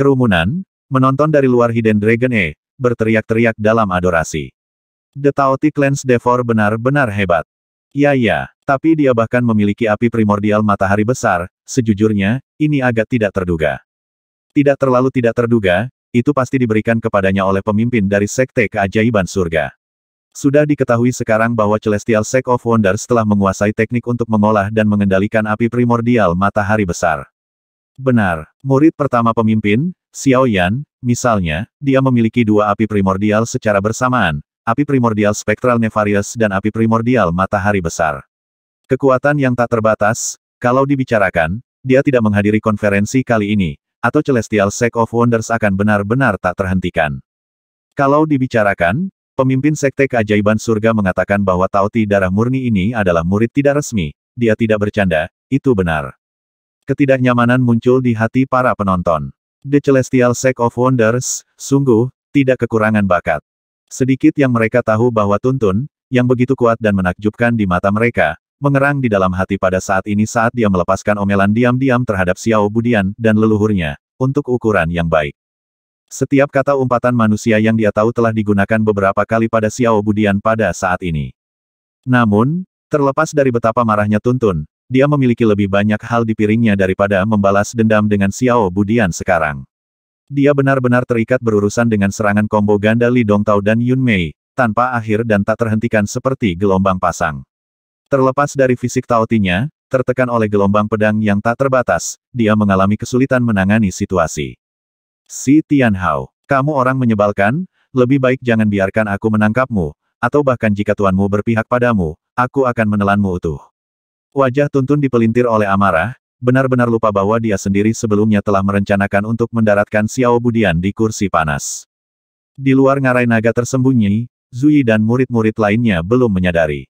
kerumunan, menonton dari luar Hidden Dragon E, berteriak-teriak dalam adorasi. The Taoti Clans Devor benar-benar hebat. Ya ya, tapi dia bahkan memiliki api primordial matahari besar, sejujurnya, ini agak tidak terduga. Tidak terlalu tidak terduga, itu pasti diberikan kepadanya oleh pemimpin dari Sekte Keajaiban Surga. Sudah diketahui sekarang bahwa Celestial Sect of Wonders telah menguasai teknik untuk mengolah dan mengendalikan api primordial matahari besar. Benar, murid pertama pemimpin, Xiao Yan, misalnya, dia memiliki dua api primordial secara bersamaan, api primordial spektral Nefarius dan api primordial matahari besar. Kekuatan yang tak terbatas, kalau dibicarakan, dia tidak menghadiri konferensi kali ini, atau Celestial Sect of Wonders akan benar-benar tak terhentikan. Kalau dibicarakan, pemimpin Sekte Keajaiban Surga mengatakan bahwa Tauti Darah Murni ini adalah murid tidak resmi, dia tidak bercanda, itu benar. Ketidaknyamanan muncul di hati para penonton. The Celestial Sect of Wonders, sungguh, tidak kekurangan bakat. Sedikit yang mereka tahu bahwa Tuntun, yang begitu kuat dan menakjubkan di mata mereka, mengerang di dalam hati pada saat ini saat dia melepaskan omelan diam-diam terhadap Xiao Budian dan leluhurnya, untuk ukuran yang baik. Setiap kata umpatan manusia yang dia tahu telah digunakan beberapa kali pada Xiao Budian pada saat ini. Namun, terlepas dari betapa marahnya Tuntun, dia memiliki lebih banyak hal di piringnya daripada membalas dendam dengan Xiao Budian sekarang. Dia benar-benar terikat berurusan dengan serangan kombo ganda Li Dongtao dan Yun Mei, tanpa akhir dan tak terhentikan seperti gelombang pasang. Terlepas dari fisik taotinya, tertekan oleh gelombang pedang yang tak terbatas, dia mengalami kesulitan menangani situasi. Si Tianhao, kamu orang menyebalkan, lebih baik jangan biarkan aku menangkapmu, atau bahkan jika tuanmu berpihak padamu, aku akan menelanmu utuh. Wajah Tuntun dipelintir oleh amarah, benar-benar lupa bahwa dia sendiri sebelumnya telah merencanakan untuk mendaratkan Xiao Budian di kursi panas. Di luar ngarai naga tersembunyi, Zui dan murid-murid lainnya belum menyadari.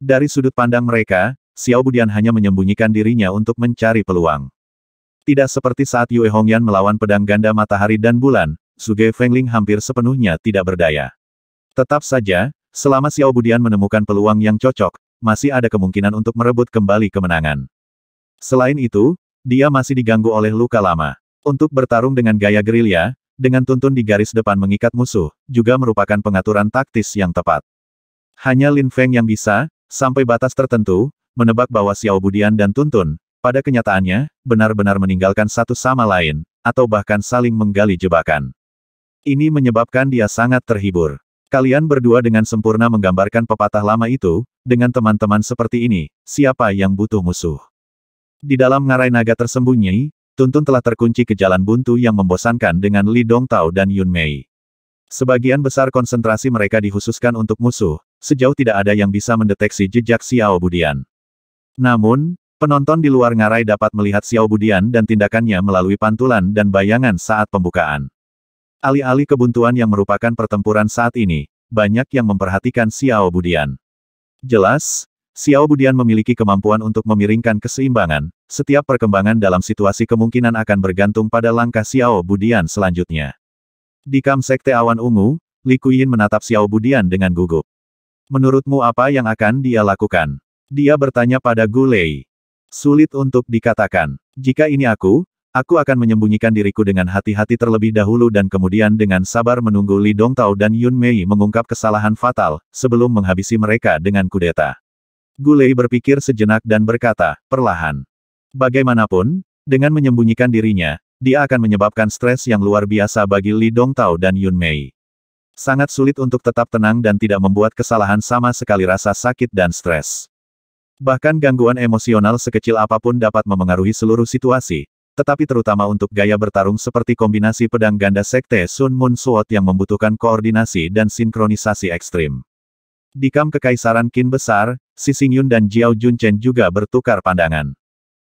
Dari sudut pandang mereka, Xiao Budian hanya menyembunyikan dirinya untuk mencari peluang. Tidak seperti saat Yue Hongyan melawan pedang ganda matahari dan bulan, Suge Fengling hampir sepenuhnya tidak berdaya. Tetap saja, selama Xiao Budian menemukan peluang yang cocok, masih ada kemungkinan untuk merebut kembali kemenangan. Selain itu, dia masih diganggu oleh luka lama. Untuk bertarung dengan gaya gerilya, dengan tuntun di garis depan mengikat musuh, juga merupakan pengaturan taktis yang tepat. Hanya Lin Feng yang bisa, sampai batas tertentu, menebak bahwa Xiao Budian dan Tuntun, pada kenyataannya, benar-benar meninggalkan satu sama lain, atau bahkan saling menggali jebakan. Ini menyebabkan dia sangat terhibur. Kalian berdua dengan sempurna menggambarkan pepatah lama itu, dengan teman-teman seperti ini, siapa yang butuh musuh? Di dalam ngarai naga tersembunyi, Tuntun telah terkunci ke jalan buntu yang membosankan dengan Li Dongtao dan Yun Mei. Sebagian besar konsentrasi mereka dihususkan untuk musuh, sejauh tidak ada yang bisa mendeteksi jejak Xiao Budian. Namun, penonton di luar ngarai dapat melihat Xiao Budian dan tindakannya melalui pantulan dan bayangan saat pembukaan. Alih-alih kebuntuan yang merupakan pertempuran saat ini, banyak yang memperhatikan Xiao Budian. Jelas, Xiao Budian memiliki kemampuan untuk memiringkan keseimbangan, setiap perkembangan dalam situasi kemungkinan akan bergantung pada langkah Xiao Budian selanjutnya. Di kam Sekte Awan Ungu, Li Kuyin menatap Xiao Budian dengan gugup. Menurutmu apa yang akan dia lakukan? Dia bertanya pada Gu Lei. Sulit untuk dikatakan. Jika ini aku, Aku akan menyembunyikan diriku dengan hati-hati terlebih dahulu dan kemudian dengan sabar menunggu Li Dongtao dan Yun Mei mengungkap kesalahan fatal, sebelum menghabisi mereka dengan kudeta. Gulei berpikir sejenak dan berkata, perlahan. Bagaimanapun, dengan menyembunyikan dirinya, dia akan menyebabkan stres yang luar biasa bagi Li Dongtao dan Yun Mei. Sangat sulit untuk tetap tenang dan tidak membuat kesalahan sama sekali rasa sakit dan stres. Bahkan gangguan emosional sekecil apapun dapat memengaruhi seluruh situasi, tetapi terutama untuk gaya bertarung seperti kombinasi pedang ganda Sekte Sun Moon Sword yang membutuhkan koordinasi dan sinkronisasi ekstrim. Di kam Kekaisaran Qin Besar, Sising Yun dan Jiao Junchen juga bertukar pandangan.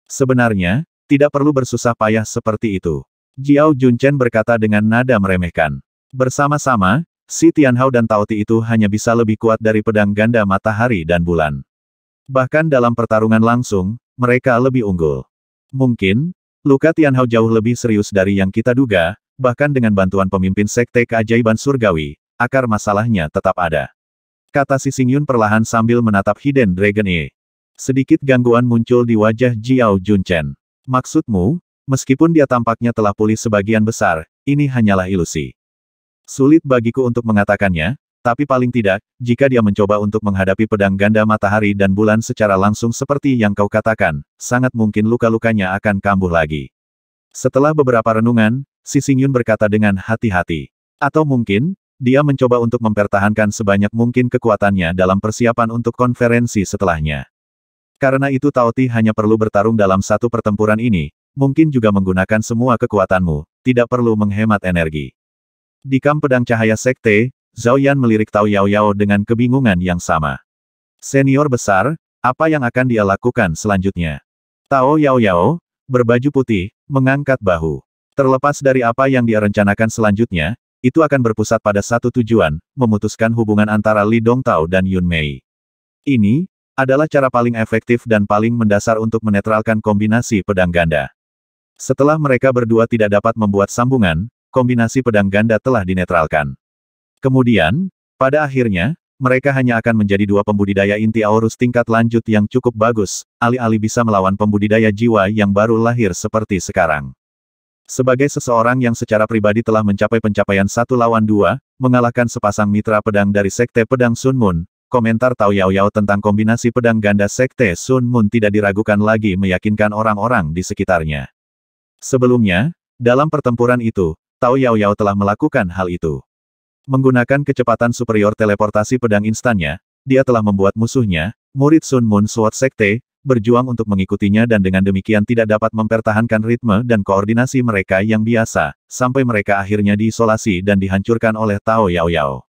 Sebenarnya, tidak perlu bersusah payah seperti itu. Jiao Junchen berkata dengan nada meremehkan. Bersama-sama, Si Tianhao dan Tao Ti itu hanya bisa lebih kuat dari pedang ganda matahari dan bulan. Bahkan dalam pertarungan langsung, mereka lebih unggul. Mungkin, Luka Tianhao jauh lebih serius dari yang kita duga, bahkan dengan bantuan pemimpin Sekte Keajaiban Surgawi, akar masalahnya tetap ada. Kata si Xingyun perlahan sambil menatap Hidden Dragon E. Sedikit gangguan muncul di wajah Jiao Junchen. Maksudmu, meskipun dia tampaknya telah pulih sebagian besar, ini hanyalah ilusi. Sulit bagiku untuk mengatakannya, tapi paling tidak, jika dia mencoba untuk menghadapi pedang ganda matahari dan bulan secara langsung seperti yang kau katakan, sangat mungkin luka-lukanya akan kambuh lagi. Setelah beberapa renungan, Si berkata dengan hati-hati. Atau mungkin, dia mencoba untuk mempertahankan sebanyak mungkin kekuatannya dalam persiapan untuk konferensi setelahnya. Karena itu Tao Ti hanya perlu bertarung dalam satu pertempuran ini, mungkin juga menggunakan semua kekuatanmu, tidak perlu menghemat energi. Di kamp pedang cahaya sekte, Zhao Yan melirik Tao Yao Yao dengan kebingungan yang sama. Senior besar, apa yang akan dia lakukan selanjutnya? Tao Yao Yao, berbaju putih, mengangkat bahu. Terlepas dari apa yang dia rencanakan selanjutnya, itu akan berpusat pada satu tujuan, memutuskan hubungan antara Li Dong Tao dan Yun Mei. Ini, adalah cara paling efektif dan paling mendasar untuk menetralkan kombinasi pedang ganda. Setelah mereka berdua tidak dapat membuat sambungan, kombinasi pedang ganda telah dinetralkan. Kemudian, pada akhirnya, mereka hanya akan menjadi dua pembudidaya inti Aurus tingkat lanjut yang cukup bagus, alih-alih bisa melawan pembudidaya jiwa yang baru lahir seperti sekarang. Sebagai seseorang yang secara pribadi telah mencapai pencapaian satu lawan dua, mengalahkan sepasang mitra pedang dari Sekte Pedang Sun Moon, komentar Tao Yao Yao tentang kombinasi pedang ganda Sekte Sun Moon tidak diragukan lagi meyakinkan orang-orang di sekitarnya. Sebelumnya, dalam pertempuran itu, Tao Yao Yao telah melakukan hal itu. Menggunakan kecepatan superior teleportasi pedang instannya, dia telah membuat musuhnya, murid Sun Moon Sword Sekte, berjuang untuk mengikutinya dan dengan demikian tidak dapat mempertahankan ritme dan koordinasi mereka yang biasa, sampai mereka akhirnya diisolasi dan dihancurkan oleh Tao Yao Yao.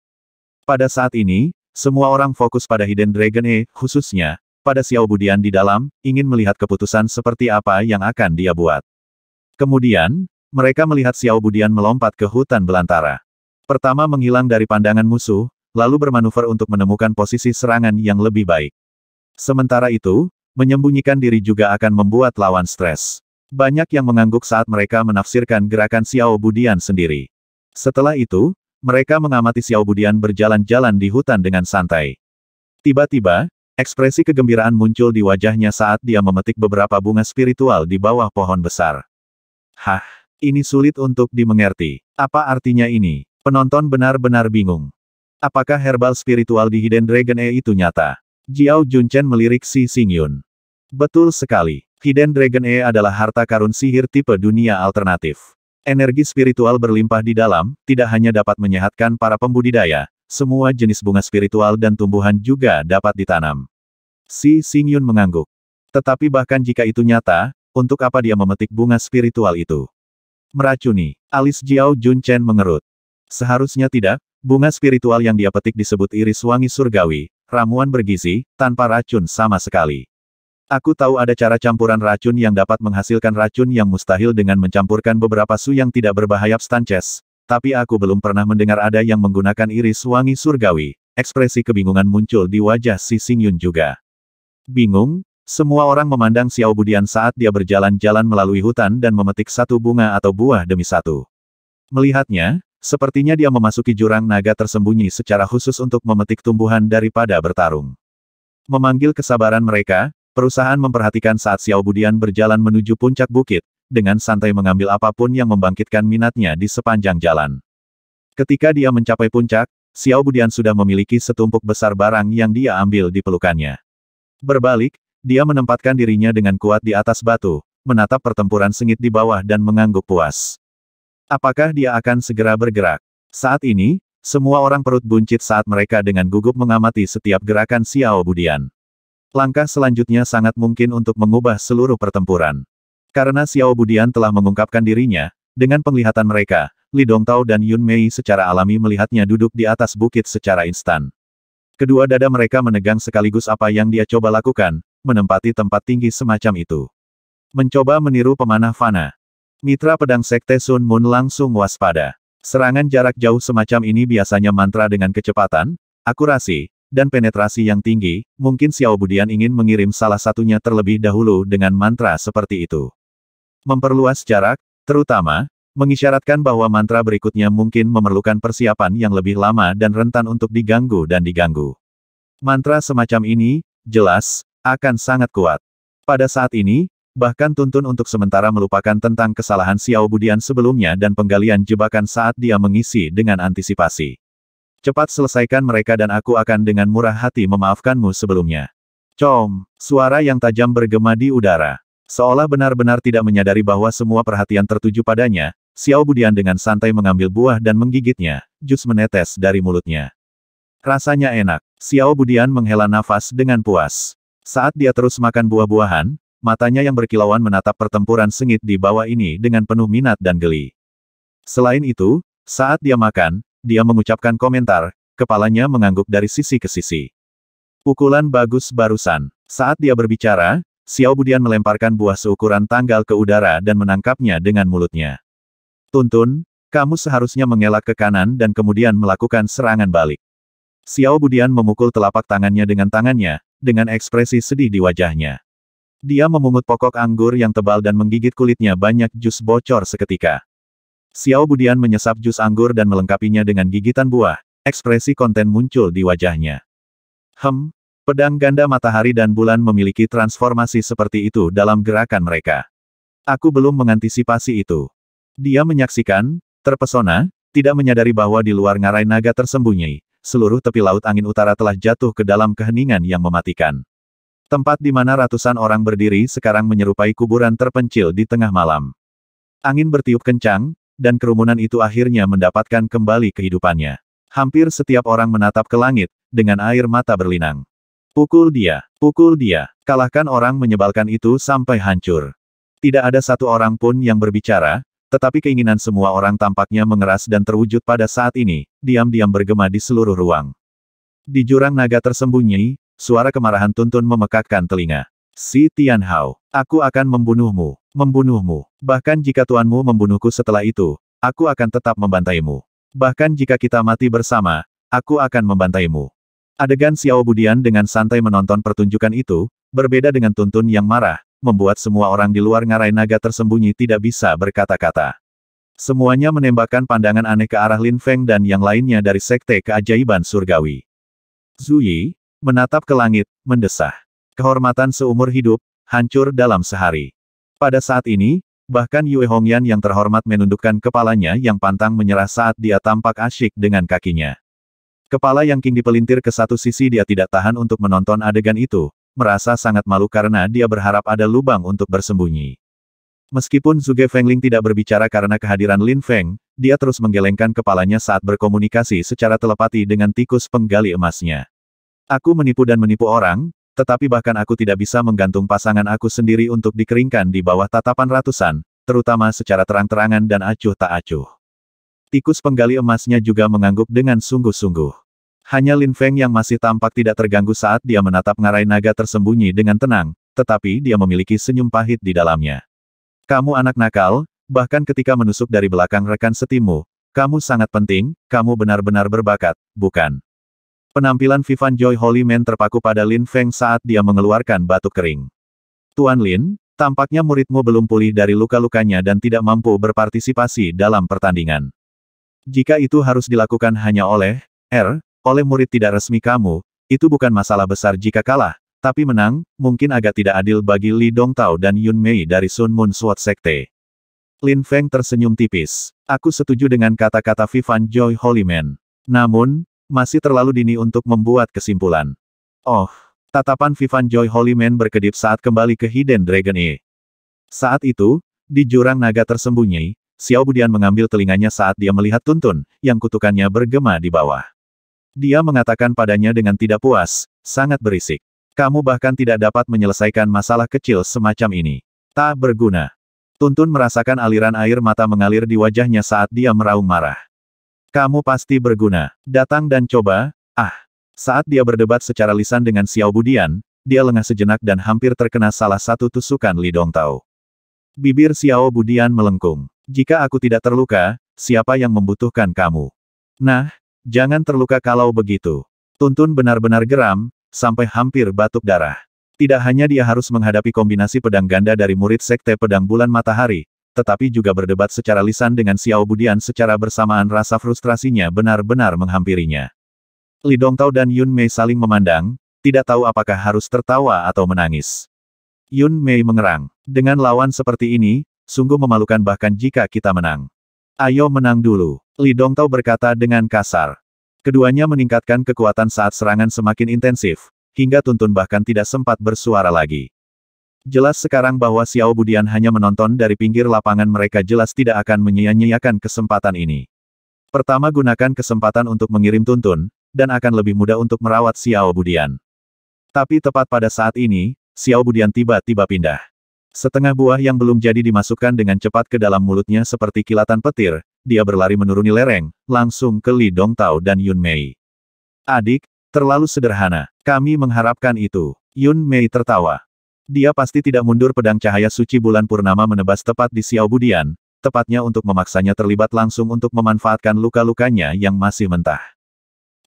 Pada saat ini, semua orang fokus pada Hidden Dragon E, khususnya, pada Xiao Budian di dalam, ingin melihat keputusan seperti apa yang akan dia buat. Kemudian, mereka melihat Xiao Budian melompat ke hutan belantara. Pertama menghilang dari pandangan musuh, lalu bermanuver untuk menemukan posisi serangan yang lebih baik. Sementara itu, menyembunyikan diri juga akan membuat lawan stres. Banyak yang mengangguk saat mereka menafsirkan gerakan Xiao Budian sendiri. Setelah itu, mereka mengamati Xiao Budian berjalan-jalan di hutan dengan santai. Tiba-tiba, ekspresi kegembiraan muncul di wajahnya saat dia memetik beberapa bunga spiritual di bawah pohon besar. Hah, ini sulit untuk dimengerti. Apa artinya ini? Penonton benar-benar bingung. Apakah herbal spiritual di Hidden Dragon E itu nyata? Jiao Junchen melirik Si Xingyun. Betul sekali. Hidden Dragon E adalah harta karun sihir tipe dunia alternatif. Energi spiritual berlimpah di dalam, tidak hanya dapat menyehatkan para pembudidaya, semua jenis bunga spiritual dan tumbuhan juga dapat ditanam. Si Xingyun mengangguk. Tetapi bahkan jika itu nyata, untuk apa dia memetik bunga spiritual itu? Meracuni, alis Jiao Junchen mengerut. Seharusnya tidak, bunga spiritual yang dia petik disebut iris wangi surgawi, ramuan bergizi, tanpa racun sama sekali. Aku tahu ada cara campuran racun yang dapat menghasilkan racun yang mustahil dengan mencampurkan beberapa su yang tidak berbahaya Stances, tapi aku belum pernah mendengar ada yang menggunakan iris wangi surgawi. Ekspresi kebingungan muncul di wajah si Singyun juga. Bingung? Semua orang memandang Xiao Budian saat dia berjalan-jalan melalui hutan dan memetik satu bunga atau buah demi satu. Melihatnya, Sepertinya dia memasuki jurang naga tersembunyi secara khusus untuk memetik tumbuhan daripada bertarung. Memanggil kesabaran mereka, perusahaan memperhatikan saat Xiao Budian berjalan menuju puncak bukit, dengan santai mengambil apapun yang membangkitkan minatnya di sepanjang jalan. Ketika dia mencapai puncak, Xiao Budian sudah memiliki setumpuk besar barang yang dia ambil di pelukannya. Berbalik, dia menempatkan dirinya dengan kuat di atas batu, menatap pertempuran sengit di bawah dan mengangguk puas. Apakah dia akan segera bergerak? Saat ini, semua orang perut buncit saat mereka dengan gugup mengamati setiap gerakan Xiao Budian. Langkah selanjutnya sangat mungkin untuk mengubah seluruh pertempuran. Karena Xiao Budian telah mengungkapkan dirinya, dengan penglihatan mereka, Li Dongtao dan Yun Mei secara alami melihatnya duduk di atas bukit secara instan. Kedua dada mereka menegang sekaligus apa yang dia coba lakukan, menempati tempat tinggi semacam itu. Mencoba meniru pemanah fana. Mitra pedang Sekte Sun Moon langsung waspada. Serangan jarak jauh semacam ini biasanya mantra dengan kecepatan, akurasi, dan penetrasi yang tinggi, mungkin Xiao Budian ingin mengirim salah satunya terlebih dahulu dengan mantra seperti itu. Memperluas jarak, terutama, mengisyaratkan bahwa mantra berikutnya mungkin memerlukan persiapan yang lebih lama dan rentan untuk diganggu dan diganggu. Mantra semacam ini, jelas, akan sangat kuat. Pada saat ini, Bahkan Tuntun untuk sementara melupakan tentang kesalahan Xiao Budian sebelumnya dan penggalian jebakan saat dia mengisi dengan antisipasi. Cepat selesaikan mereka dan aku akan dengan murah hati memaafkanmu sebelumnya. Com, suara yang tajam bergema di udara. Seolah benar-benar tidak menyadari bahwa semua perhatian tertuju padanya, Xiao Budian dengan santai mengambil buah dan menggigitnya, jus menetes dari mulutnya. Rasanya enak, Xiao Budian menghela nafas dengan puas. Saat dia terus makan buah-buahan, matanya yang berkilauan menatap pertempuran sengit di bawah ini dengan penuh minat dan geli. Selain itu, saat dia makan, dia mengucapkan komentar, kepalanya mengangguk dari sisi ke sisi. Pukulan bagus barusan. Saat dia berbicara, Xiao Budian melemparkan buah seukuran tanggal ke udara dan menangkapnya dengan mulutnya. Tuntun, kamu seharusnya mengelak ke kanan dan kemudian melakukan serangan balik. Xiao Budian memukul telapak tangannya dengan tangannya, dengan ekspresi sedih di wajahnya. Dia memungut pokok anggur yang tebal dan menggigit kulitnya banyak jus bocor seketika. Xiao Budian menyesap jus anggur dan melengkapinya dengan gigitan buah. Ekspresi konten muncul di wajahnya. Hem, pedang ganda matahari dan bulan memiliki transformasi seperti itu dalam gerakan mereka. Aku belum mengantisipasi itu. Dia menyaksikan, terpesona, tidak menyadari bahwa di luar ngarai naga tersembunyi, seluruh tepi laut angin utara telah jatuh ke dalam keheningan yang mematikan. Tempat di mana ratusan orang berdiri sekarang menyerupai kuburan terpencil di tengah malam. Angin bertiup kencang, dan kerumunan itu akhirnya mendapatkan kembali kehidupannya. Hampir setiap orang menatap ke langit, dengan air mata berlinang. Pukul dia, pukul dia, kalahkan orang menyebalkan itu sampai hancur. Tidak ada satu orang pun yang berbicara, tetapi keinginan semua orang tampaknya mengeras dan terwujud pada saat ini, diam-diam bergema di seluruh ruang. Di jurang naga tersembunyi, Suara kemarahan Tuntun memekakkan telinga. Si Tianhao, aku akan membunuhmu, membunuhmu. Bahkan jika tuanmu membunuhku setelah itu, aku akan tetap membantaimu. Bahkan jika kita mati bersama, aku akan membantaimu. Adegan Xiao Budian dengan santai menonton pertunjukan itu, berbeda dengan Tuntun yang marah, membuat semua orang di luar ngarai naga tersembunyi tidak bisa berkata-kata. Semuanya menembakkan pandangan aneh ke arah Lin Feng dan yang lainnya dari Sekte Keajaiban Surgawi. Zuyi, Menatap ke langit, mendesah. Kehormatan seumur hidup, hancur dalam sehari. Pada saat ini, bahkan Yue Hongyan yang terhormat menundukkan kepalanya yang pantang menyerah saat dia tampak asyik dengan kakinya. Kepala yang King dipelintir ke satu sisi dia tidak tahan untuk menonton adegan itu, merasa sangat malu karena dia berharap ada lubang untuk bersembunyi. Meskipun Zuge Fengling tidak berbicara karena kehadiran Lin Feng, dia terus menggelengkan kepalanya saat berkomunikasi secara telepati dengan tikus penggali emasnya. Aku menipu dan menipu orang, tetapi bahkan aku tidak bisa menggantung pasangan aku sendiri untuk dikeringkan di bawah tatapan ratusan, terutama secara terang-terangan dan acuh tak acuh. Tikus penggali emasnya juga mengangguk dengan sungguh-sungguh. Hanya Lin Feng yang masih tampak tidak terganggu saat dia menatap ngarai naga tersembunyi dengan tenang, tetapi dia memiliki senyum pahit di dalamnya. Kamu anak nakal, bahkan ketika menusuk dari belakang rekan setimu, kamu sangat penting, kamu benar-benar berbakat, bukan? Penampilan Vivan Joy Holy Man terpaku pada Lin Feng saat dia mengeluarkan batu kering. Tuan Lin, tampaknya muridmu belum pulih dari luka-lukanya dan tidak mampu berpartisipasi dalam pertandingan. Jika itu harus dilakukan hanya oleh R, er, oleh murid tidak resmi kamu, itu bukan masalah besar jika kalah, tapi menang, mungkin agak tidak adil bagi Li Dongtao dan Yun Mei dari Sun Moon Sword Sekte. Lin Feng tersenyum tipis. Aku setuju dengan kata-kata Vivan Joy Man. Namun, masih terlalu dini untuk membuat kesimpulan. Oh, tatapan Vivan Joy Holyman berkedip saat kembali ke Hidden Dragon E. Saat itu, di jurang naga tersembunyi, Xiao Budian mengambil telinganya saat dia melihat Tuntun, yang kutukannya bergema di bawah. Dia mengatakan padanya dengan tidak puas, sangat berisik. Kamu bahkan tidak dapat menyelesaikan masalah kecil semacam ini. Tak berguna. Tuntun merasakan aliran air mata mengalir di wajahnya saat dia meraung marah. Kamu pasti berguna. Datang dan coba, ah. Saat dia berdebat secara lisan dengan Xiao Budian, dia lengah sejenak dan hampir terkena salah satu tusukan Li Tao. Bibir Xiao Budian melengkung. Jika aku tidak terluka, siapa yang membutuhkan kamu? Nah, jangan terluka kalau begitu. Tuntun benar-benar geram, sampai hampir batuk darah. Tidak hanya dia harus menghadapi kombinasi pedang ganda dari murid Sekte Pedang Bulan Matahari, tetapi juga berdebat secara lisan dengan Xiao Budian secara bersamaan rasa frustrasinya benar-benar menghampirinya. Li Dongtao dan Yun Mei saling memandang, tidak tahu apakah harus tertawa atau menangis. Yun Mei mengerang. Dengan lawan seperti ini, sungguh memalukan bahkan jika kita menang. Ayo menang dulu, Li Dongtao berkata dengan kasar. Keduanya meningkatkan kekuatan saat serangan semakin intensif, hingga Tuntun bahkan tidak sempat bersuara lagi. Jelas sekarang bahwa Xiao Budian hanya menonton dari pinggir lapangan mereka jelas tidak akan menyia-nyiakan kesempatan ini. Pertama gunakan kesempatan untuk mengirim tuntun, dan akan lebih mudah untuk merawat Xiao Budian. Tapi tepat pada saat ini, Xiao Budian tiba-tiba pindah. Setengah buah yang belum jadi dimasukkan dengan cepat ke dalam mulutnya seperti kilatan petir, dia berlari menuruni lereng, langsung ke Li Dongtao dan Yun Mei. Adik, terlalu sederhana, kami mengharapkan itu. Yun Mei tertawa. Dia pasti tidak mundur pedang cahaya suci bulan purnama menebas tepat di Xiao Budian, tepatnya untuk memaksanya terlibat langsung untuk memanfaatkan luka-lukanya yang masih mentah.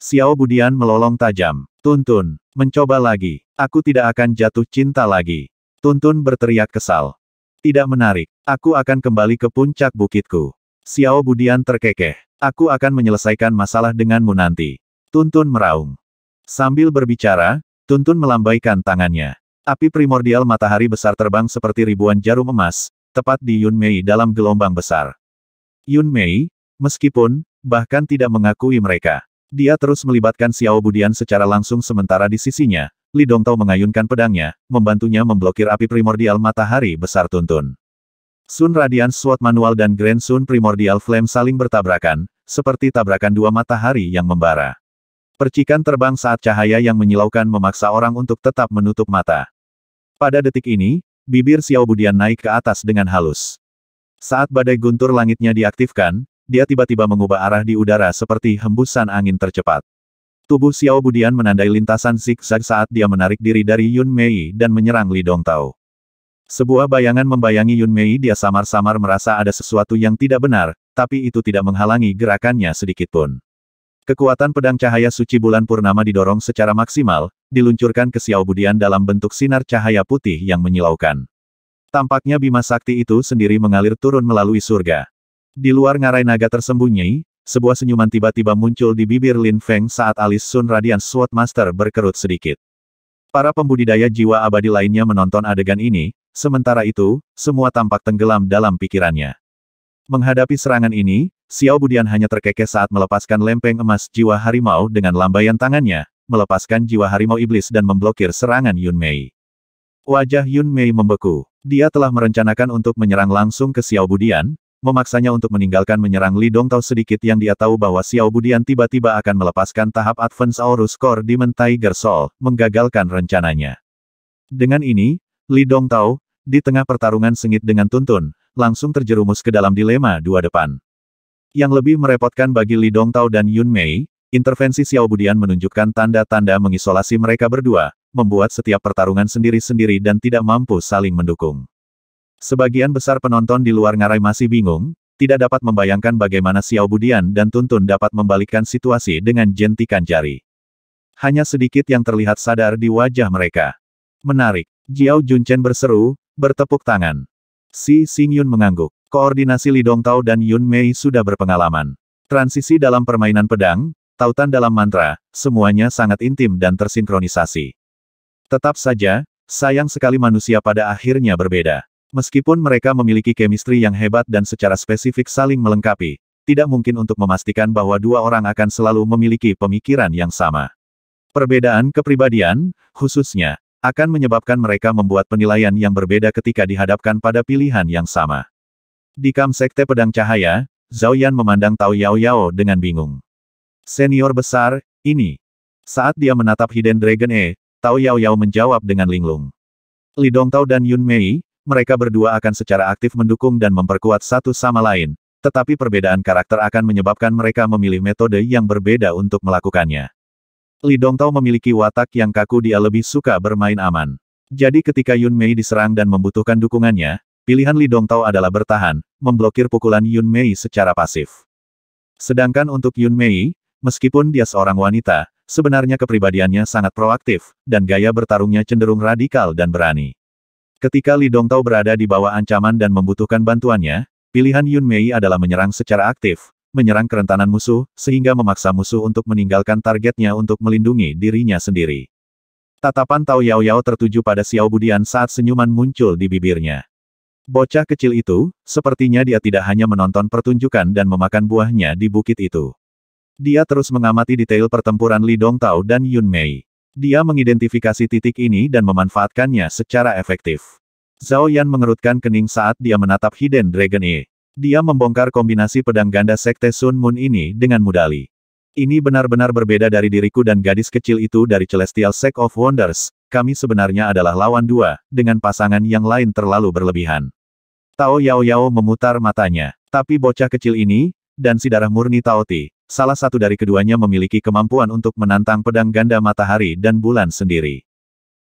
Xiao Budian melolong tajam. Tuntun, mencoba lagi. Aku tidak akan jatuh cinta lagi. Tuntun berteriak kesal. Tidak menarik. Aku akan kembali ke puncak bukitku. Xiao Budian terkekeh. Aku akan menyelesaikan masalah denganmu nanti. Tuntun meraung. Sambil berbicara, Tuntun melambaikan tangannya. Api primordial matahari besar terbang seperti ribuan jarum emas, tepat di Yun Mei dalam gelombang besar. Yun Mei, meskipun, bahkan tidak mengakui mereka. Dia terus melibatkan Xiao Budian secara langsung sementara di sisinya, Li Dongtao mengayunkan pedangnya, membantunya memblokir api primordial matahari besar tuntun. Sun Radian Sword Manual dan Grand Sun Primordial Flame saling bertabrakan, seperti tabrakan dua matahari yang membara. Percikan terbang saat cahaya yang menyilaukan memaksa orang untuk tetap menutup mata. Pada detik ini, bibir Xiao Budian naik ke atas dengan halus. Saat badai guntur langitnya diaktifkan, dia tiba-tiba mengubah arah di udara seperti hembusan angin tercepat. Tubuh Xiao Budian menandai lintasan zigzag saat dia menarik diri dari Yun Mei dan menyerang Li Dongtao. Sebuah bayangan membayangi Yun Mei dia samar-samar merasa ada sesuatu yang tidak benar, tapi itu tidak menghalangi gerakannya sedikitpun. Kekuatan pedang cahaya suci bulan purnama didorong secara maksimal, diluncurkan ke Xiao Budian dalam bentuk sinar cahaya putih yang menyilaukan. Tampaknya Bima Sakti itu sendiri mengalir turun melalui surga. Di luar ngarai naga tersembunyi, sebuah senyuman tiba-tiba muncul di bibir Lin Feng saat alis Sun Radian Sword Master berkerut sedikit. Para pembudidaya jiwa abadi lainnya menonton adegan ini, sementara itu, semua tampak tenggelam dalam pikirannya. Menghadapi serangan ini, Xiao Budian hanya terkekeh saat melepaskan lempeng emas jiwa harimau dengan lambaian tangannya, melepaskan jiwa harimau iblis dan memblokir serangan Yun Mei. Wajah Yun Mei membeku. Dia telah merencanakan untuk menyerang langsung ke Xiao Budian, memaksanya untuk meninggalkan menyerang Li Dongtao sedikit yang dia tahu bahwa Xiao Budian tiba-tiba akan melepaskan tahap Advance Aorus Core Demon Tiger Soul, menggagalkan rencananya. Dengan ini, Li Dongtao, di tengah pertarungan sengit dengan tuntun, langsung terjerumus ke dalam dilema dua depan. Yang lebih merepotkan bagi Li Dongtao dan Yun Mei, intervensi Xiao Budian menunjukkan tanda-tanda mengisolasi mereka berdua, membuat setiap pertarungan sendiri-sendiri dan tidak mampu saling mendukung. Sebagian besar penonton di luar ngarai masih bingung, tidak dapat membayangkan bagaimana Xiao Budian dan Tuntun dapat membalikkan situasi dengan jentikan jari. Hanya sedikit yang terlihat sadar di wajah mereka. Menarik, Jiao Junchen berseru, bertepuk tangan. Si Xingyun mengangguk. Koordinasi Lidong Tao dan Yun Mei sudah berpengalaman. Transisi dalam permainan pedang, tautan dalam mantra, semuanya sangat intim dan tersinkronisasi. Tetap saja, sayang sekali manusia pada akhirnya berbeda. Meskipun mereka memiliki chemistry yang hebat dan secara spesifik saling melengkapi, tidak mungkin untuk memastikan bahwa dua orang akan selalu memiliki pemikiran yang sama. Perbedaan kepribadian, khususnya, akan menyebabkan mereka membuat penilaian yang berbeda ketika dihadapkan pada pilihan yang sama. Di kam Sekte Pedang Cahaya, Zhao Yan memandang Tao Yao Yao dengan bingung. Senior besar, ini. Saat dia menatap Hidden Dragon E, Tao Yao Yao menjawab dengan linglung. Li Dong Tao dan Yun Mei, mereka berdua akan secara aktif mendukung dan memperkuat satu sama lain, tetapi perbedaan karakter akan menyebabkan mereka memilih metode yang berbeda untuk melakukannya. Li Dongtao memiliki watak yang kaku dia lebih suka bermain aman. Jadi ketika Yun Mei diserang dan membutuhkan dukungannya, pilihan Li Dongtao adalah bertahan, memblokir pukulan Yun Mei secara pasif. Sedangkan untuk Yun Mei, meskipun dia seorang wanita, sebenarnya kepribadiannya sangat proaktif, dan gaya bertarungnya cenderung radikal dan berani. Ketika Li Dongtao berada di bawah ancaman dan membutuhkan bantuannya, pilihan Yun Mei adalah menyerang secara aktif, menyerang kerentanan musuh, sehingga memaksa musuh untuk meninggalkan targetnya untuk melindungi dirinya sendiri. Tatapan Tao Yao Yao tertuju pada Xiao Budian saat senyuman muncul di bibirnya. Bocah kecil itu, sepertinya dia tidak hanya menonton pertunjukan dan memakan buahnya di bukit itu. Dia terus mengamati detail pertempuran Li Dong Tao dan Yun Mei. Dia mengidentifikasi titik ini dan memanfaatkannya secara efektif. Zhao Yan mengerutkan kening saat dia menatap Hidden Dragon Eye. Dia membongkar kombinasi pedang ganda Sekte Sun Moon ini dengan mudali. Ini benar-benar berbeda dari diriku dan gadis kecil itu dari Celestial Sect of Wonders, kami sebenarnya adalah lawan dua, dengan pasangan yang lain terlalu berlebihan. Tao Yao Yao memutar matanya, tapi bocah kecil ini, dan si darah murni Tao Ti, salah satu dari keduanya memiliki kemampuan untuk menantang pedang ganda matahari dan bulan sendiri.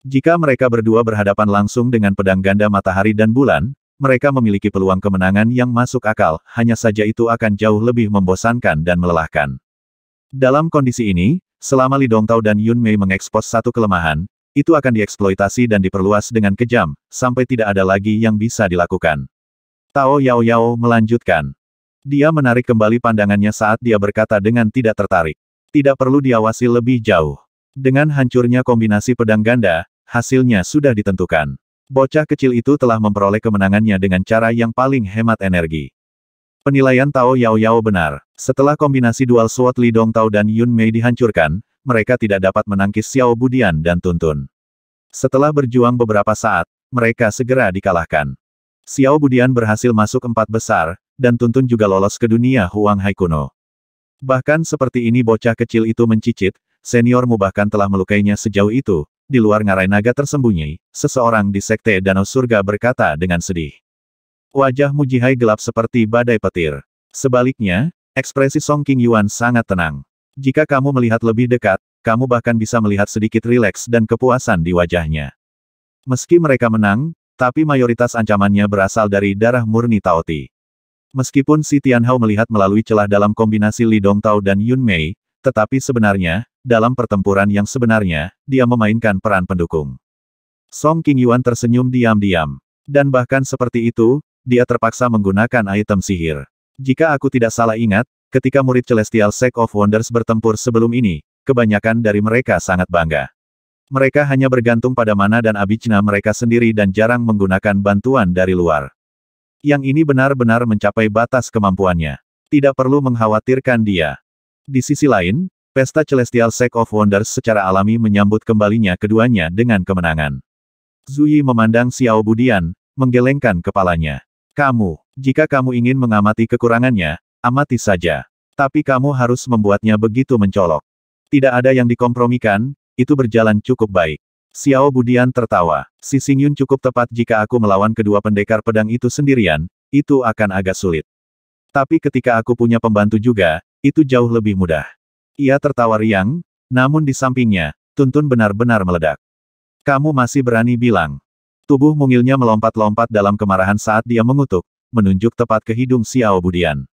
Jika mereka berdua berhadapan langsung dengan pedang ganda matahari dan bulan, mereka memiliki peluang kemenangan yang masuk akal, hanya saja itu akan jauh lebih membosankan dan melelahkan. Dalam kondisi ini, selama Li Dongtao dan Yun Mei mengekspos satu kelemahan, itu akan dieksploitasi dan diperluas dengan kejam, sampai tidak ada lagi yang bisa dilakukan. Tao Yao Yao melanjutkan. Dia menarik kembali pandangannya saat dia berkata dengan tidak tertarik. Tidak perlu diawasi lebih jauh. Dengan hancurnya kombinasi pedang ganda, hasilnya sudah ditentukan. Bocah kecil itu telah memperoleh kemenangannya dengan cara yang paling hemat energi. Penilaian Tao Yao Yao benar. Setelah kombinasi dual suat Li Dong Tao dan Yun Mei dihancurkan, mereka tidak dapat menangkis Xiao Budian dan Tuntun. Setelah berjuang beberapa saat, mereka segera dikalahkan. Xiao Budian berhasil masuk empat besar, dan Tuntun juga lolos ke dunia Huang Hai kuno. Bahkan seperti ini bocah kecil itu mencicit, seniormu bahkan telah melukainya sejauh itu, di luar ngarai naga tersembunyi, seseorang di Sekte Danau Surga berkata dengan sedih. Wajah Mujihai gelap seperti badai petir. Sebaliknya, ekspresi Song King Yuan sangat tenang. Jika kamu melihat lebih dekat, kamu bahkan bisa melihat sedikit rileks dan kepuasan di wajahnya. Meski mereka menang, tapi mayoritas ancamannya berasal dari darah murni Taoti. Meskipun Si Tianhao melihat melalui celah dalam kombinasi Li Dongtao dan Yun Mei, tetapi sebenarnya, dalam pertempuran yang sebenarnya, dia memainkan peran pendukung. Song King Yuan tersenyum diam-diam. Dan bahkan seperti itu, dia terpaksa menggunakan item sihir. Jika aku tidak salah ingat, ketika murid Celestial Sect of Wonders bertempur sebelum ini, kebanyakan dari mereka sangat bangga. Mereka hanya bergantung pada mana dan abicna mereka sendiri dan jarang menggunakan bantuan dari luar. Yang ini benar-benar mencapai batas kemampuannya. Tidak perlu mengkhawatirkan dia. Di sisi lain, pesta Celestial Sect of Wonders secara alami menyambut kembalinya keduanya dengan kemenangan. Zuyi memandang Xiao Budian, menggelengkan kepalanya. Kamu, jika kamu ingin mengamati kekurangannya, amati saja. Tapi kamu harus membuatnya begitu mencolok. Tidak ada yang dikompromikan, itu berjalan cukup baik. Xiao Budian tertawa. Si cukup tepat jika aku melawan kedua pendekar pedang itu sendirian, itu akan agak sulit. Tapi ketika aku punya pembantu juga, itu jauh lebih mudah. Ia tertawa riang, namun di sampingnya, Tuntun benar-benar meledak. Kamu masih berani bilang. Tubuh mungilnya melompat-lompat dalam kemarahan saat dia mengutuk, menunjuk tepat ke hidung Xiao Budian.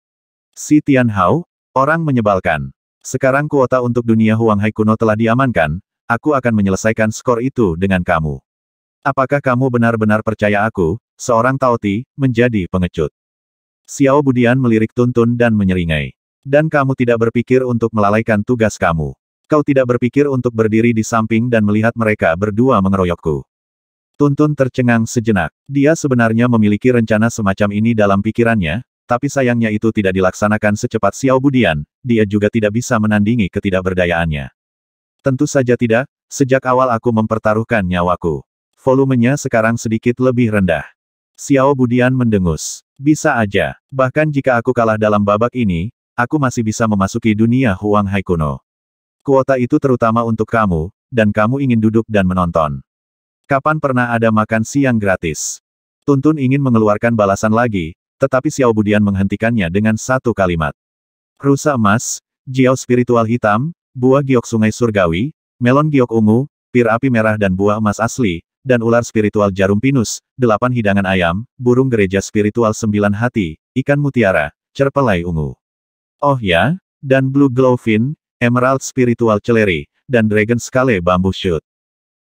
Si Tian Hao, orang menyebalkan. Sekarang kuota untuk dunia Huang Hai kuno telah diamankan, aku akan menyelesaikan skor itu dengan kamu. Apakah kamu benar-benar percaya aku, seorang Ti, menjadi pengecut? Xiao Budian melirik Tuntun dan menyeringai. Dan kamu tidak berpikir untuk melalaikan tugas kamu. Kau tidak berpikir untuk berdiri di samping dan melihat mereka berdua mengeroyokku. Tuntun tercengang sejenak. Dia sebenarnya memiliki rencana semacam ini dalam pikirannya, tapi sayangnya itu tidak dilaksanakan secepat Xiao Budian, dia juga tidak bisa menandingi ketidakberdayaannya. Tentu saja tidak, sejak awal aku mempertaruhkan nyawaku. Volumenya sekarang sedikit lebih rendah. Xiao Budian mendengus. Bisa aja, bahkan jika aku kalah dalam babak ini, Aku masih bisa memasuki dunia Huang Hai kuno. Kuota itu terutama untuk kamu, dan kamu ingin duduk dan menonton. Kapan pernah ada makan siang gratis? Tuntun ingin mengeluarkan balasan lagi, tetapi Xiao Budian menghentikannya dengan satu kalimat. Rusa emas, jiao spiritual hitam, buah giok sungai surgawi, melon giok ungu, pir api merah dan buah emas asli, dan ular spiritual jarum pinus, delapan hidangan ayam, burung gereja spiritual sembilan hati, ikan mutiara, cerpelai ungu. Oh ya, dan Blue Glowfin, Emerald Spiritual Celery, dan Dragon Scale Bambu Shoot.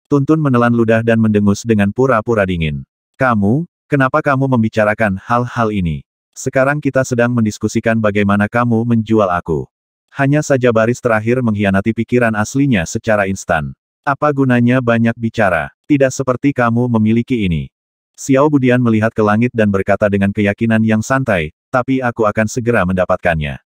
Tuntun menelan ludah dan mendengus dengan pura-pura dingin. Kamu, kenapa kamu membicarakan hal-hal ini? Sekarang kita sedang mendiskusikan bagaimana kamu menjual aku. Hanya saja baris terakhir mengkhianati pikiran aslinya secara instan. Apa gunanya banyak bicara? Tidak seperti kamu memiliki ini. Xiao Budian melihat ke langit dan berkata dengan keyakinan yang santai, tapi aku akan segera mendapatkannya.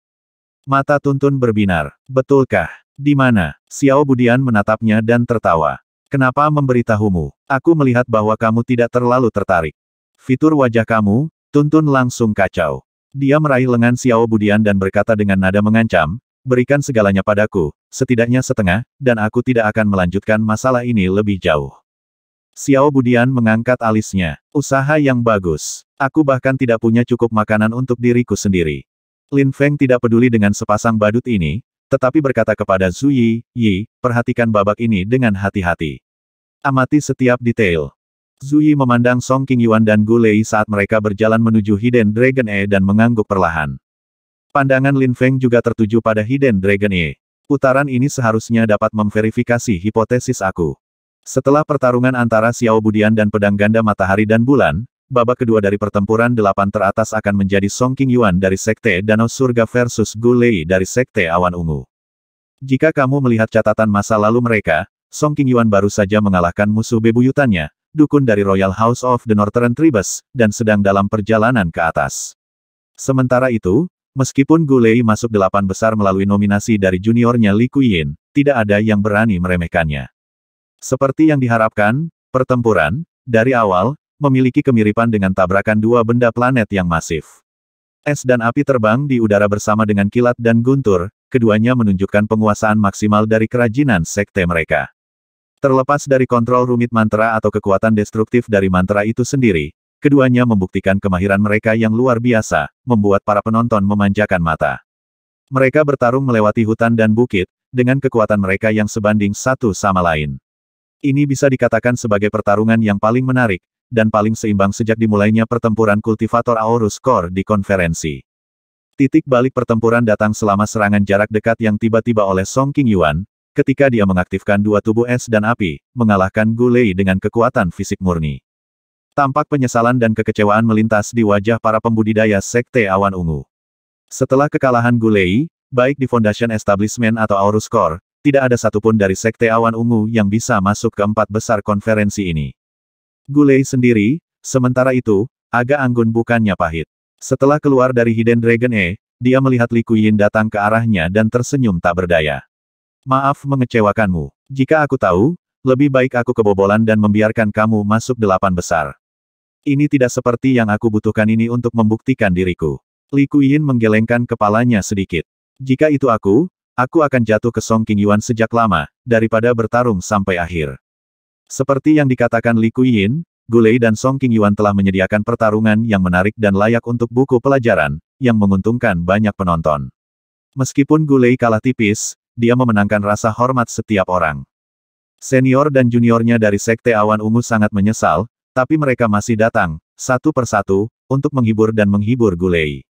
Mata Tuntun berbinar. Betulkah? Di mana? Xiao Budian menatapnya dan tertawa. Kenapa memberitahumu? Aku melihat bahwa kamu tidak terlalu tertarik. Fitur wajah kamu, Tuntun langsung kacau. Dia meraih lengan Xiao Budian dan berkata dengan nada mengancam, berikan segalanya padaku, setidaknya setengah, dan aku tidak akan melanjutkan masalah ini lebih jauh. Xiao Budian mengangkat alisnya. Usaha yang bagus. Aku bahkan tidak punya cukup makanan untuk diriku sendiri. Lin Feng tidak peduli dengan sepasang badut ini, tetapi berkata kepada Zhu Yi, Yi, perhatikan babak ini dengan hati-hati. Amati setiap detail. Zhu Yi memandang Song King Yuan dan Gu Lei saat mereka berjalan menuju Hidden Dragon E dan mengangguk perlahan. Pandangan Lin Feng juga tertuju pada Hidden Dragon E. Putaran ini seharusnya dapat memverifikasi hipotesis aku. Setelah pertarungan antara Xiao Budian dan pedang ganda matahari dan bulan, babak kedua dari pertempuran delapan teratas akan menjadi Song King Yuan dari Sekte Danau Surga versus Gu Lei dari Sekte Awan Ungu. Jika kamu melihat catatan masa lalu mereka, Song King Yuan baru saja mengalahkan musuh bebuyutannya, dukun dari Royal House of the Northern Tribes, dan sedang dalam perjalanan ke atas. Sementara itu, meskipun Gu Lei masuk delapan besar melalui nominasi dari juniornya Li Kuyin, tidak ada yang berani meremehkannya. Seperti yang diharapkan, pertempuran, dari awal, memiliki kemiripan dengan tabrakan dua benda planet yang masif. Es dan api terbang di udara bersama dengan kilat dan guntur, keduanya menunjukkan penguasaan maksimal dari kerajinan sekte mereka. Terlepas dari kontrol rumit mantra atau kekuatan destruktif dari mantra itu sendiri, keduanya membuktikan kemahiran mereka yang luar biasa, membuat para penonton memanjakan mata. Mereka bertarung melewati hutan dan bukit, dengan kekuatan mereka yang sebanding satu sama lain. Ini bisa dikatakan sebagai pertarungan yang paling menarik, dan paling seimbang sejak dimulainya pertempuran kultivator Aorus Core di konferensi. Titik balik pertempuran datang selama serangan jarak dekat yang tiba-tiba oleh Song King Yuan, ketika dia mengaktifkan dua tubuh es dan api, mengalahkan Gu Lei dengan kekuatan fisik murni. Tampak penyesalan dan kekecewaan melintas di wajah para pembudidaya Sekte Awan Ungu. Setelah kekalahan Gu Lei, baik di Foundation Establishment atau Aorus Core, tidak ada satupun dari Sekte Awan Ungu yang bisa masuk ke empat besar konferensi ini. Gulei sendiri, sementara itu, agak anggun bukannya pahit. Setelah keluar dari Hidden Dragon E, dia melihat Li Kuyin datang ke arahnya dan tersenyum tak berdaya. Maaf mengecewakanmu. Jika aku tahu, lebih baik aku kebobolan dan membiarkan kamu masuk delapan besar. Ini tidak seperti yang aku butuhkan ini untuk membuktikan diriku. Li Kuyin menggelengkan kepalanya sedikit. Jika itu aku, aku akan jatuh ke Song King Yuan sejak lama, daripada bertarung sampai akhir. Seperti yang dikatakan Li Kuiyin, Gulei dan Song King Yuan telah menyediakan pertarungan yang menarik dan layak untuk buku pelajaran, yang menguntungkan banyak penonton. Meskipun Gulei kalah tipis, dia memenangkan rasa hormat setiap orang. Senior dan juniornya dari Sekte Awan Ungu sangat menyesal, tapi mereka masih datang, satu persatu, untuk menghibur dan menghibur Gulei.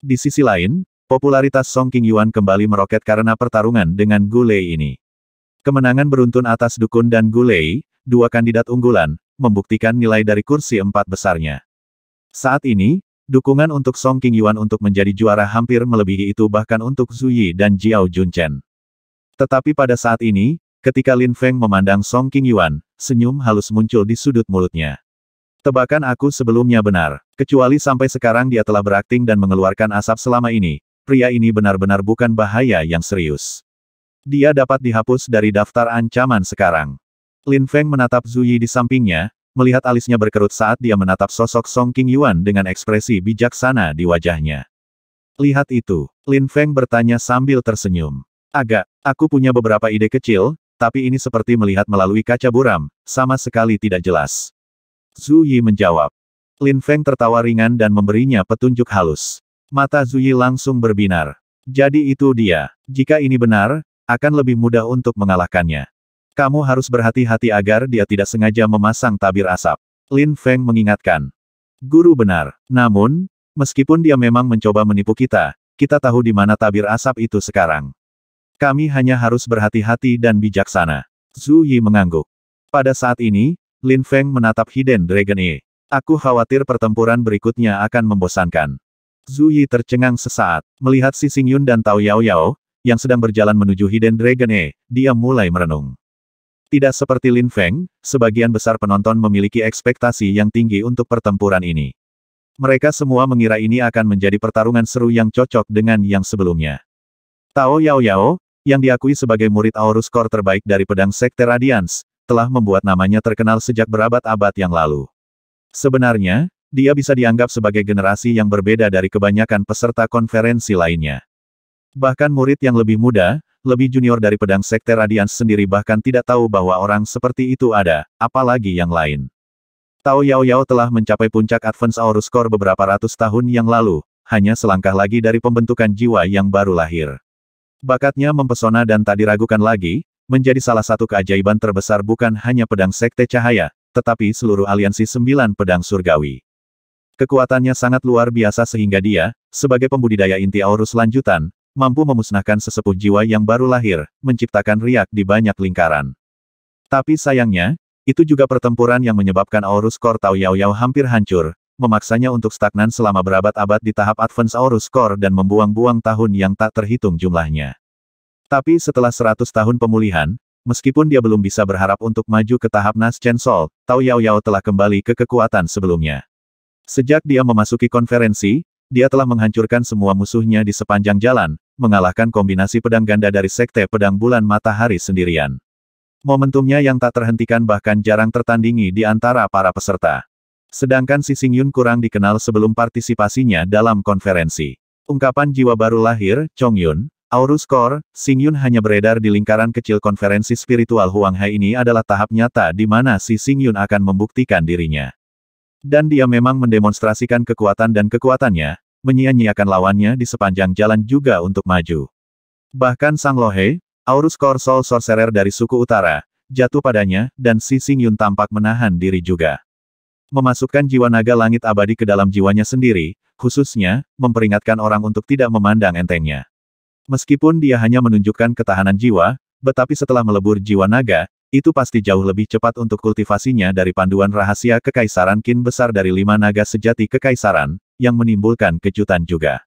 Di sisi lain, popularitas Song King Yuan kembali meroket karena pertarungan dengan Gulei ini. Kemenangan beruntun atas Dukun dan Gulei, dua kandidat unggulan, membuktikan nilai dari kursi empat besarnya. Saat ini, dukungan untuk Song King Yuan untuk menjadi juara hampir melebihi itu bahkan untuk Zuyi dan Jiao Junchen. Tetapi pada saat ini, ketika Lin Feng memandang Song King Yuan, senyum halus muncul di sudut mulutnya. Tebakan aku sebelumnya benar, kecuali sampai sekarang dia telah berakting dan mengeluarkan asap selama ini, pria ini benar-benar bukan bahaya yang serius. Dia dapat dihapus dari daftar ancaman sekarang. Lin Feng menatap Zuyi di sampingnya, melihat alisnya berkerut saat dia menatap sosok Song King Yuan dengan ekspresi bijaksana di wajahnya. Lihat itu, Lin Feng bertanya sambil tersenyum. Agak, aku punya beberapa ide kecil, tapi ini seperti melihat melalui kaca buram, sama sekali tidak jelas. Zhu Yi menjawab. Lin Feng tertawa ringan dan memberinya petunjuk halus. Mata Zhu Yi langsung berbinar. Jadi itu dia. Jika ini benar, akan lebih mudah untuk mengalahkannya. Kamu harus berhati-hati agar dia tidak sengaja memasang tabir asap. Lin Feng mengingatkan. Guru benar. Namun, meskipun dia memang mencoba menipu kita, kita tahu di mana tabir asap itu sekarang. Kami hanya harus berhati-hati dan bijaksana. Zhu Yi mengangguk. Pada saat ini, Lin Feng menatap Hidden Dragon E. Aku khawatir pertempuran berikutnya akan membosankan. Zhu Yi tercengang sesaat, melihat Si Xing Yun dan Tao Yao Yao, yang sedang berjalan menuju Hidden Dragon E, dia mulai merenung. Tidak seperti Lin Feng, sebagian besar penonton memiliki ekspektasi yang tinggi untuk pertempuran ini. Mereka semua mengira ini akan menjadi pertarungan seru yang cocok dengan yang sebelumnya. Tao Yao Yao, yang diakui sebagai murid Aorus Core terbaik dari pedang Sekte Radiance, telah membuat namanya terkenal sejak berabad-abad yang lalu. Sebenarnya, dia bisa dianggap sebagai generasi yang berbeda dari kebanyakan peserta konferensi lainnya. Bahkan murid yang lebih muda, lebih junior dari pedang Sekte Radiance sendiri bahkan tidak tahu bahwa orang seperti itu ada, apalagi yang lain. Tao Yao Yao telah mencapai puncak Advance Aorus Core beberapa ratus tahun yang lalu, hanya selangkah lagi dari pembentukan jiwa yang baru lahir. Bakatnya mempesona dan tak diragukan lagi, menjadi salah satu keajaiban terbesar bukan hanya pedang Sekte Cahaya, tetapi seluruh aliansi sembilan pedang surgawi. Kekuatannya sangat luar biasa sehingga dia, sebagai pembudidaya inti Aurus lanjutan, mampu memusnahkan sesepuh jiwa yang baru lahir, menciptakan riak di banyak lingkaran. Tapi sayangnya, itu juga pertempuran yang menyebabkan Aurus Core Tao Yao Yao hampir hancur, memaksanya untuk stagnan selama berabad-abad di tahap Advance Aurus Core dan membuang-buang tahun yang tak terhitung jumlahnya. Tapi setelah 100 tahun pemulihan, meskipun dia belum bisa berharap untuk maju ke tahap Nas Chen Sol, Tao Yao Yao telah kembali ke kekuatan sebelumnya. Sejak dia memasuki konferensi, dia telah menghancurkan semua musuhnya di sepanjang jalan, mengalahkan kombinasi pedang ganda dari Sekte Pedang Bulan Matahari sendirian. Momentumnya yang tak terhentikan bahkan jarang tertandingi di antara para peserta. Sedangkan Si Sing Yun kurang dikenal sebelum partisipasinya dalam konferensi. Ungkapan jiwa baru lahir, Chong Yun, Aurus Core, Sing Yun hanya beredar di lingkaran kecil konferensi spiritual Huang Hai ini adalah tahap nyata di mana Si Sing Yun akan membuktikan dirinya. Dan dia memang mendemonstrasikan kekuatan dan kekuatannya, menyia-nyiakan lawannya di sepanjang jalan juga untuk maju. Bahkan Sang Lohe, Aurus Core Sorcerer dari suku utara, jatuh padanya, dan Si Sing Yun tampak menahan diri juga. Memasukkan jiwa naga langit abadi ke dalam jiwanya sendiri, khususnya, memperingatkan orang untuk tidak memandang entengnya. Meskipun dia hanya menunjukkan ketahanan jiwa, tetapi setelah melebur jiwa naga, itu pasti jauh lebih cepat untuk kultivasinya dari panduan rahasia Kekaisaran Kin besar dari lima naga sejati Kekaisaran, yang menimbulkan kejutan juga.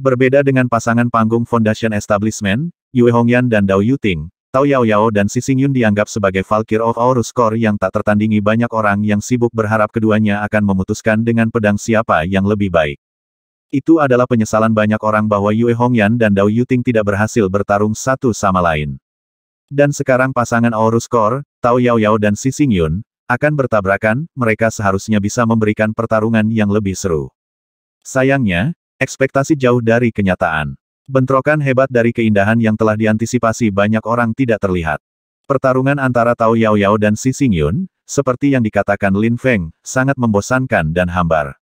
Berbeda dengan pasangan panggung Foundation Establishment, Yue Hongyan dan Dao Yuting, Tao Yao Yao dan Si Xing Yun dianggap sebagai Valkyr of Aurus Core yang tak tertandingi banyak orang yang sibuk berharap keduanya akan memutuskan dengan pedang siapa yang lebih baik. Itu adalah penyesalan banyak orang bahwa Yue Hongyan dan Dao Yuting tidak berhasil bertarung satu sama lain. Dan sekarang pasangan Aurus Core, Tao Yao Yao dan Si Xing Yun, akan bertabrakan, mereka seharusnya bisa memberikan pertarungan yang lebih seru. Sayangnya, ekspektasi jauh dari kenyataan. Bentrokan hebat dari keindahan yang telah diantisipasi banyak orang tidak terlihat. Pertarungan antara Tao Yao Yao dan Si Sing Yun, seperti yang dikatakan Lin Feng, sangat membosankan dan hambar.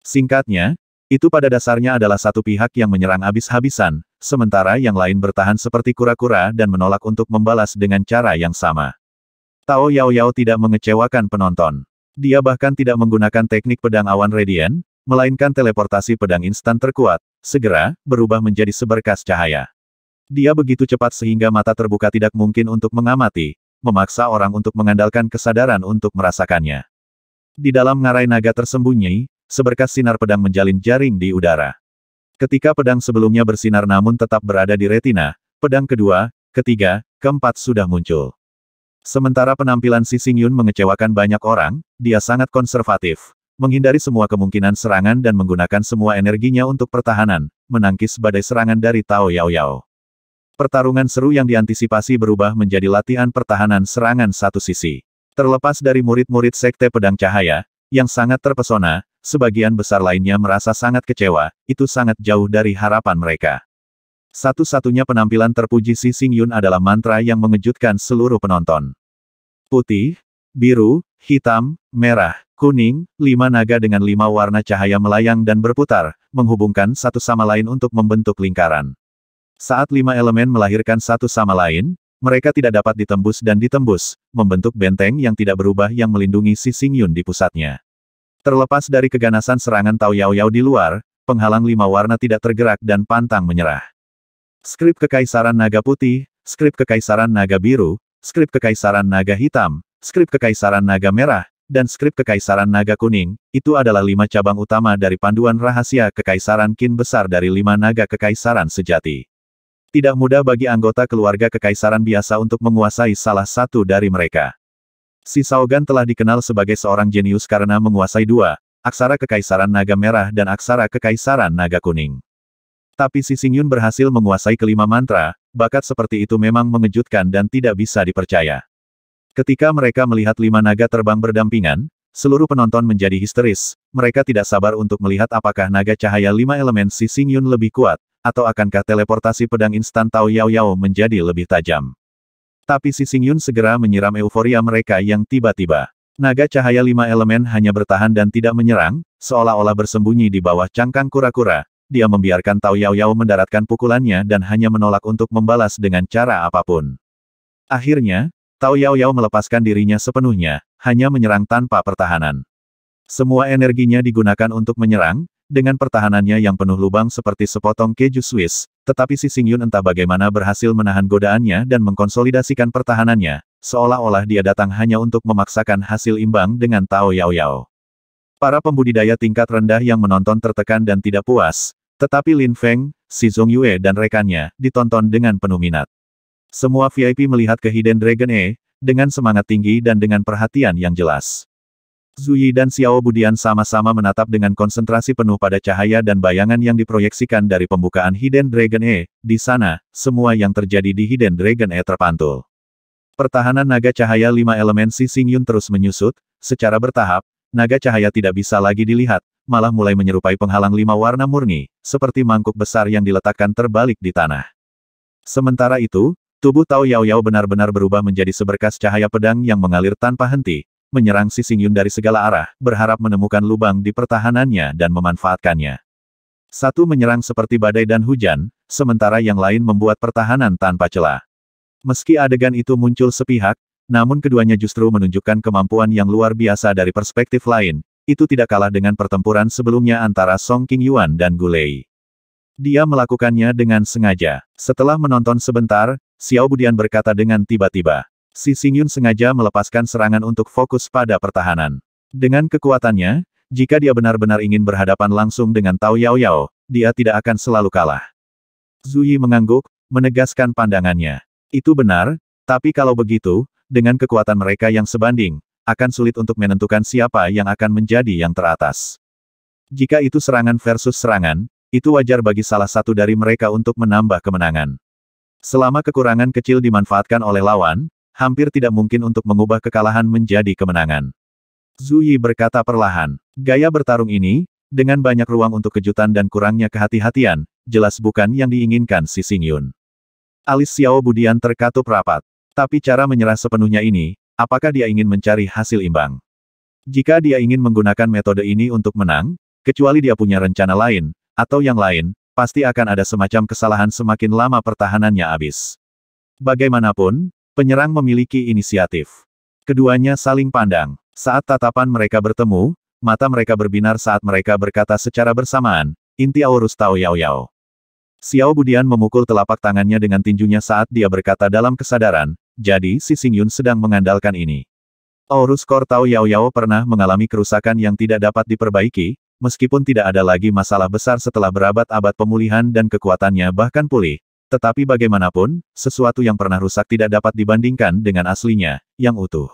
Singkatnya, itu pada dasarnya adalah satu pihak yang menyerang habis-habisan, sementara yang lain bertahan seperti kura-kura dan menolak untuk membalas dengan cara yang sama. Tao Yao Yao tidak mengecewakan penonton. Dia bahkan tidak menggunakan teknik pedang awan radian, melainkan teleportasi pedang instan terkuat, segera, berubah menjadi seberkas cahaya. Dia begitu cepat sehingga mata terbuka tidak mungkin untuk mengamati, memaksa orang untuk mengandalkan kesadaran untuk merasakannya. Di dalam ngarai naga tersembunyi, seberkas sinar pedang menjalin jaring di udara. Ketika pedang sebelumnya bersinar namun tetap berada di retina, pedang kedua, ketiga, keempat sudah muncul. Sementara penampilan Si Sing mengecewakan banyak orang, dia sangat konservatif menghindari semua kemungkinan serangan dan menggunakan semua energinya untuk pertahanan, menangkis badai serangan dari Tao Yao Yao. Pertarungan seru yang diantisipasi berubah menjadi latihan pertahanan serangan satu sisi. Terlepas dari murid-murid Sekte Pedang Cahaya, yang sangat terpesona, sebagian besar lainnya merasa sangat kecewa, itu sangat jauh dari harapan mereka. Satu-satunya penampilan terpuji Si Sing Yun adalah mantra yang mengejutkan seluruh penonton. Putih, biru, hitam, merah, kuning, lima naga dengan lima warna cahaya melayang dan berputar, menghubungkan satu sama lain untuk membentuk lingkaran. Saat lima elemen melahirkan satu sama lain, mereka tidak dapat ditembus dan ditembus, membentuk benteng yang tidak berubah yang melindungi si Xing di pusatnya. Terlepas dari keganasan serangan Tao Yao Yao di luar, penghalang lima warna tidak tergerak dan pantang menyerah. Skrip Kekaisaran Naga Putih, Skrip Kekaisaran Naga Biru, Skrip Kekaisaran Naga Hitam, Skrip Kekaisaran Naga Merah, dan skrip Kekaisaran Naga Kuning, itu adalah lima cabang utama dari panduan rahasia Kekaisaran Kin besar dari lima naga Kekaisaran sejati. Tidak mudah bagi anggota keluarga Kekaisaran biasa untuk menguasai salah satu dari mereka. Si Saogan telah dikenal sebagai seorang jenius karena menguasai dua, aksara Kekaisaran Naga Merah dan aksara Kekaisaran Naga Kuning. Tapi Si Xingyun berhasil menguasai kelima mantra, bakat seperti itu memang mengejutkan dan tidak bisa dipercaya. Ketika mereka melihat lima naga terbang berdampingan, seluruh penonton menjadi histeris. Mereka tidak sabar untuk melihat apakah naga cahaya lima elemen si Xing Yun lebih kuat, atau akankah teleportasi pedang instan Tao Yao Yao menjadi lebih tajam. Tapi si Xing Yun segera menyiram euforia mereka yang tiba-tiba. Naga cahaya lima elemen hanya bertahan dan tidak menyerang, seolah-olah bersembunyi di bawah cangkang kura-kura. Dia membiarkan Tao Yao Yao mendaratkan pukulannya dan hanya menolak untuk membalas dengan cara apapun. Akhirnya, Tao Yao Yao melepaskan dirinya sepenuhnya, hanya menyerang tanpa pertahanan. Semua energinya digunakan untuk menyerang, dengan pertahanannya yang penuh lubang seperti sepotong keju Swiss, tetapi si Xing Yun entah bagaimana berhasil menahan godaannya dan mengkonsolidasikan pertahanannya, seolah-olah dia datang hanya untuk memaksakan hasil imbang dengan Tao Yao Yao. Para pembudidaya tingkat rendah yang menonton tertekan dan tidak puas, tetapi Lin Feng, Si Zhong Yue dan rekannya, ditonton dengan penuh minat. Semua VIP melihat ke Hidden Dragon E, dengan semangat tinggi dan dengan perhatian yang jelas. Zuyi dan Xiao Budian sama-sama menatap dengan konsentrasi penuh pada cahaya dan bayangan yang diproyeksikan dari pembukaan Hidden Dragon E. Di sana, semua yang terjadi di Hidden Dragon E terpantul. Pertahanan naga cahaya lima elemen Si Xing Yun terus menyusut, secara bertahap, naga cahaya tidak bisa lagi dilihat, malah mulai menyerupai penghalang lima warna murni, seperti mangkuk besar yang diletakkan terbalik di tanah. Sementara itu, Tubuh Tao Yao Yao benar-benar berubah menjadi seberkas cahaya pedang yang mengalir tanpa henti, menyerang si Xing Yun dari segala arah, berharap menemukan lubang di pertahanannya dan memanfaatkannya. Satu menyerang seperti badai dan hujan, sementara yang lain membuat pertahanan tanpa celah. Meski adegan itu muncul sepihak, namun keduanya justru menunjukkan kemampuan yang luar biasa dari perspektif lain, itu tidak kalah dengan pertempuran sebelumnya antara Song King Yuan dan Gu Lei. Dia melakukannya dengan sengaja. Setelah menonton sebentar, Xiao Budian berkata dengan tiba-tiba. Si Xingyun sengaja melepaskan serangan untuk fokus pada pertahanan. Dengan kekuatannya, jika dia benar-benar ingin berhadapan langsung dengan Tao Yao Yao, dia tidak akan selalu kalah. Zuyi mengangguk, menegaskan pandangannya. Itu benar, tapi kalau begitu, dengan kekuatan mereka yang sebanding, akan sulit untuk menentukan siapa yang akan menjadi yang teratas. Jika itu serangan versus serangan, itu wajar bagi salah satu dari mereka untuk menambah kemenangan. Selama kekurangan kecil dimanfaatkan oleh lawan, hampir tidak mungkin untuk mengubah kekalahan menjadi kemenangan. Zuyi berkata perlahan, gaya bertarung ini, dengan banyak ruang untuk kejutan dan kurangnya kehati-hatian, jelas bukan yang diinginkan si Singyun. Alis Xiao Budian terkatup rapat. Tapi cara menyerah sepenuhnya ini, apakah dia ingin mencari hasil imbang? Jika dia ingin menggunakan metode ini untuk menang, kecuali dia punya rencana lain, atau yang lain, pasti akan ada semacam kesalahan semakin lama pertahanannya habis. Bagaimanapun, penyerang memiliki inisiatif. Keduanya saling pandang. Saat tatapan mereka bertemu, mata mereka berbinar saat mereka berkata secara bersamaan, inti Aurus Tao Yao Yao. Xiao Budian memukul telapak tangannya dengan tinjunya saat dia berkata dalam kesadaran, jadi si Singyun sedang mengandalkan ini. Aurus Kor Tao Yao Yao pernah mengalami kerusakan yang tidak dapat diperbaiki, meskipun tidak ada lagi masalah besar setelah berabad-abad pemulihan dan kekuatannya bahkan pulih. Tetapi bagaimanapun, sesuatu yang pernah rusak tidak dapat dibandingkan dengan aslinya, yang utuh.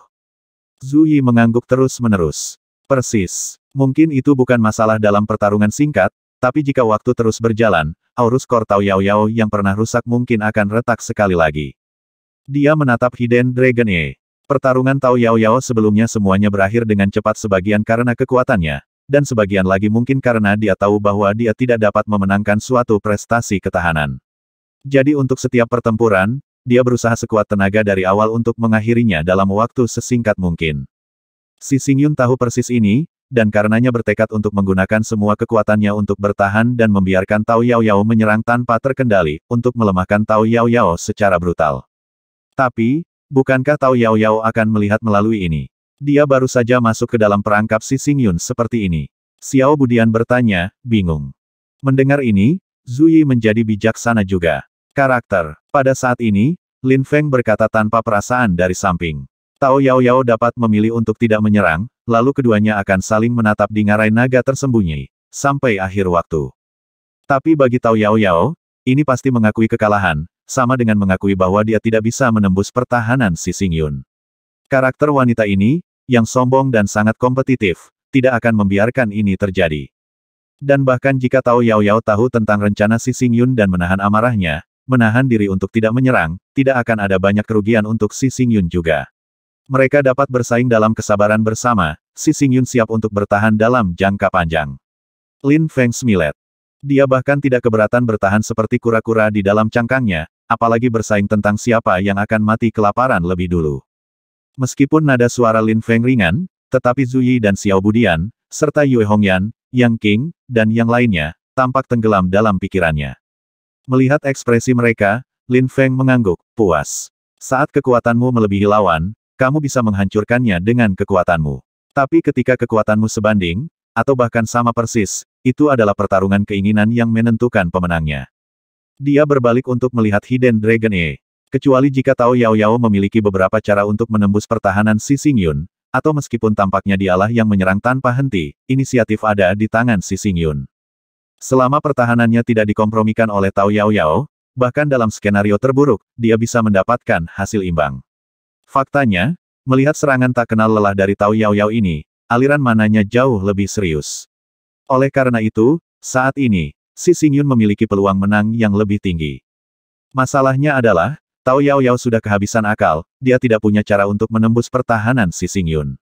Zuyi mengangguk terus-menerus. Persis. Mungkin itu bukan masalah dalam pertarungan singkat, tapi jika waktu terus berjalan, Aurus Core Tao Yao Yao yang pernah rusak mungkin akan retak sekali lagi. Dia menatap Hidden Dragon E. Pertarungan Tao Yao Yao sebelumnya semuanya berakhir dengan cepat sebagian karena kekuatannya, dan sebagian lagi mungkin karena dia tahu bahwa dia tidak dapat memenangkan suatu prestasi ketahanan. Jadi untuk setiap pertempuran, dia berusaha sekuat tenaga dari awal untuk mengakhirinya dalam waktu sesingkat mungkin. Si Yun tahu persis ini, dan karenanya bertekad untuk menggunakan semua kekuatannya untuk bertahan dan membiarkan Tao Yao Yao menyerang tanpa terkendali, untuk melemahkan Tao Yao Yao secara brutal. Tapi, bukankah Tao Yao Yao akan melihat melalui ini? Dia baru saja masuk ke dalam perangkap si Xing Yun seperti ini. Xiao Budian bertanya, bingung. Mendengar ini, Zuyi menjadi bijaksana juga. Karakter. Pada saat ini, Lin Feng berkata tanpa perasaan dari samping. Tao Yao Yao dapat memilih untuk tidak menyerang, lalu keduanya akan saling menatap di ngarai naga tersembunyi, sampai akhir waktu. Tapi bagi Tao Yao Yao, ini pasti mengakui kekalahan, sama dengan mengakui bahwa dia tidak bisa menembus pertahanan si Xing Yun. Karakter wanita ini, yang sombong dan sangat kompetitif, tidak akan membiarkan ini terjadi. Dan bahkan jika Tao Yao Yao tahu tentang rencana Si Xing Yun dan menahan amarahnya, menahan diri untuk tidak menyerang, tidak akan ada banyak kerugian untuk Si Xing Yun juga. Mereka dapat bersaing dalam kesabaran bersama, Si Xing Yun siap untuk bertahan dalam jangka panjang. Lin Feng smilet. Dia bahkan tidak keberatan bertahan seperti kura-kura di dalam cangkangnya, apalagi bersaing tentang siapa yang akan mati kelaparan lebih dulu. Meskipun nada suara Lin Feng ringan, tetapi Zuyi dan Xiao Budian, serta Yue Hongyan, Yang King, dan yang lainnya, tampak tenggelam dalam pikirannya. Melihat ekspresi mereka, Lin Feng mengangguk, puas. Saat kekuatanmu melebihi lawan, kamu bisa menghancurkannya dengan kekuatanmu. Tapi ketika kekuatanmu sebanding, atau bahkan sama persis, itu adalah pertarungan keinginan yang menentukan pemenangnya. Dia berbalik untuk melihat Hidden Dragon E. Kecuali jika Tao Yao Yao memiliki beberapa cara untuk menembus pertahanan Si Sing Yun, atau meskipun tampaknya dialah yang menyerang tanpa henti, inisiatif ada di tangan Si Sing Yun. Selama pertahanannya tidak dikompromikan oleh Tao Yao Yao, bahkan dalam skenario terburuk, dia bisa mendapatkan hasil imbang. Faktanya, melihat serangan tak kenal lelah dari Tao Yao Yao ini, aliran mananya jauh lebih serius. Oleh karena itu, saat ini, Si Sing Yun memiliki peluang menang yang lebih tinggi. Masalahnya adalah, Tao Yao Yao sudah kehabisan akal, dia tidak punya cara untuk menembus pertahanan si Xing Yun.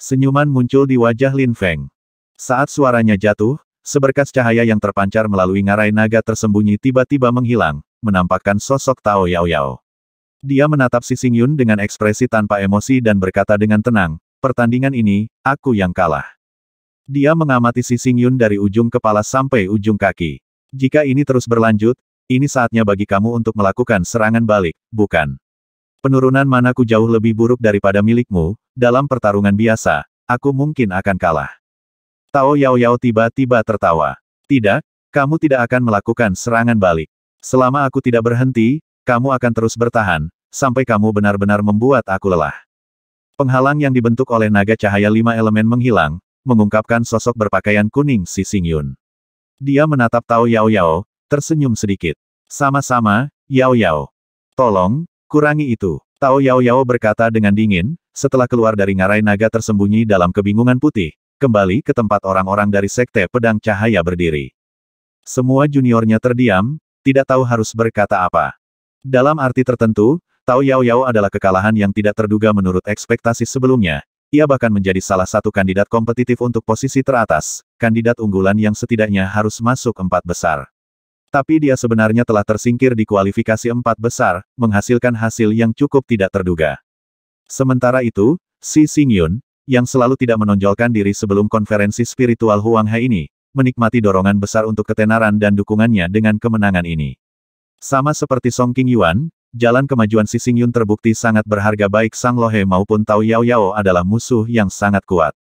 Senyuman muncul di wajah Lin Feng. Saat suaranya jatuh, seberkas cahaya yang terpancar melalui ngarai naga tersembunyi tiba-tiba menghilang, menampakkan sosok Tao Yao Yao. Dia menatap si Xing Yun dengan ekspresi tanpa emosi dan berkata dengan tenang, pertandingan ini, aku yang kalah. Dia mengamati si Xing Yun dari ujung kepala sampai ujung kaki. Jika ini terus berlanjut, ini saatnya bagi kamu untuk melakukan serangan balik, bukan? Penurunan manaku jauh lebih buruk daripada milikmu, dalam pertarungan biasa, aku mungkin akan kalah. Tao Yao Yao tiba-tiba tertawa. Tidak, kamu tidak akan melakukan serangan balik. Selama aku tidak berhenti, kamu akan terus bertahan, sampai kamu benar-benar membuat aku lelah. Penghalang yang dibentuk oleh naga cahaya lima elemen menghilang, mengungkapkan sosok berpakaian kuning si Xing Dia menatap Tao Yao Yao, Tersenyum sedikit. Sama-sama, Yao Yao. Tolong, kurangi itu. Tao Yao Yao berkata dengan dingin, setelah keluar dari ngarai naga tersembunyi dalam kebingungan putih, kembali ke tempat orang-orang dari Sekte Pedang Cahaya berdiri. Semua juniornya terdiam, tidak tahu harus berkata apa. Dalam arti tertentu, Tao Yao Yao adalah kekalahan yang tidak terduga menurut ekspektasi sebelumnya. Ia bahkan menjadi salah satu kandidat kompetitif untuk posisi teratas, kandidat unggulan yang setidaknya harus masuk empat besar. Tapi dia sebenarnya telah tersingkir di kualifikasi empat besar, menghasilkan hasil yang cukup tidak terduga. Sementara itu, Si Xingyun, yang selalu tidak menonjolkan diri sebelum konferensi spiritual Huang Hai ini, menikmati dorongan besar untuk ketenaran dan dukungannya dengan kemenangan ini. Sama seperti Song King Yuan, jalan kemajuan Si Xingyun terbukti sangat berharga baik Sang Lohe maupun Tao Yao Yao adalah musuh yang sangat kuat.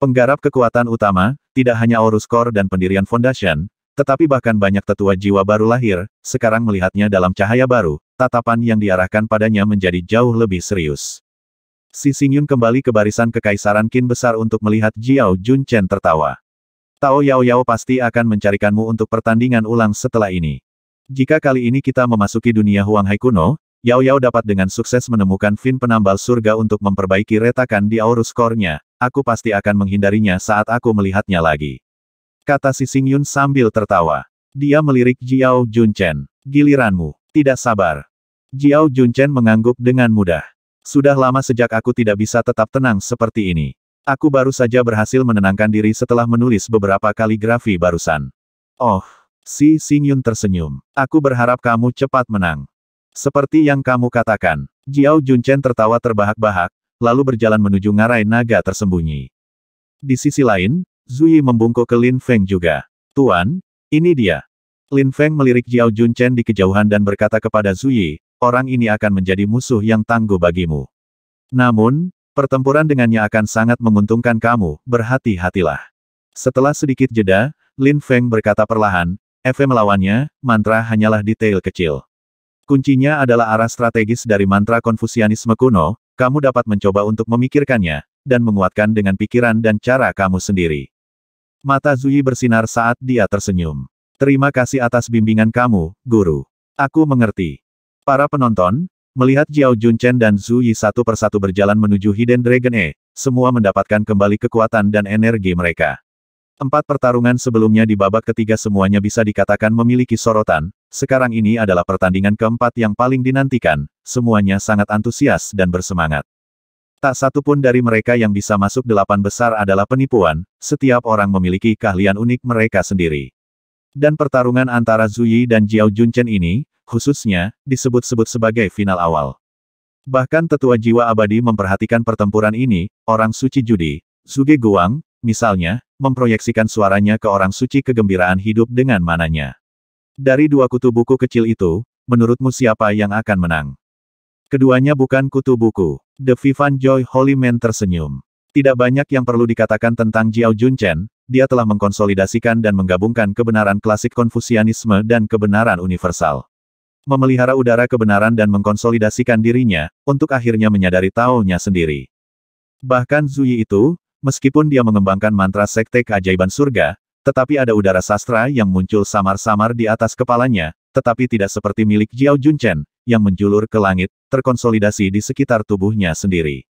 Penggarap kekuatan utama, tidak hanya Aorus Core dan pendirian Foundation, tetapi bahkan banyak tetua jiwa baru lahir, sekarang melihatnya dalam cahaya baru, tatapan yang diarahkan padanya menjadi jauh lebih serius. Si Singyun kembali ke barisan kekaisaran Qin besar untuk melihat Jiao Junchen tertawa. Tao Yao Yao pasti akan mencarikanmu untuk pertandingan ulang setelah ini. Jika kali ini kita memasuki dunia Huang Hai kuno, Yao Yao dapat dengan sukses menemukan Fin penambal surga untuk memperbaiki retakan di Aurus core Aku pasti akan menghindarinya saat aku melihatnya lagi kata si Xingyun sambil tertawa. Dia melirik Jiao Junchen. Giliranmu. Tidak sabar. Jiao Junchen mengangguk dengan mudah. Sudah lama sejak aku tidak bisa tetap tenang seperti ini. Aku baru saja berhasil menenangkan diri setelah menulis beberapa kaligrafi barusan. Oh, si Xingyun tersenyum. Aku berharap kamu cepat menang. Seperti yang kamu katakan, Jiao Junchen tertawa terbahak-bahak, lalu berjalan menuju ngarai naga tersembunyi. Di sisi lain, Zui membungkuk ke Lin Feng juga. Tuan, ini dia. Lin Feng melirik Jiao Junchen di kejauhan dan berkata kepada Zui, orang ini akan menjadi musuh yang tangguh bagimu. Namun, pertempuran dengannya akan sangat menguntungkan kamu, berhati-hatilah. Setelah sedikit jeda, Lin Feng berkata perlahan, efek melawannya, mantra hanyalah detail kecil. Kuncinya adalah arah strategis dari mantra konfusianisme kuno, kamu dapat mencoba untuk memikirkannya, dan menguatkan dengan pikiran dan cara kamu sendiri. Mata Zui bersinar saat dia tersenyum. Terima kasih atas bimbingan kamu, guru. Aku mengerti. Para penonton, melihat Jiao Junchen dan Zui satu persatu berjalan menuju Hidden Dragon E, semua mendapatkan kembali kekuatan dan energi mereka. Empat pertarungan sebelumnya di babak ketiga semuanya bisa dikatakan memiliki sorotan, sekarang ini adalah pertandingan keempat yang paling dinantikan, semuanya sangat antusias dan bersemangat. Tak satu pun dari mereka yang bisa masuk delapan besar adalah penipuan, setiap orang memiliki keahlian unik mereka sendiri. Dan pertarungan antara Zuyi dan Jiao Junchen ini, khususnya, disebut-sebut sebagai final awal. Bahkan tetua jiwa abadi memperhatikan pertempuran ini, orang suci judi, Zuge Guang, misalnya, memproyeksikan suaranya ke orang suci kegembiraan hidup dengan mananya. Dari dua kutu buku kecil itu, menurutmu siapa yang akan menang? Keduanya bukan kutu buku. The Vivan Joy Holy Man tersenyum. Tidak banyak yang perlu dikatakan tentang Jiao Junchen, dia telah mengkonsolidasikan dan menggabungkan kebenaran klasik konfusianisme dan kebenaran universal. Memelihara udara kebenaran dan mengkonsolidasikan dirinya, untuk akhirnya menyadari taunya sendiri. Bahkan Zui itu, meskipun dia mengembangkan mantra sekte keajaiban surga, tetapi ada udara sastra yang muncul samar-samar di atas kepalanya, tetapi tidak seperti milik Jiao Junchen, yang menjulur ke langit, terkonsolidasi di sekitar tubuhnya sendiri.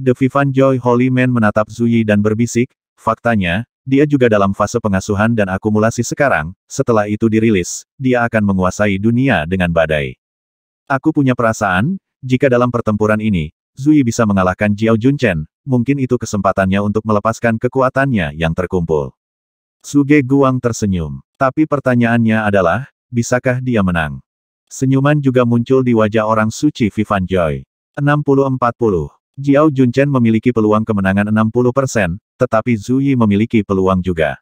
The Vivan Joy Holy Man menatap Zuyi dan berbisik, faktanya, dia juga dalam fase pengasuhan dan akumulasi sekarang, setelah itu dirilis, dia akan menguasai dunia dengan badai. Aku punya perasaan, jika dalam pertempuran ini, Zui bisa mengalahkan Jiao Junchen, mungkin itu kesempatannya untuk melepaskan kekuatannya yang terkumpul. Suge Guang tersenyum. Tapi pertanyaannya adalah, bisakah dia menang? Senyuman juga muncul di wajah orang suci Vivan Joy. 60-40. Jiao Junchen memiliki peluang kemenangan 60%, tetapi Zhu Yi memiliki peluang juga.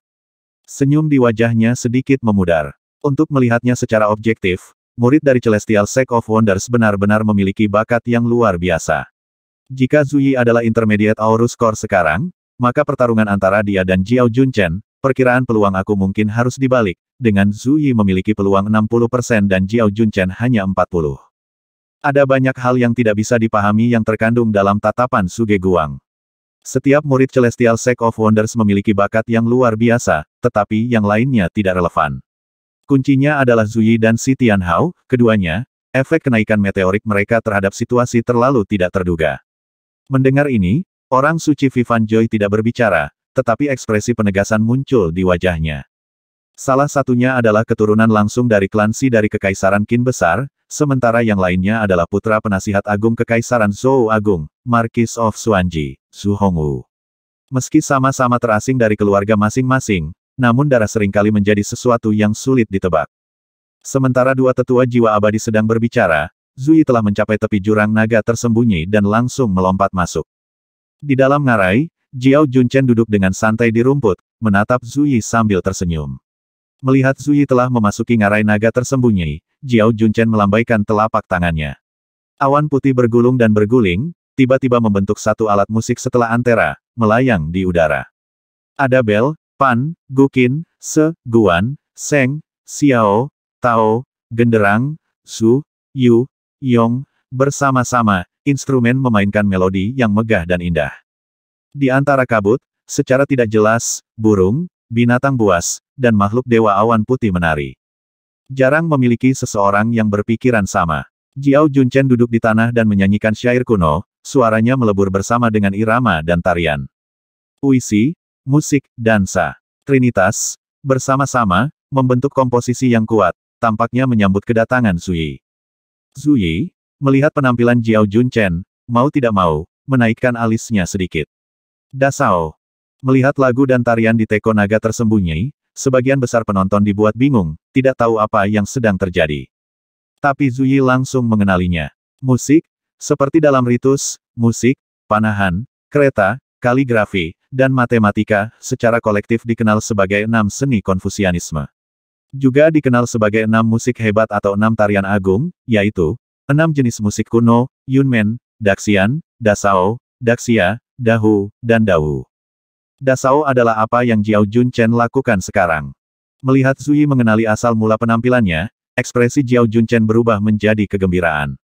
Senyum di wajahnya sedikit memudar. Untuk melihatnya secara objektif, murid dari Celestial Sect of Wonders benar-benar memiliki bakat yang luar biasa. Jika Zhu Yi adalah intermediate Aurus Core sekarang, maka pertarungan antara dia dan Jiao Junchen, perkiraan peluang aku mungkin harus dibalik, dengan Zhu Yi memiliki peluang 60% dan Jiao Junchen hanya 40. Ada banyak hal yang tidak bisa dipahami yang terkandung dalam tatapan Suge Guang. Setiap murid Celestial Sect of Wonders memiliki bakat yang luar biasa, tetapi yang lainnya tidak relevan. Kuncinya adalah Zuyi dan Si Tianhao, keduanya, efek kenaikan meteorik mereka terhadap situasi terlalu tidak terduga. Mendengar ini, orang suci Vivan Joy tidak berbicara, tetapi ekspresi penegasan muncul di wajahnya. Salah satunya adalah keturunan langsung dari klan Si dari Kekaisaran Qin Besar, sementara yang lainnya adalah putra penasihat agung Kekaisaran Zhou Agung, Marquis of Suanji, Zhu Hongwu. Meski sama-sama terasing dari keluarga masing-masing, namun darah seringkali menjadi sesuatu yang sulit ditebak. Sementara dua tetua jiwa abadi sedang berbicara, Zui telah mencapai tepi jurang naga tersembunyi dan langsung melompat masuk. Di dalam ngarai, Jiao Junchen duduk dengan santai di rumput, menatap Zui sambil tersenyum. Melihat Zuyi telah memasuki ngarai naga tersembunyi, Jiao Junchen melambaikan telapak tangannya. Awan putih bergulung dan berguling, tiba-tiba membentuk satu alat musik setelah antera, melayang di udara. Ada bel, pan, gukin, se, guan, seng, xiao, tao, genderang, su, yu, yong, bersama-sama, instrumen memainkan melodi yang megah dan indah. Di antara kabut, secara tidak jelas, burung, binatang buas, dan makhluk dewa awan putih menari. Jarang memiliki seseorang yang berpikiran sama. Jiao Junchen duduk di tanah dan menyanyikan syair kuno, suaranya melebur bersama dengan irama dan tarian. Puisi, musik, dansa. Trinitas, bersama-sama, membentuk komposisi yang kuat, tampaknya menyambut kedatangan Zui. Zui, melihat penampilan Jiao Junchen, mau tidak mau, menaikkan alisnya sedikit. Dasao, melihat lagu dan tarian di teko naga tersembunyi, Sebagian besar penonton dibuat bingung, tidak tahu apa yang sedang terjadi. Tapi Zuyi langsung mengenalinya. Musik, seperti dalam ritus, musik, panahan, kereta, kaligrafi, dan matematika, secara kolektif dikenal sebagai enam seni konfusianisme. Juga dikenal sebagai enam musik hebat atau enam tarian agung, yaitu, enam jenis musik kuno, Yunmen, Daxian, Dasao, Daxia, Dahu, dan Dawu. Dasau adalah apa yang Jiao Jun Chen lakukan sekarang. Melihat Zui mengenali asal mula penampilannya, ekspresi Jiao Jun Chen berubah menjadi kegembiraan.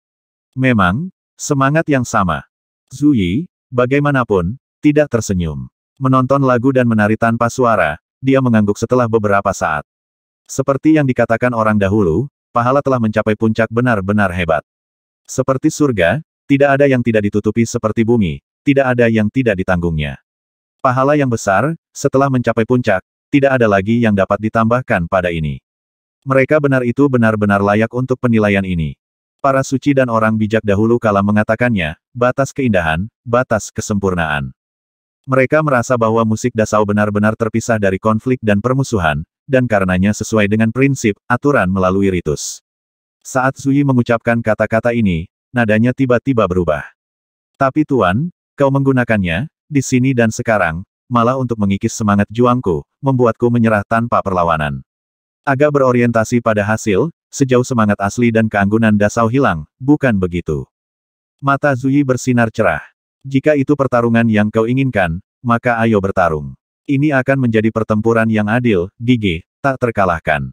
Memang, semangat yang sama. Zui, bagaimanapun, tidak tersenyum. Menonton lagu dan menari tanpa suara, dia mengangguk setelah beberapa saat. Seperti yang dikatakan orang dahulu, pahala telah mencapai puncak benar-benar hebat. Seperti surga, tidak ada yang tidak ditutupi seperti bumi, tidak ada yang tidak ditanggungnya. Pahala yang besar, setelah mencapai puncak, tidak ada lagi yang dapat ditambahkan pada ini. Mereka benar itu benar-benar layak untuk penilaian ini. Para suci dan orang bijak dahulu kala mengatakannya, batas keindahan, batas kesempurnaan. Mereka merasa bahwa musik dasau benar-benar terpisah dari konflik dan permusuhan, dan karenanya sesuai dengan prinsip, aturan melalui ritus. Saat Zui mengucapkan kata-kata ini, nadanya tiba-tiba berubah. Tapi Tuan, kau menggunakannya, di sini dan sekarang, malah untuk mengikis semangat juangku, membuatku menyerah tanpa perlawanan. Agak berorientasi pada hasil, sejauh semangat asli dan keanggunan Dasau hilang, bukan begitu. Mata Zuyi bersinar cerah. Jika itu pertarungan yang kau inginkan, maka ayo bertarung. Ini akan menjadi pertempuran yang adil, gigi, tak terkalahkan.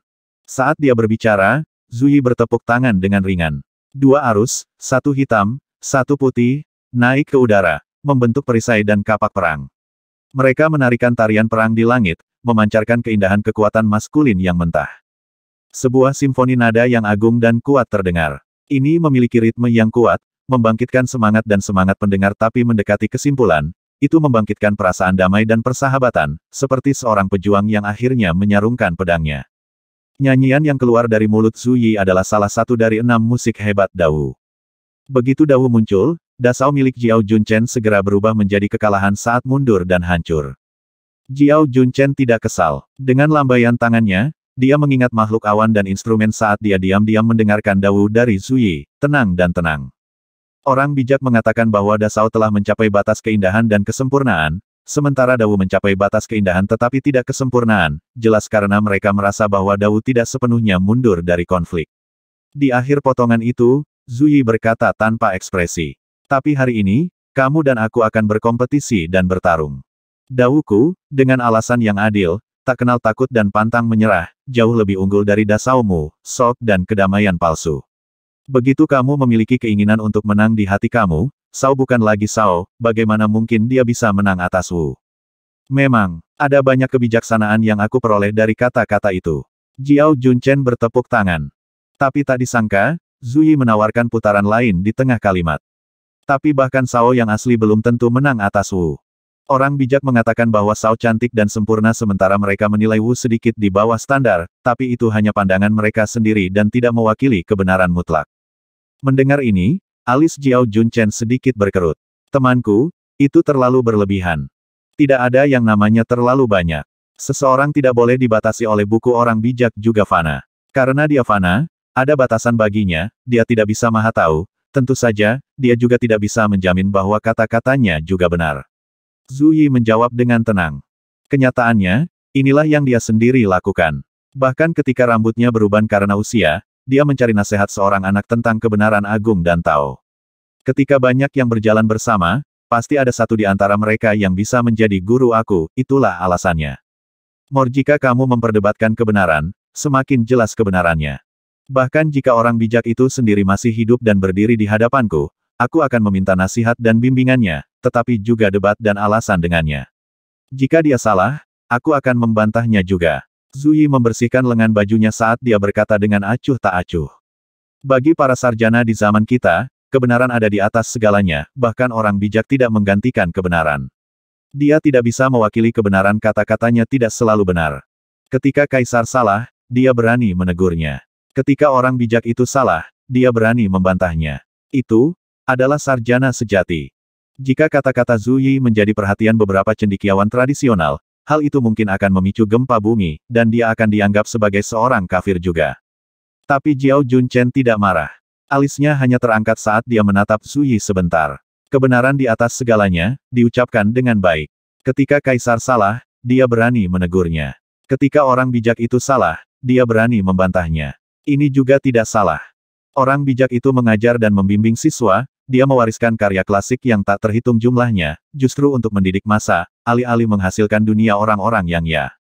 Saat dia berbicara, Zuyi bertepuk tangan dengan ringan. Dua arus, satu hitam, satu putih, naik ke udara, membentuk perisai dan kapak perang. Mereka menarikan tarian perang di langit, memancarkan keindahan kekuatan maskulin yang mentah. Sebuah simfoni nada yang agung dan kuat terdengar. Ini memiliki ritme yang kuat, membangkitkan semangat dan semangat pendengar tapi mendekati kesimpulan, itu membangkitkan perasaan damai dan persahabatan, seperti seorang pejuang yang akhirnya menyarungkan pedangnya. Nyanyian yang keluar dari mulut Zuyi adalah salah satu dari enam musik hebat Dawu. Begitu Dawu muncul, Dasau milik Jiao Junchen segera berubah menjadi kekalahan saat mundur dan hancur. Jiao Junchen tidak kesal. Dengan lambaian tangannya, dia mengingat makhluk awan dan instrumen saat dia diam-diam mendengarkan dawu dari Zuyi, tenang dan tenang. Orang bijak mengatakan bahwa Dasau telah mencapai batas keindahan dan kesempurnaan, sementara Dawu mencapai batas keindahan tetapi tidak kesempurnaan, jelas karena mereka merasa bahwa Dawu tidak sepenuhnya mundur dari konflik. Di akhir potongan itu, Zuyi berkata tanpa ekspresi. Tapi hari ini, kamu dan aku akan berkompetisi dan bertarung. Dauku, dengan alasan yang adil, tak kenal takut dan pantang menyerah, jauh lebih unggul dari dasaumu, sok dan kedamaian palsu. Begitu kamu memiliki keinginan untuk menang di hati kamu, Sao bukan lagi Sao, bagaimana mungkin dia bisa menang atas Wu? Memang, ada banyak kebijaksanaan yang aku peroleh dari kata-kata itu. Jiao Junchen bertepuk tangan. Tapi tak disangka, Zui menawarkan putaran lain di tengah kalimat. Tapi bahkan Sao yang asli belum tentu menang atas Wu. Orang bijak mengatakan bahwa Sao cantik dan sempurna sementara mereka menilai Wu sedikit di bawah standar, tapi itu hanya pandangan mereka sendiri dan tidak mewakili kebenaran mutlak. Mendengar ini, alis Jiao Junchen sedikit berkerut. Temanku, itu terlalu berlebihan. Tidak ada yang namanya terlalu banyak. Seseorang tidak boleh dibatasi oleh buku orang bijak juga fana. Karena dia fana, ada batasan baginya, dia tidak bisa maha tahu, Tentu saja, dia juga tidak bisa menjamin bahwa kata-katanya juga benar. Zuyi menjawab dengan tenang. Kenyataannya, inilah yang dia sendiri lakukan. Bahkan ketika rambutnya beruban karena usia, dia mencari nasihat seorang anak tentang kebenaran agung dan tahu. Ketika banyak yang berjalan bersama, pasti ada satu di antara mereka yang bisa menjadi guru aku, itulah alasannya. Mor jika kamu memperdebatkan kebenaran, semakin jelas kebenarannya. Bahkan jika orang bijak itu sendiri masih hidup dan berdiri di hadapanku, aku akan meminta nasihat dan bimbingannya, tetapi juga debat dan alasan dengannya. Jika dia salah, aku akan membantahnya juga. Zuyi membersihkan lengan bajunya saat dia berkata dengan acuh tak acuh. Bagi para sarjana di zaman kita, kebenaran ada di atas segalanya, bahkan orang bijak tidak menggantikan kebenaran. Dia tidak bisa mewakili kebenaran kata-katanya tidak selalu benar. Ketika kaisar salah, dia berani menegurnya. Ketika orang bijak itu salah, dia berani membantahnya. Itu adalah sarjana sejati. Jika kata-kata Zuyi menjadi perhatian beberapa cendikiawan tradisional, hal itu mungkin akan memicu gempa bumi, dan dia akan dianggap sebagai seorang kafir juga. Tapi Jiao Junchen tidak marah. Alisnya hanya terangkat saat dia menatap Zuyi sebentar. Kebenaran di atas segalanya, diucapkan dengan baik. Ketika kaisar salah, dia berani menegurnya. Ketika orang bijak itu salah, dia berani membantahnya. Ini juga tidak salah. Orang bijak itu mengajar dan membimbing siswa, dia mewariskan karya klasik yang tak terhitung jumlahnya, justru untuk mendidik masa, alih-alih menghasilkan dunia orang-orang yang ya.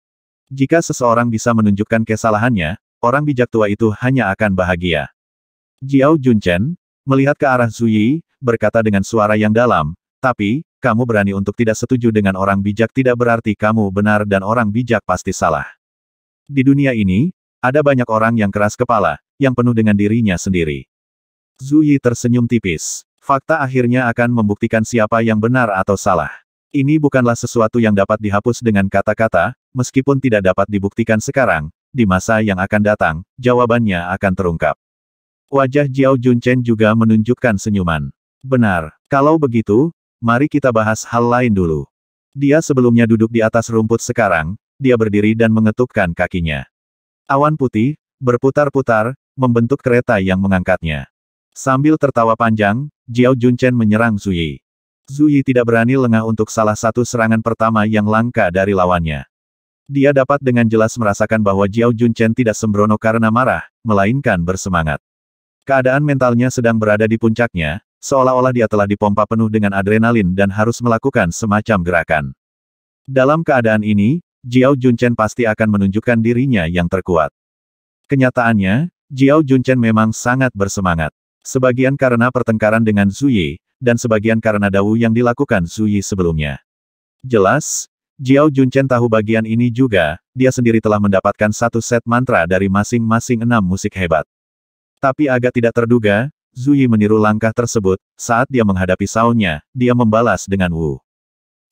Jika seseorang bisa menunjukkan kesalahannya, orang bijak tua itu hanya akan bahagia. Jiao Junchen, melihat ke arah Zuyi, berkata dengan suara yang dalam, tapi, kamu berani untuk tidak setuju dengan orang bijak tidak berarti kamu benar dan orang bijak pasti salah. Di dunia ini, ada banyak orang yang keras kepala, yang penuh dengan dirinya sendiri. Zuyi tersenyum tipis. Fakta akhirnya akan membuktikan siapa yang benar atau salah. Ini bukanlah sesuatu yang dapat dihapus dengan kata-kata, meskipun tidak dapat dibuktikan sekarang, di masa yang akan datang, jawabannya akan terungkap. Wajah Jiao Junchen juga menunjukkan senyuman. Benar, kalau begitu, mari kita bahas hal lain dulu. Dia sebelumnya duduk di atas rumput sekarang, dia berdiri dan mengetukkan kakinya. Awan putih, berputar-putar, membentuk kereta yang mengangkatnya. Sambil tertawa panjang, Jiao Junchen menyerang Zuyi. Zuyi tidak berani lengah untuk salah satu serangan pertama yang langka dari lawannya. Dia dapat dengan jelas merasakan bahwa Jiao Junchen tidak sembrono karena marah, melainkan bersemangat. Keadaan mentalnya sedang berada di puncaknya, seolah-olah dia telah dipompa penuh dengan adrenalin dan harus melakukan semacam gerakan. Dalam keadaan ini, Jiao Junchen pasti akan menunjukkan dirinya yang terkuat. Kenyataannya, Jiao Junchen memang sangat bersemangat. Sebagian karena pertengkaran dengan Zuyi, dan sebagian karena Dawu yang dilakukan Zuyi sebelumnya. Jelas, Jiao Junchen tahu bagian ini juga, dia sendiri telah mendapatkan satu set mantra dari masing-masing enam musik hebat. Tapi agak tidak terduga, Zuyi meniru langkah tersebut, saat dia menghadapi saunnya, dia membalas dengan Wu.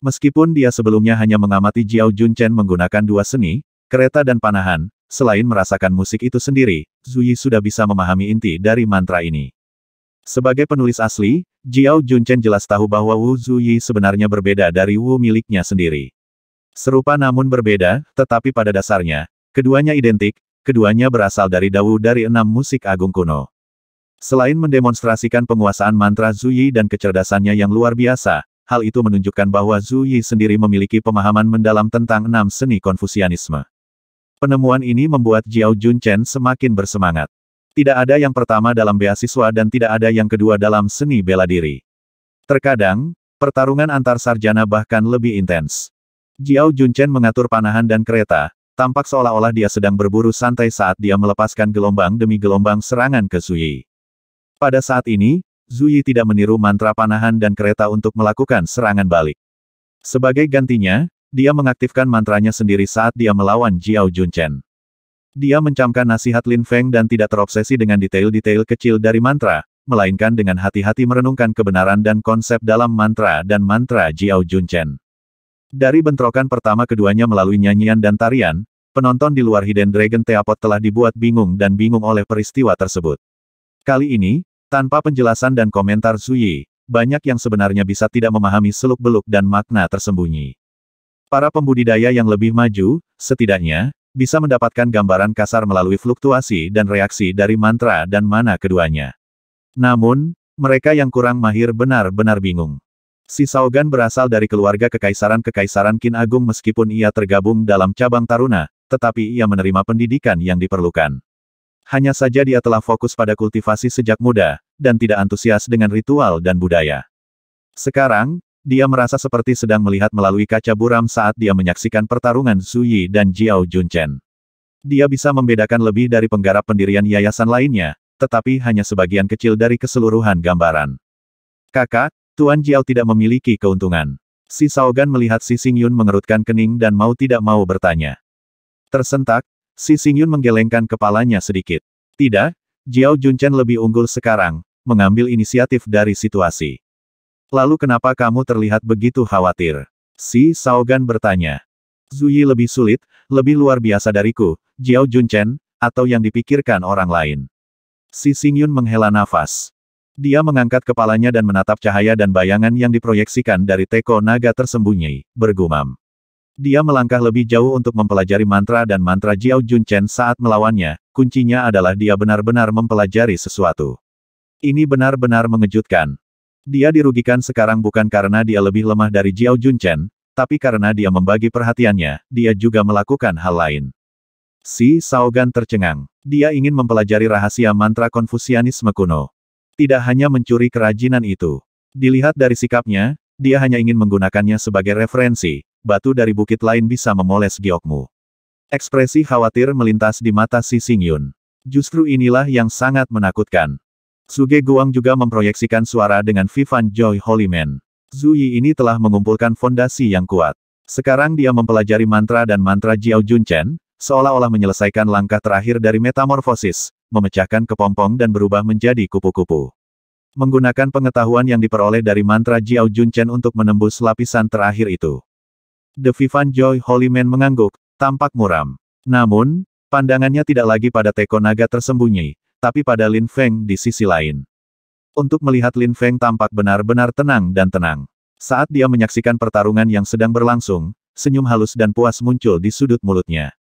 Meskipun dia sebelumnya hanya mengamati Jiao Junchen menggunakan dua seni, kereta dan panahan, selain merasakan musik itu sendiri, Zuyi sudah bisa memahami inti dari mantra ini. Sebagai penulis asli, Jiao Junchen jelas tahu bahwa Wu Zuyi sebenarnya berbeda dari Wu miliknya sendiri. Serupa namun berbeda, tetapi pada dasarnya, keduanya identik, keduanya berasal dari dawu dari enam musik agung kuno. Selain mendemonstrasikan penguasaan mantra Zuyi dan kecerdasannya yang luar biasa, hal itu menunjukkan bahwa Zhu Yi sendiri memiliki pemahaman mendalam tentang enam seni konfusianisme. Penemuan ini membuat Jiao Jun semakin bersemangat. Tidak ada yang pertama dalam beasiswa dan tidak ada yang kedua dalam seni bela diri. Terkadang, pertarungan antar sarjana bahkan lebih intens. Jiao Junchen mengatur panahan dan kereta, tampak seolah-olah dia sedang berburu santai saat dia melepaskan gelombang demi gelombang serangan ke Zui. Pada saat ini, Zuyi tidak meniru mantra panahan dan kereta untuk melakukan serangan balik. Sebagai gantinya, dia mengaktifkan mantranya sendiri saat dia melawan Jiao Junchen. Dia mencamkan nasihat Lin Feng dan tidak terobsesi dengan detail-detail kecil dari mantra, melainkan dengan hati-hati merenungkan kebenaran dan konsep dalam mantra dan mantra Jiao Junchen. Dari bentrokan pertama keduanya melalui nyanyian dan tarian, penonton di luar Hidden Dragon Teapot telah dibuat bingung dan bingung oleh peristiwa tersebut. Kali ini, tanpa penjelasan dan komentar Zuyi, banyak yang sebenarnya bisa tidak memahami seluk-beluk dan makna tersembunyi. Para pembudidaya yang lebih maju, setidaknya, bisa mendapatkan gambaran kasar melalui fluktuasi dan reaksi dari mantra dan mana keduanya. Namun, mereka yang kurang mahir benar-benar bingung. Si Saogan berasal dari keluarga kekaisaran-kekaisaran Kin Agung meskipun ia tergabung dalam cabang Taruna, tetapi ia menerima pendidikan yang diperlukan. Hanya saja dia telah fokus pada kultivasi sejak muda, dan tidak antusias dengan ritual dan budaya. Sekarang, dia merasa seperti sedang melihat melalui kaca buram saat dia menyaksikan pertarungan Su Yi dan Jiao Junchen. Dia bisa membedakan lebih dari penggarap pendirian yayasan lainnya, tetapi hanya sebagian kecil dari keseluruhan gambaran. Kakak, Tuan Jiao tidak memiliki keuntungan. Si Saogan melihat si Sing Yun mengerutkan kening dan mau tidak mau bertanya. Tersentak, Si Singyun menggelengkan kepalanya sedikit. Tidak, Jiao Junchen lebih unggul sekarang, mengambil inisiatif dari situasi. Lalu kenapa kamu terlihat begitu khawatir? Si Saogan bertanya. Zuyi lebih sulit, lebih luar biasa dariku, Jiao Junchen, atau yang dipikirkan orang lain. Si Singyun menghela nafas. Dia mengangkat kepalanya dan menatap cahaya dan bayangan yang diproyeksikan dari teko naga tersembunyi, bergumam. Dia melangkah lebih jauh untuk mempelajari mantra dan mantra Jiao Junchen saat melawannya, kuncinya adalah dia benar-benar mempelajari sesuatu. Ini benar-benar mengejutkan. Dia dirugikan sekarang bukan karena dia lebih lemah dari Jiao Junchen, tapi karena dia membagi perhatiannya, dia juga melakukan hal lain. Si Saogan tercengang. Dia ingin mempelajari rahasia mantra Konfusianisme kuno. Tidak hanya mencuri kerajinan itu. Dilihat dari sikapnya, dia hanya ingin menggunakannya sebagai referensi, batu dari bukit lain bisa memoles giokmu. Ekspresi khawatir melintas di mata si Sing Yun. Justru inilah yang sangat menakutkan. Suge Guang juga memproyeksikan suara dengan Vivan Joy Holyman. Zuyi ini telah mengumpulkan fondasi yang kuat. Sekarang dia mempelajari mantra dan mantra Jiao Junchen, seolah-olah menyelesaikan langkah terakhir dari metamorfosis, memecahkan kepompong dan berubah menjadi kupu-kupu. Menggunakan pengetahuan yang diperoleh dari mantra Jiao Junchen untuk menembus lapisan terakhir itu. The Vivan Joy Holy Man mengangguk, tampak muram. Namun, pandangannya tidak lagi pada teko naga tersembunyi, tapi pada Lin Feng di sisi lain. Untuk melihat Lin Feng tampak benar-benar tenang dan tenang. Saat dia menyaksikan pertarungan yang sedang berlangsung, senyum halus dan puas muncul di sudut mulutnya.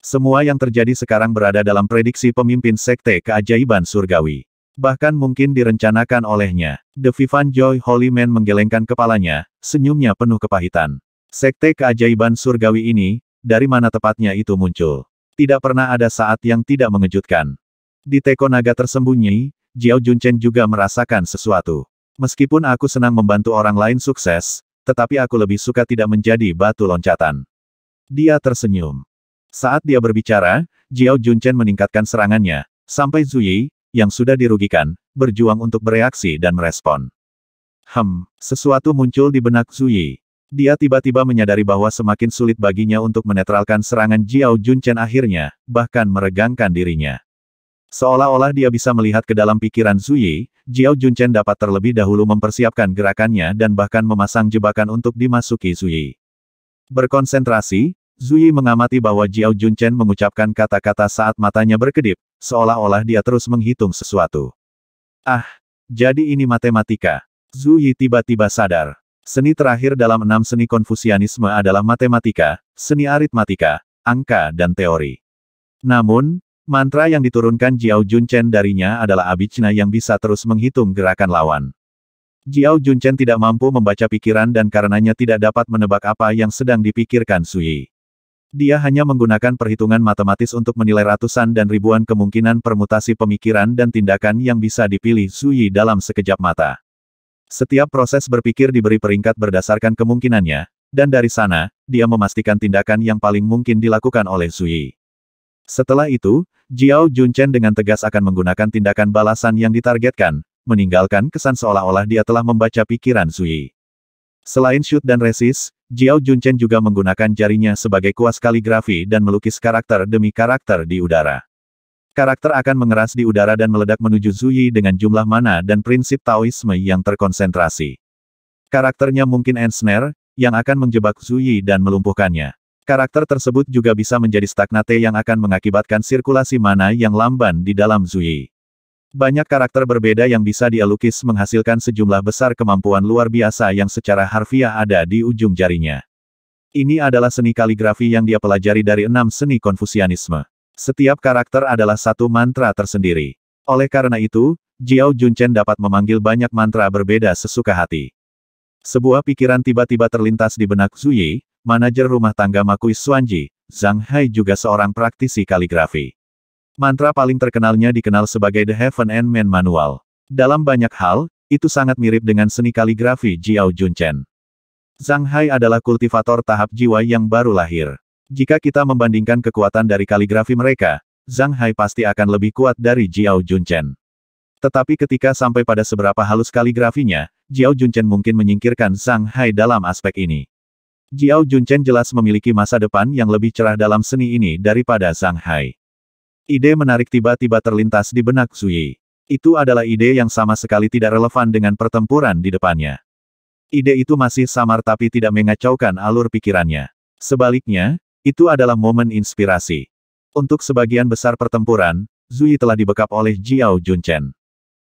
Semua yang terjadi sekarang berada dalam prediksi pemimpin Sekte Keajaiban Surgawi. Bahkan mungkin direncanakan olehnya. The Vivan Joy Holy Man menggelengkan kepalanya, senyumnya penuh kepahitan. Sekte keajaiban surgawi ini, dari mana tepatnya itu muncul. Tidak pernah ada saat yang tidak mengejutkan. Di teko naga tersembunyi, Jiao Junchen juga merasakan sesuatu. Meskipun aku senang membantu orang lain sukses, tetapi aku lebih suka tidak menjadi batu loncatan. Dia tersenyum. Saat dia berbicara, Jiao Junchen meningkatkan serangannya, sampai Zuyi, yang sudah dirugikan, berjuang untuk bereaksi dan merespon. Hem, sesuatu muncul di benak Zuyi. Dia tiba-tiba menyadari bahwa semakin sulit baginya untuk menetralkan serangan Jiao Junchen akhirnya, bahkan meregangkan dirinya. Seolah-olah dia bisa melihat ke dalam pikiran Zuyi, Jiao Junchen dapat terlebih dahulu mempersiapkan gerakannya dan bahkan memasang jebakan untuk dimasuki Zuyi. Berkonsentrasi, Zuyi mengamati bahwa Jiao Junchen mengucapkan kata-kata saat matanya berkedip, seolah-olah dia terus menghitung sesuatu. Ah, jadi ini matematika. Zuyi tiba-tiba sadar. Seni terakhir dalam enam seni konfusianisme adalah matematika, seni aritmatika, angka dan teori. Namun, mantra yang diturunkan Jiao Junchen darinya adalah abicna yang bisa terus menghitung gerakan lawan. Jiao Junchen tidak mampu membaca pikiran dan karenanya tidak dapat menebak apa yang sedang dipikirkan Sui. Dia hanya menggunakan perhitungan matematis untuk menilai ratusan dan ribuan kemungkinan permutasi pemikiran dan tindakan yang bisa dipilih Sui dalam sekejap mata. Setiap proses berpikir diberi peringkat berdasarkan kemungkinannya, dan dari sana, dia memastikan tindakan yang paling mungkin dilakukan oleh Sui. Setelah itu, Jiao Junchen dengan tegas akan menggunakan tindakan balasan yang ditargetkan, meninggalkan kesan seolah-olah dia telah membaca pikiran Sui. Selain shoot dan resist, Jiao Junchen juga menggunakan jarinya sebagai kuas kaligrafi dan melukis karakter demi karakter di udara karakter akan mengeras di udara dan meledak menuju Zuyi dengan jumlah mana dan prinsip Taoisme yang terkonsentrasi. Karakternya mungkin Ensner, yang akan menjebak Zuyi dan melumpuhkannya. Karakter tersebut juga bisa menjadi stagnate yang akan mengakibatkan sirkulasi mana yang lamban di dalam Zuyi. Banyak karakter berbeda yang bisa dialukis menghasilkan sejumlah besar kemampuan luar biasa yang secara harfiah ada di ujung jarinya. Ini adalah seni kaligrafi yang dia pelajari dari enam seni konfusianisme. Setiap karakter adalah satu mantra tersendiri. Oleh karena itu, Jiao Junchen dapat memanggil banyak mantra berbeda sesuka hati. Sebuah pikiran tiba-tiba terlintas di benak Zuyi, manajer rumah tangga Makui Suanji, Zhang Hai juga seorang praktisi kaligrafi. Mantra paling terkenalnya dikenal sebagai The Heaven and Man Manual. Dalam banyak hal, itu sangat mirip dengan seni kaligrafi Jiao Junchen. Zhang Hai adalah kultivator tahap jiwa yang baru lahir. Jika kita membandingkan kekuatan dari kaligrafi mereka, Zhang Hai pasti akan lebih kuat dari Jiao Junchen. Tetapi ketika sampai pada seberapa halus kaligrafinya, Jiao Junchen mungkin menyingkirkan Zhang Hai dalam aspek ini. Jiao Junchen jelas memiliki masa depan yang lebih cerah dalam seni ini daripada Zhang Hai. Ide menarik tiba-tiba terlintas di benak Sui. Itu adalah ide yang sama sekali tidak relevan dengan pertempuran di depannya. Ide itu masih samar tapi tidak mengacaukan alur pikirannya. Sebaliknya, itu adalah momen inspirasi. Untuk sebagian besar pertempuran, Zui telah dibekap oleh Jiao Junchen.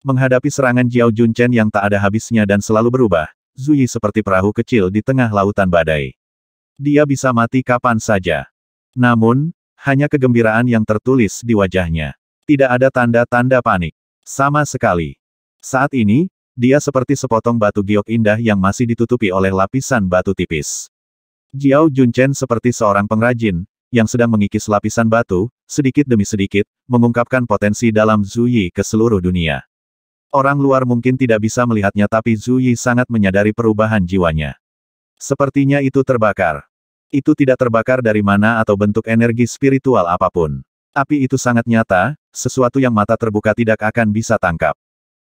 Menghadapi serangan Jiao Junchen yang tak ada habisnya dan selalu berubah, Zui seperti perahu kecil di tengah lautan badai. Dia bisa mati kapan saja. Namun, hanya kegembiraan yang tertulis di wajahnya. Tidak ada tanda-tanda panik. Sama sekali. Saat ini, dia seperti sepotong batu giok indah yang masih ditutupi oleh lapisan batu tipis. Jiao Junchen seperti seorang pengrajin, yang sedang mengikis lapisan batu, sedikit demi sedikit, mengungkapkan potensi dalam Zuyi ke seluruh dunia. Orang luar mungkin tidak bisa melihatnya tapi Zuyi sangat menyadari perubahan jiwanya. Sepertinya itu terbakar. Itu tidak terbakar dari mana atau bentuk energi spiritual apapun. Api itu sangat nyata, sesuatu yang mata terbuka tidak akan bisa tangkap.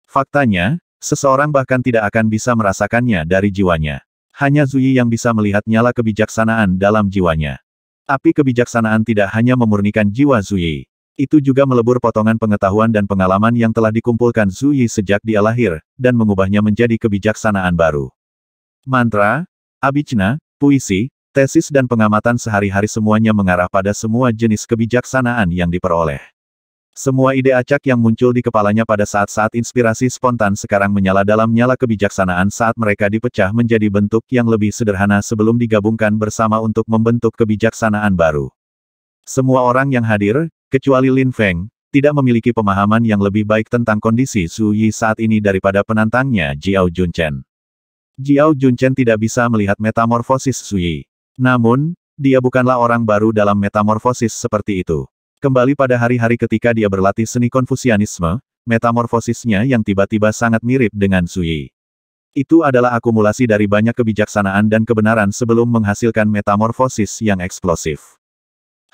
Faktanya, seseorang bahkan tidak akan bisa merasakannya dari jiwanya. Hanya Zuyi yang bisa melihat nyala kebijaksanaan dalam jiwanya. Api kebijaksanaan tidak hanya memurnikan jiwa Zuyi. Itu juga melebur potongan pengetahuan dan pengalaman yang telah dikumpulkan Zuyi sejak dia lahir, dan mengubahnya menjadi kebijaksanaan baru. Mantra, abicna, puisi, tesis dan pengamatan sehari-hari semuanya mengarah pada semua jenis kebijaksanaan yang diperoleh. Semua ide acak yang muncul di kepalanya pada saat-saat inspirasi spontan sekarang menyala dalam nyala kebijaksanaan saat mereka dipecah menjadi bentuk yang lebih sederhana sebelum digabungkan bersama untuk membentuk kebijaksanaan baru. Semua orang yang hadir, kecuali Lin Feng, tidak memiliki pemahaman yang lebih baik tentang kondisi Su Yi saat ini daripada penantangnya Jiao Junchen. Jiao Junchen tidak bisa melihat metamorfosis Su Yi. Namun, dia bukanlah orang baru dalam metamorfosis seperti itu. Kembali pada hari-hari ketika dia berlatih seni konfusianisme, metamorfosisnya yang tiba-tiba sangat mirip dengan Sui. Itu adalah akumulasi dari banyak kebijaksanaan dan kebenaran sebelum menghasilkan metamorfosis yang eksplosif.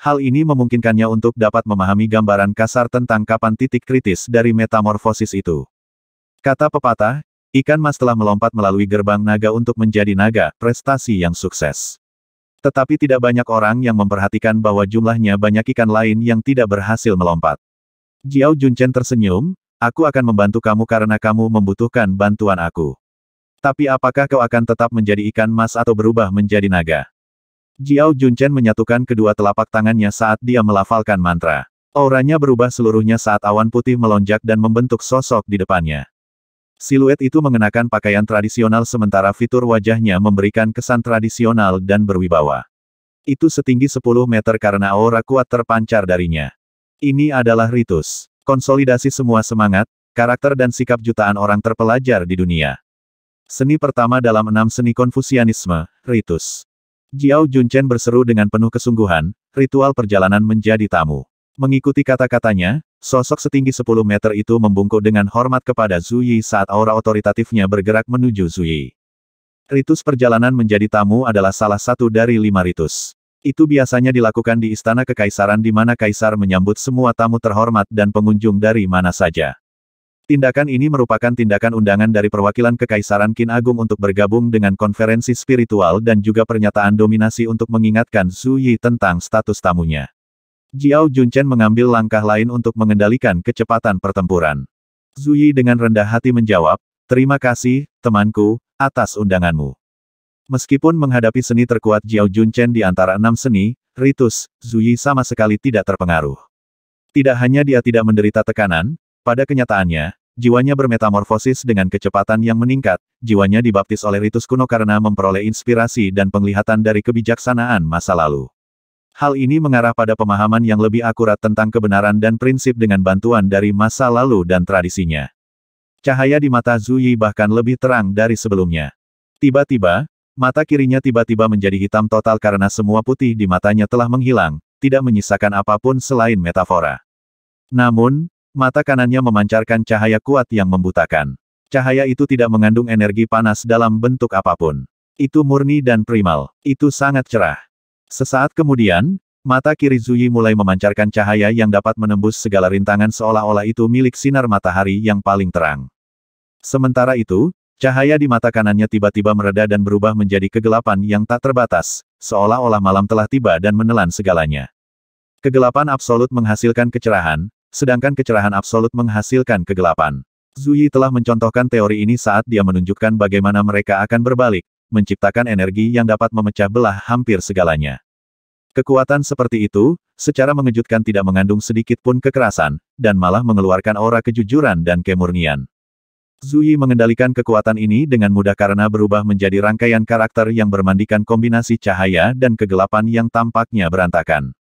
Hal ini memungkinkannya untuk dapat memahami gambaran kasar tentang kapan titik kritis dari metamorfosis itu. Kata pepatah, ikan mas telah melompat melalui gerbang naga untuk menjadi naga, prestasi yang sukses. Tetapi tidak banyak orang yang memperhatikan bahwa jumlahnya banyak ikan lain yang tidak berhasil melompat. Jiao Junchen tersenyum, aku akan membantu kamu karena kamu membutuhkan bantuan aku. Tapi apakah kau akan tetap menjadi ikan mas atau berubah menjadi naga? Jiao Junchen menyatukan kedua telapak tangannya saat dia melafalkan mantra. Auranya berubah seluruhnya saat awan putih melonjak dan membentuk sosok di depannya. Siluet itu mengenakan pakaian tradisional sementara fitur wajahnya memberikan kesan tradisional dan berwibawa. Itu setinggi 10 meter karena aura kuat terpancar darinya. Ini adalah ritus. Konsolidasi semua semangat, karakter dan sikap jutaan orang terpelajar di dunia. Seni pertama dalam enam seni konfusianisme, ritus. Jiao Junchen berseru dengan penuh kesungguhan, ritual perjalanan menjadi tamu. Mengikuti kata-katanya, Sosok setinggi 10 meter itu membungkuk dengan hormat kepada Zuyi saat aura otoritatifnya bergerak menuju Zuyi. Ritus perjalanan menjadi tamu adalah salah satu dari lima ritus. Itu biasanya dilakukan di Istana Kekaisaran di mana Kaisar menyambut semua tamu terhormat dan pengunjung dari mana saja. Tindakan ini merupakan tindakan undangan dari perwakilan Kekaisaran Kin Agung untuk bergabung dengan konferensi spiritual dan juga pernyataan dominasi untuk mengingatkan Zuyi tentang status tamunya. Jiao Junchen mengambil langkah lain untuk mengendalikan kecepatan pertempuran. Zuyi dengan rendah hati menjawab, Terima kasih, temanku, atas undanganmu. Meskipun menghadapi seni terkuat Jiao Junchen di antara enam seni, Ritus, Zuyi sama sekali tidak terpengaruh. Tidak hanya dia tidak menderita tekanan, pada kenyataannya, jiwanya bermetamorfosis dengan kecepatan yang meningkat, jiwanya dibaptis oleh ritus kuno karena memperoleh inspirasi dan penglihatan dari kebijaksanaan masa lalu. Hal ini mengarah pada pemahaman yang lebih akurat tentang kebenaran dan prinsip dengan bantuan dari masa lalu dan tradisinya. Cahaya di mata Zuyi bahkan lebih terang dari sebelumnya. Tiba-tiba, mata kirinya tiba-tiba menjadi hitam total karena semua putih di matanya telah menghilang, tidak menyisakan apapun selain metafora. Namun, mata kanannya memancarkan cahaya kuat yang membutakan. Cahaya itu tidak mengandung energi panas dalam bentuk apapun. Itu murni dan primal. Itu sangat cerah. Sesaat kemudian, mata kiri Zuyi mulai memancarkan cahaya yang dapat menembus segala rintangan seolah-olah itu milik sinar matahari yang paling terang. Sementara itu, cahaya di mata kanannya tiba-tiba mereda dan berubah menjadi kegelapan yang tak terbatas, seolah-olah malam telah tiba dan menelan segalanya. Kegelapan absolut menghasilkan kecerahan, sedangkan kecerahan absolut menghasilkan kegelapan. Zuyi telah mencontohkan teori ini saat dia menunjukkan bagaimana mereka akan berbalik, menciptakan energi yang dapat memecah belah hampir segalanya. Kekuatan seperti itu, secara mengejutkan tidak mengandung sedikit pun kekerasan, dan malah mengeluarkan aura kejujuran dan kemurnian. Zui mengendalikan kekuatan ini dengan mudah karena berubah menjadi rangkaian karakter yang bermandikan kombinasi cahaya dan kegelapan yang tampaknya berantakan.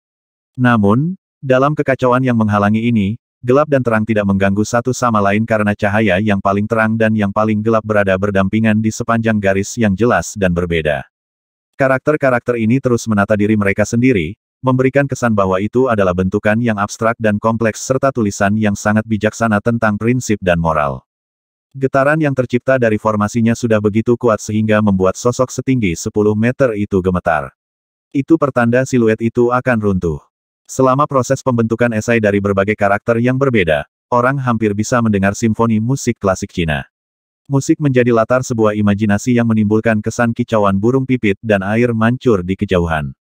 Namun, dalam kekacauan yang menghalangi ini, Gelap dan terang tidak mengganggu satu sama lain karena cahaya yang paling terang dan yang paling gelap berada berdampingan di sepanjang garis yang jelas dan berbeda. Karakter-karakter ini terus menata diri mereka sendiri, memberikan kesan bahwa itu adalah bentukan yang abstrak dan kompleks serta tulisan yang sangat bijaksana tentang prinsip dan moral. Getaran yang tercipta dari formasinya sudah begitu kuat sehingga membuat sosok setinggi 10 meter itu gemetar. Itu pertanda siluet itu akan runtuh. Selama proses pembentukan esai dari berbagai karakter yang berbeda, orang hampir bisa mendengar simfoni musik klasik Cina. Musik menjadi latar sebuah imajinasi yang menimbulkan kesan kicauan burung pipit dan air mancur di kejauhan.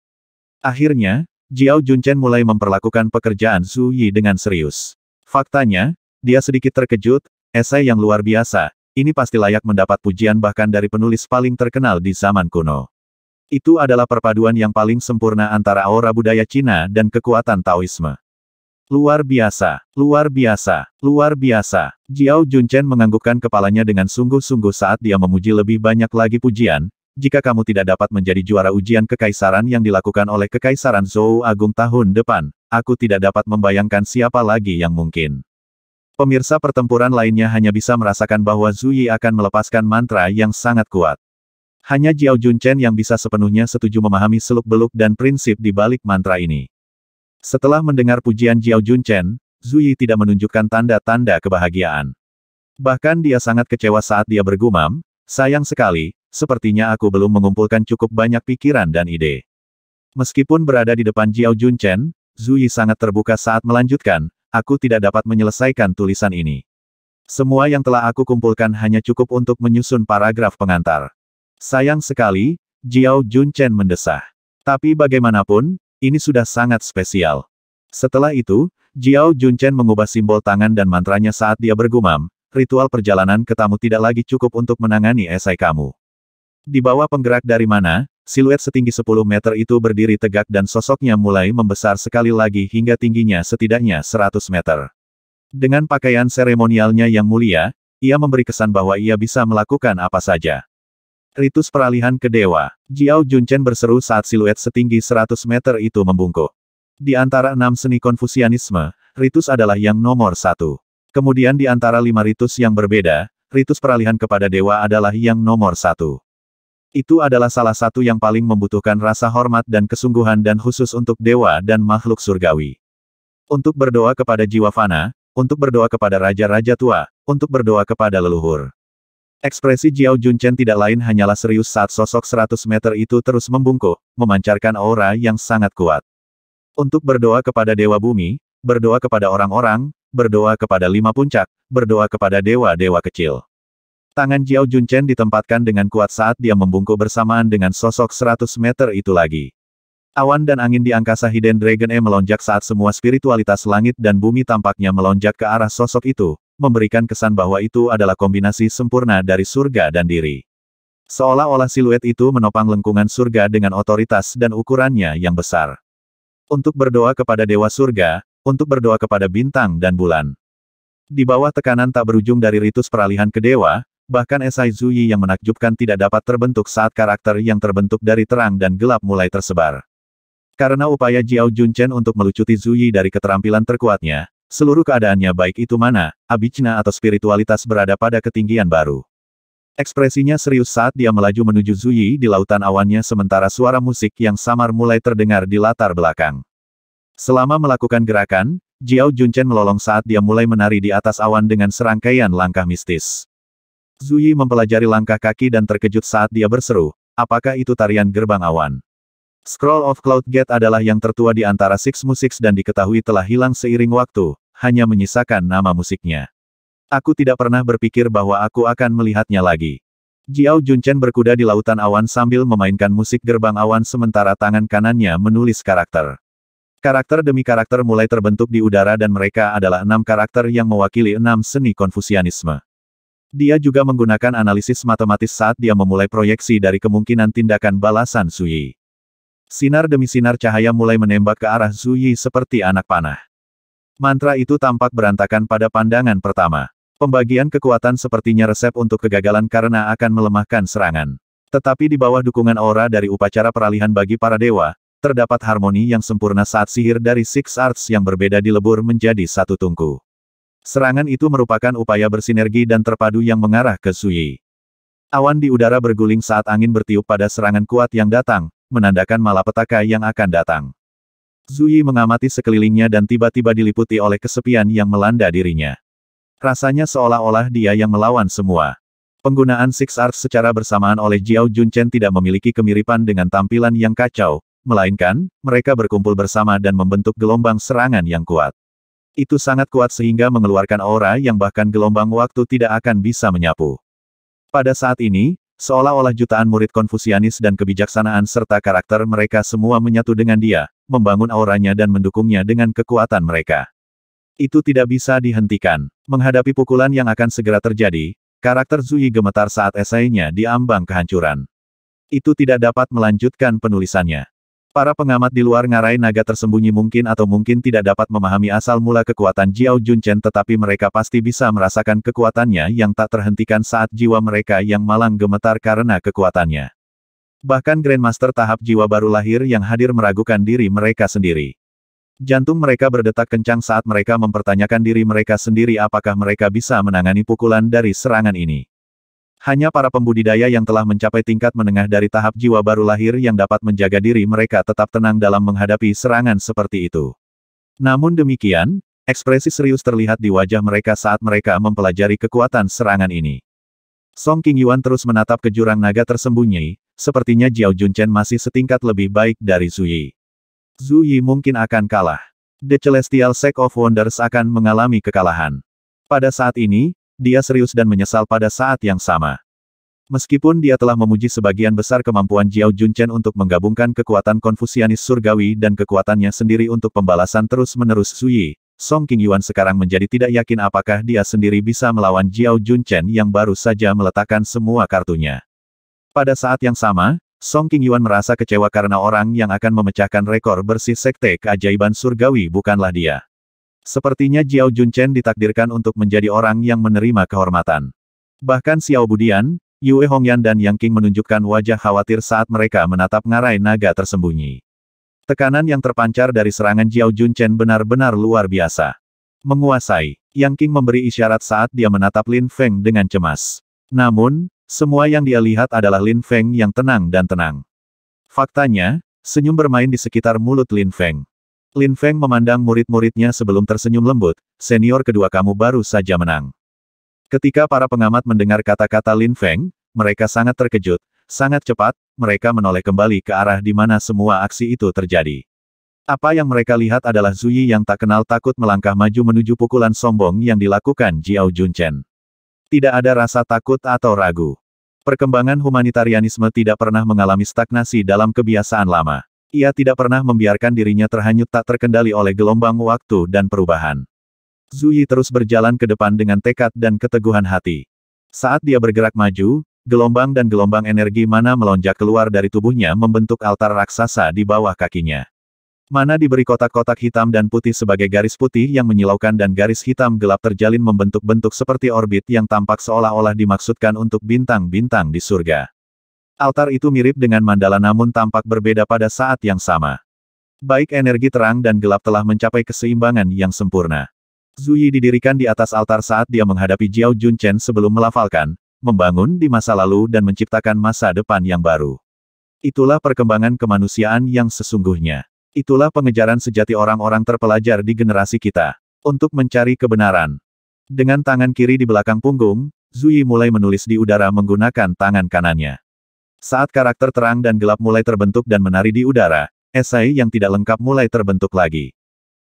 Akhirnya, Jiao Junchen mulai memperlakukan pekerjaan Su Yi dengan serius. Faktanya, dia sedikit terkejut, esai yang luar biasa, ini pasti layak mendapat pujian bahkan dari penulis paling terkenal di zaman kuno. Itu adalah perpaduan yang paling sempurna antara aura budaya Cina dan kekuatan Taoisme. Luar biasa, luar biasa, luar biasa. Jiao Junchen menganggukkan kepalanya dengan sungguh-sungguh saat dia memuji lebih banyak lagi pujian, jika kamu tidak dapat menjadi juara ujian kekaisaran yang dilakukan oleh Kekaisaran Zhou Agung tahun depan, aku tidak dapat membayangkan siapa lagi yang mungkin. Pemirsa pertempuran lainnya hanya bisa merasakan bahwa Zuyi akan melepaskan mantra yang sangat kuat. Hanya Jiao Junchen yang bisa sepenuhnya setuju memahami seluk-beluk dan prinsip di balik mantra ini. Setelah mendengar pujian Jiao Junchen, Zui tidak menunjukkan tanda-tanda kebahagiaan. Bahkan dia sangat kecewa saat dia bergumam, sayang sekali, sepertinya aku belum mengumpulkan cukup banyak pikiran dan ide. Meskipun berada di depan Jiao Junchen, Zui sangat terbuka saat melanjutkan, aku tidak dapat menyelesaikan tulisan ini. Semua yang telah aku kumpulkan hanya cukup untuk menyusun paragraf pengantar. Sayang sekali, Jiao Junchen mendesah. Tapi bagaimanapun, ini sudah sangat spesial. Setelah itu, Jiao Junchen mengubah simbol tangan dan mantranya saat dia bergumam, ritual perjalanan ke tamu tidak lagi cukup untuk menangani esai kamu. Di bawah penggerak dari mana, siluet setinggi 10 meter itu berdiri tegak dan sosoknya mulai membesar sekali lagi hingga tingginya setidaknya 100 meter. Dengan pakaian seremonialnya yang mulia, ia memberi kesan bahwa ia bisa melakukan apa saja. Ritus peralihan ke dewa. Jiao Junchen berseru saat siluet setinggi 100 meter itu membungkuk. Di antara enam seni konfusianisme, ritus adalah yang nomor satu. Kemudian di antara lima ritus yang berbeda, ritus peralihan kepada dewa adalah yang nomor satu. Itu adalah salah satu yang paling membutuhkan rasa hormat dan kesungguhan dan khusus untuk dewa dan makhluk surgawi. Untuk berdoa kepada jiwa fana, untuk berdoa kepada raja-raja tua, untuk berdoa kepada leluhur. Ekspresi Jiao Junchen tidak lain hanyalah serius saat sosok 100 meter itu terus membungkuk, memancarkan aura yang sangat kuat. Untuk berdoa kepada Dewa Bumi, berdoa kepada orang-orang, berdoa kepada lima puncak, berdoa kepada dewa-dewa kecil. Tangan Jiao Junchen ditempatkan dengan kuat saat dia membungkuk bersamaan dengan sosok 100 meter itu lagi. Awan dan angin di angkasa Hidden Dragon E melonjak saat semua spiritualitas langit dan bumi tampaknya melonjak ke arah sosok itu, memberikan kesan bahwa itu adalah kombinasi sempurna dari surga dan diri. Seolah-olah siluet itu menopang lengkungan surga dengan otoritas dan ukurannya yang besar. Untuk berdoa kepada Dewa Surga, untuk berdoa kepada bintang dan bulan. Di bawah tekanan tak berujung dari ritus peralihan ke dewa, bahkan Esai Zuyi yang menakjubkan tidak dapat terbentuk saat karakter yang terbentuk dari terang dan gelap mulai tersebar. Karena upaya Jiao Junchen untuk melucuti Zuyi dari keterampilan terkuatnya, Seluruh keadaannya baik itu mana, abicna atau spiritualitas berada pada ketinggian baru. Ekspresinya serius saat dia melaju menuju Zuyi di lautan awannya sementara suara musik yang samar mulai terdengar di latar belakang. Selama melakukan gerakan, Jiao Junchen melolong saat dia mulai menari di atas awan dengan serangkaian langkah mistis. Zuyi mempelajari langkah kaki dan terkejut saat dia berseru, apakah itu tarian gerbang awan? Scroll of Cloud Gate adalah yang tertua di antara Six Musics dan diketahui telah hilang seiring waktu, hanya menyisakan nama musiknya. Aku tidak pernah berpikir bahwa aku akan melihatnya lagi. Jiao Junchen berkuda di lautan awan sambil memainkan musik gerbang awan sementara tangan kanannya menulis karakter. Karakter demi karakter mulai terbentuk di udara dan mereka adalah enam karakter yang mewakili enam seni konfusianisme. Dia juga menggunakan analisis matematis saat dia memulai proyeksi dari kemungkinan tindakan balasan Suyi. Sinar demi sinar cahaya mulai menembak ke arah Suyi seperti anak panah. Mantra itu tampak berantakan pada pandangan pertama. Pembagian kekuatan sepertinya resep untuk kegagalan karena akan melemahkan serangan. Tetapi di bawah dukungan aura dari upacara peralihan bagi para dewa, terdapat harmoni yang sempurna saat sihir dari Six Arts yang berbeda dilebur menjadi satu tungku. Serangan itu merupakan upaya bersinergi dan terpadu yang mengarah ke Suyi. Awan di udara berguling saat angin bertiup pada serangan kuat yang datang, menandakan malapetaka yang akan datang. Zui mengamati sekelilingnya dan tiba-tiba diliputi oleh kesepian yang melanda dirinya. Rasanya seolah-olah dia yang melawan semua. Penggunaan Six Arts secara bersamaan oleh Jiao Junchen tidak memiliki kemiripan dengan tampilan yang kacau, melainkan, mereka berkumpul bersama dan membentuk gelombang serangan yang kuat. Itu sangat kuat sehingga mengeluarkan aura yang bahkan gelombang waktu tidak akan bisa menyapu. Pada saat ini, Seolah-olah jutaan murid Konfusianis dan kebijaksanaan serta karakter mereka semua menyatu dengan dia, membangun auranya dan mendukungnya dengan kekuatan mereka. Itu tidak bisa dihentikan. Menghadapi pukulan yang akan segera terjadi, karakter Zui gemetar saat esainya diambang kehancuran. Itu tidak dapat melanjutkan penulisannya. Para pengamat di luar ngarai naga tersembunyi mungkin atau mungkin tidak dapat memahami asal mula kekuatan Jiao Junchen tetapi mereka pasti bisa merasakan kekuatannya yang tak terhentikan saat jiwa mereka yang malang gemetar karena kekuatannya. Bahkan Grandmaster tahap jiwa baru lahir yang hadir meragukan diri mereka sendiri. Jantung mereka berdetak kencang saat mereka mempertanyakan diri mereka sendiri apakah mereka bisa menangani pukulan dari serangan ini. Hanya para pembudidaya yang telah mencapai tingkat menengah dari tahap jiwa baru lahir yang dapat menjaga diri mereka tetap tenang dalam menghadapi serangan seperti itu. Namun demikian, ekspresi serius terlihat di wajah mereka saat mereka mempelajari kekuatan serangan ini. Song King Yuan terus menatap ke jurang naga tersembunyi, sepertinya Jiao Junchen masih setingkat lebih baik dari Zuyi. Zuyi mungkin akan kalah. The Celestial Sect of Wonders akan mengalami kekalahan. Pada saat ini, dia serius dan menyesal pada saat yang sama. Meskipun dia telah memuji sebagian besar kemampuan Jiao Junchen untuk menggabungkan kekuatan Konfusianis surgawi dan kekuatannya sendiri untuk pembalasan terus-menerus Sui, Song King Yuan sekarang menjadi tidak yakin apakah dia sendiri bisa melawan Jiao Junchen yang baru saja meletakkan semua kartunya. Pada saat yang sama, Song King Yuan merasa kecewa karena orang yang akan memecahkan rekor bersih Sekte Keajaiban Surgawi bukanlah dia. Sepertinya Jiao Junchen ditakdirkan untuk menjadi orang yang menerima kehormatan. Bahkan Xiao Budian, Yue Hongyan dan Yang King menunjukkan wajah khawatir saat mereka menatap ngarai naga tersembunyi. Tekanan yang terpancar dari serangan Jiao Junchen benar-benar luar biasa. Menguasai, Yang King memberi isyarat saat dia menatap Lin Feng dengan cemas. Namun, semua yang dia lihat adalah Lin Feng yang tenang dan tenang. Faktanya, senyum bermain di sekitar mulut Lin Feng. Lin Feng memandang murid-muridnya sebelum tersenyum lembut, senior kedua kamu baru saja menang. Ketika para pengamat mendengar kata-kata Lin Feng, mereka sangat terkejut, sangat cepat, mereka menoleh kembali ke arah di mana semua aksi itu terjadi. Apa yang mereka lihat adalah Zuyi yang tak kenal takut melangkah maju menuju pukulan sombong yang dilakukan Jiao Junchen. Tidak ada rasa takut atau ragu. Perkembangan humanitarianisme tidak pernah mengalami stagnasi dalam kebiasaan lama. Ia tidak pernah membiarkan dirinya terhanyut tak terkendali oleh gelombang waktu dan perubahan. Zuyi terus berjalan ke depan dengan tekad dan keteguhan hati. Saat dia bergerak maju, gelombang dan gelombang energi mana melonjak keluar dari tubuhnya membentuk altar raksasa di bawah kakinya. Mana diberi kotak-kotak hitam dan putih sebagai garis putih yang menyilaukan dan garis hitam gelap terjalin membentuk bentuk seperti orbit yang tampak seolah-olah dimaksudkan untuk bintang-bintang di surga. Altar itu mirip dengan mandala namun tampak berbeda pada saat yang sama. Baik energi terang dan gelap telah mencapai keseimbangan yang sempurna. Zuyi didirikan di atas altar saat dia menghadapi Jiao Junchen sebelum melafalkan, membangun di masa lalu dan menciptakan masa depan yang baru. Itulah perkembangan kemanusiaan yang sesungguhnya. Itulah pengejaran sejati orang-orang terpelajar di generasi kita. Untuk mencari kebenaran. Dengan tangan kiri di belakang punggung, Zuyi mulai menulis di udara menggunakan tangan kanannya. Saat karakter terang dan gelap mulai terbentuk dan menari di udara, esai yang tidak lengkap mulai terbentuk lagi.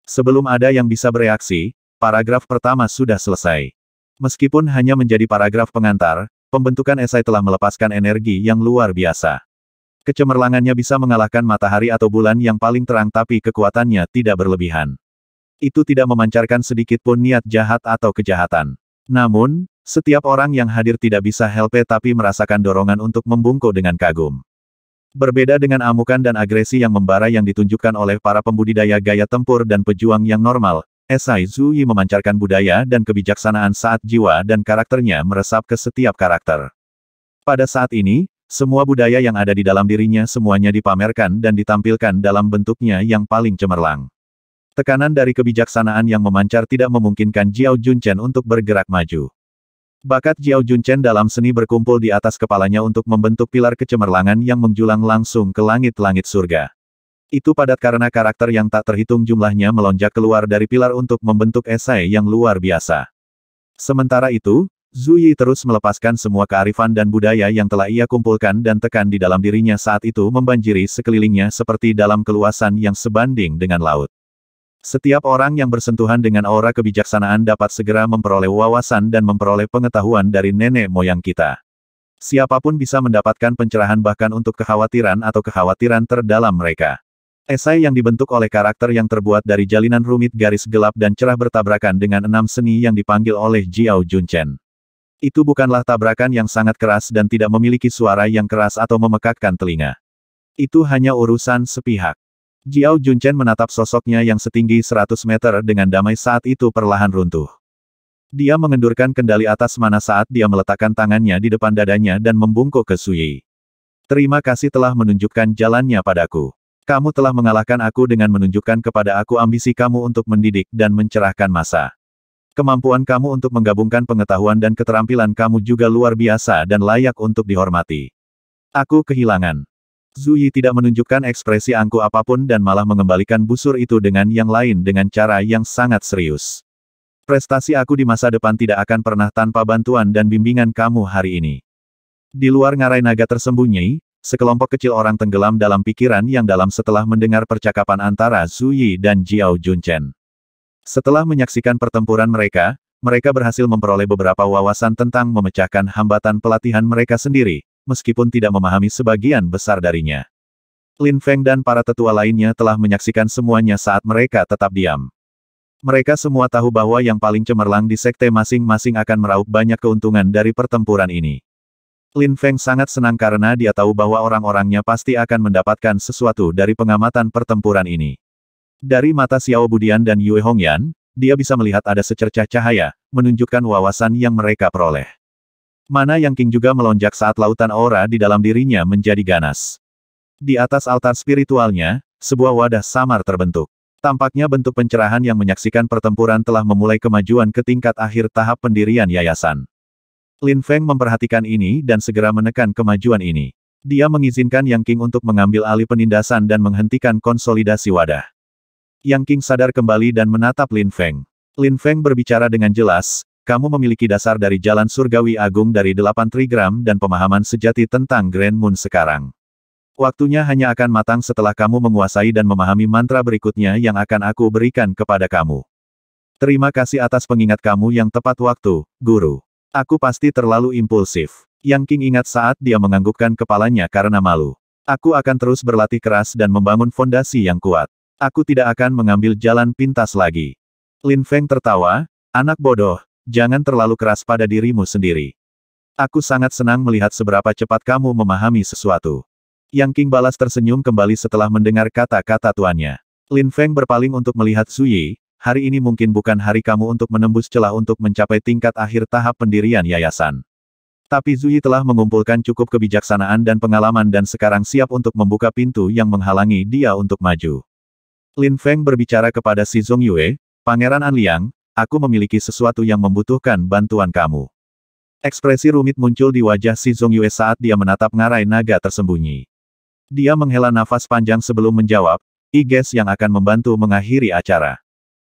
Sebelum ada yang bisa bereaksi, paragraf pertama sudah selesai. Meskipun hanya menjadi paragraf pengantar, pembentukan esai telah melepaskan energi yang luar biasa. Kecemerlangannya bisa mengalahkan matahari atau bulan yang paling terang tapi kekuatannya tidak berlebihan. Itu tidak memancarkan sedikit pun niat jahat atau kejahatan. Namun, setiap orang yang hadir tidak bisa helpe tapi merasakan dorongan untuk membungkuk dengan kagum. Berbeda dengan amukan dan agresi yang membara yang ditunjukkan oleh para pembudidaya gaya tempur dan pejuang yang normal, Esai Zui memancarkan budaya dan kebijaksanaan saat jiwa dan karakternya meresap ke setiap karakter. Pada saat ini, semua budaya yang ada di dalam dirinya semuanya dipamerkan dan ditampilkan dalam bentuknya yang paling cemerlang. Tekanan dari kebijaksanaan yang memancar tidak memungkinkan Jiao Junchen untuk bergerak maju. Bakat Jiao Junchen dalam seni berkumpul di atas kepalanya untuk membentuk pilar kecemerlangan yang menjulang langsung ke langit-langit surga. Itu padat karena karakter yang tak terhitung jumlahnya melonjak keluar dari pilar untuk membentuk esai yang luar biasa. Sementara itu, Zuyi terus melepaskan semua kearifan dan budaya yang telah ia kumpulkan dan tekan di dalam dirinya saat itu membanjiri sekelilingnya seperti dalam keluasan yang sebanding dengan laut. Setiap orang yang bersentuhan dengan aura kebijaksanaan dapat segera memperoleh wawasan dan memperoleh pengetahuan dari nenek moyang kita. Siapapun bisa mendapatkan pencerahan bahkan untuk kekhawatiran atau kekhawatiran terdalam mereka. Esai yang dibentuk oleh karakter yang terbuat dari jalinan rumit garis gelap dan cerah bertabrakan dengan enam seni yang dipanggil oleh Jiao Junchen. Itu bukanlah tabrakan yang sangat keras dan tidak memiliki suara yang keras atau memekakkan telinga. Itu hanya urusan sepihak. Jiao Junchen menatap sosoknya yang setinggi 100 meter dengan damai saat itu perlahan runtuh. Dia mengendurkan kendali atas mana saat dia meletakkan tangannya di depan dadanya dan membungkuk ke Sui. Terima kasih telah menunjukkan jalannya padaku. Kamu telah mengalahkan aku dengan menunjukkan kepada aku ambisi kamu untuk mendidik dan mencerahkan masa. Kemampuan kamu untuk menggabungkan pengetahuan dan keterampilan kamu juga luar biasa dan layak untuk dihormati. Aku kehilangan. Zuyi tidak menunjukkan ekspresi angku apapun dan malah mengembalikan busur itu dengan yang lain dengan cara yang sangat serius. Prestasi aku di masa depan tidak akan pernah tanpa bantuan dan bimbingan kamu hari ini. Di luar ngarai naga tersembunyi, sekelompok kecil orang tenggelam dalam pikiran yang dalam setelah mendengar percakapan antara Zuyi dan Jiao Junchen. Setelah menyaksikan pertempuran mereka, mereka berhasil memperoleh beberapa wawasan tentang memecahkan hambatan pelatihan mereka sendiri, meskipun tidak memahami sebagian besar darinya. Lin Feng dan para tetua lainnya telah menyaksikan semuanya saat mereka tetap diam. Mereka semua tahu bahwa yang paling cemerlang di sekte masing-masing akan meraup banyak keuntungan dari pertempuran ini. Lin Feng sangat senang karena dia tahu bahwa orang-orangnya pasti akan mendapatkan sesuatu dari pengamatan pertempuran ini. Dari mata Xiao Budian dan Yue Hongyan, dia bisa melihat ada secercah cahaya, menunjukkan wawasan yang mereka peroleh. Mana Yang King juga melonjak saat lautan aura di dalam dirinya menjadi ganas. Di atas altar spiritualnya, sebuah wadah samar terbentuk. Tampaknya bentuk pencerahan yang menyaksikan pertempuran telah memulai kemajuan ke tingkat akhir tahap pendirian yayasan. Lin Feng memperhatikan ini dan segera menekan kemajuan ini. Dia mengizinkan Yang King untuk mengambil alih penindasan dan menghentikan konsolidasi wadah. Yang King sadar kembali dan menatap Lin Feng. Lin Feng berbicara dengan jelas, kamu memiliki dasar dari jalan surgawi agung dari delapan trigram dan pemahaman sejati tentang Grand Moon sekarang. Waktunya hanya akan matang setelah kamu menguasai dan memahami mantra berikutnya yang akan aku berikan kepada kamu. Terima kasih atas pengingat kamu yang tepat waktu, guru. Aku pasti terlalu impulsif. Yang King ingat saat dia menganggukkan kepalanya karena malu. Aku akan terus berlatih keras dan membangun fondasi yang kuat. Aku tidak akan mengambil jalan pintas lagi. Lin Feng tertawa, anak bodoh, jangan terlalu keras pada dirimu sendiri. Aku sangat senang melihat seberapa cepat kamu memahami sesuatu. Yang King balas tersenyum kembali setelah mendengar kata-kata tuannya. Lin Feng berpaling untuk melihat Suyi, hari ini mungkin bukan hari kamu untuk menembus celah untuk mencapai tingkat akhir tahap pendirian yayasan. Tapi Zuyi telah mengumpulkan cukup kebijaksanaan dan pengalaman dan sekarang siap untuk membuka pintu yang menghalangi dia untuk maju. Lin Feng berbicara kepada Si Zhong Yue, Pangeran Anliang aku memiliki sesuatu yang membutuhkan bantuan kamu. Ekspresi rumit muncul di wajah Si Zong Yue saat dia menatap ngarai naga tersembunyi. Dia menghela nafas panjang sebelum menjawab, "I guess yang akan membantu mengakhiri acara.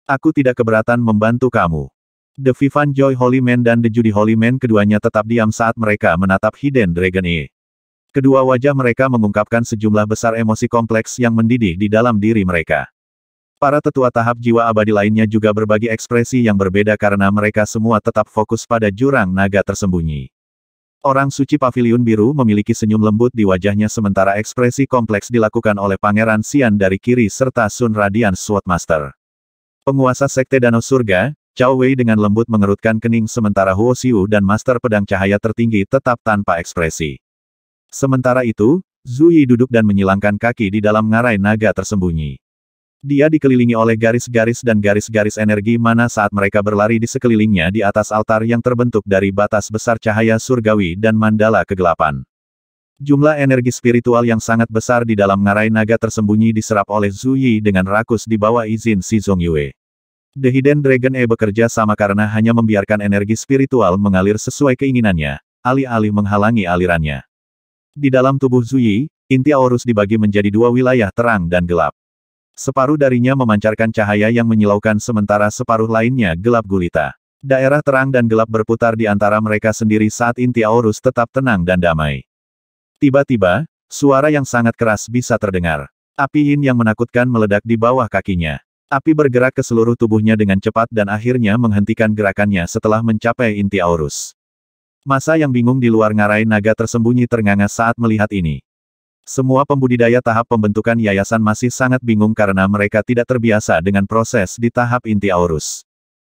Aku tidak keberatan membantu kamu. The Vivan Joy Holy dan The Judy Holy keduanya tetap diam saat mereka menatap Hidden Dragon E. Kedua wajah mereka mengungkapkan sejumlah besar emosi kompleks yang mendidih di dalam diri mereka. Para tetua tahap jiwa abadi lainnya juga berbagi ekspresi yang berbeda karena mereka semua tetap fokus pada jurang naga tersembunyi. Orang suci Pavilion biru memiliki senyum lembut di wajahnya sementara ekspresi kompleks dilakukan oleh Pangeran Sian dari kiri serta Sun Radian Swordmaster. Penguasa Sekte Danau Surga, Chao Wei dengan lembut mengerutkan kening sementara Huo Xiu dan Master Pedang Cahaya Tertinggi tetap tanpa ekspresi. Sementara itu, Zui duduk dan menyilangkan kaki di dalam ngarai naga tersembunyi. Dia dikelilingi oleh garis-garis dan garis-garis energi mana saat mereka berlari di sekelilingnya di atas altar yang terbentuk dari batas besar cahaya surgawi dan mandala kegelapan. Jumlah energi spiritual yang sangat besar di dalam ngarai naga tersembunyi diserap oleh Zhu Yi dengan rakus di bawah izin si Zhong Yue. The Hidden Dragon E bekerja sama karena hanya membiarkan energi spiritual mengalir sesuai keinginannya, alih-alih menghalangi alirannya. Di dalam tubuh Zhu inti Aorus dibagi menjadi dua wilayah terang dan gelap. Separuh darinya memancarkan cahaya yang menyilaukan sementara separuh lainnya gelap gulita. Daerah terang dan gelap berputar di antara mereka sendiri saat inti Aurus tetap tenang dan damai. Tiba-tiba, suara yang sangat keras bisa terdengar. Api Yin yang menakutkan meledak di bawah kakinya. Api bergerak ke seluruh tubuhnya dengan cepat dan akhirnya menghentikan gerakannya setelah mencapai inti Aurus. Masa yang bingung di luar ngarai naga tersembunyi ternganga saat melihat ini. Semua pembudidaya tahap pembentukan yayasan masih sangat bingung karena mereka tidak terbiasa dengan proses di tahap inti Aorus.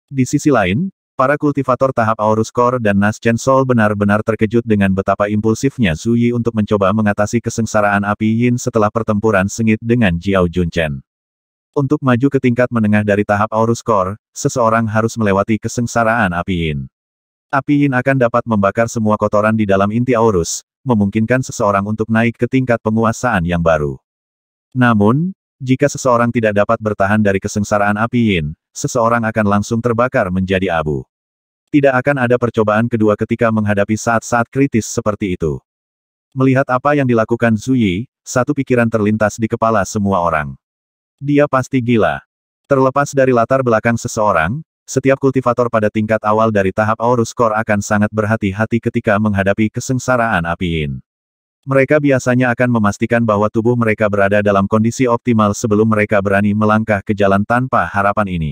Di sisi lain, para kultivator tahap Aorus Core dan Nas Chen Sol benar-benar terkejut dengan betapa impulsifnya Zui untuk mencoba mengatasi kesengsaraan api Yin setelah pertempuran sengit dengan Jiao Junchen. Untuk maju ke tingkat menengah dari tahap Aorus Core, seseorang harus melewati kesengsaraan api Yin. Api Yin akan dapat membakar semua kotoran di dalam inti Aorus, memungkinkan seseorang untuk naik ke tingkat penguasaan yang baru. Namun, jika seseorang tidak dapat bertahan dari kesengsaraan api yin, seseorang akan langsung terbakar menjadi abu. Tidak akan ada percobaan kedua ketika menghadapi saat-saat kritis seperti itu. Melihat apa yang dilakukan Zuyi, satu pikiran terlintas di kepala semua orang. Dia pasti gila. Terlepas dari latar belakang seseorang, setiap kultivator pada tingkat awal dari tahap Aorus Core akan sangat berhati-hati ketika menghadapi kesengsaraan apiin. Mereka biasanya akan memastikan bahwa tubuh mereka berada dalam kondisi optimal sebelum mereka berani melangkah ke jalan tanpa harapan ini.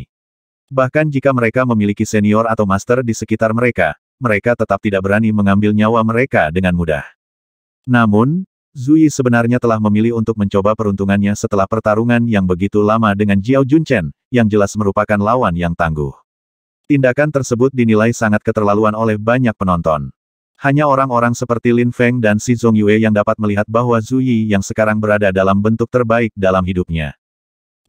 Bahkan jika mereka memiliki senior atau master di sekitar mereka, mereka tetap tidak berani mengambil nyawa mereka dengan mudah. Namun, Zui sebenarnya telah memilih untuk mencoba peruntungannya setelah pertarungan yang begitu lama dengan Jiao Junchen, yang jelas merupakan lawan yang tangguh. Tindakan tersebut dinilai sangat keterlaluan oleh banyak penonton. Hanya orang-orang seperti Lin Feng dan Si Zhong Yue yang dapat melihat bahwa Zhu Yi yang sekarang berada dalam bentuk terbaik dalam hidupnya.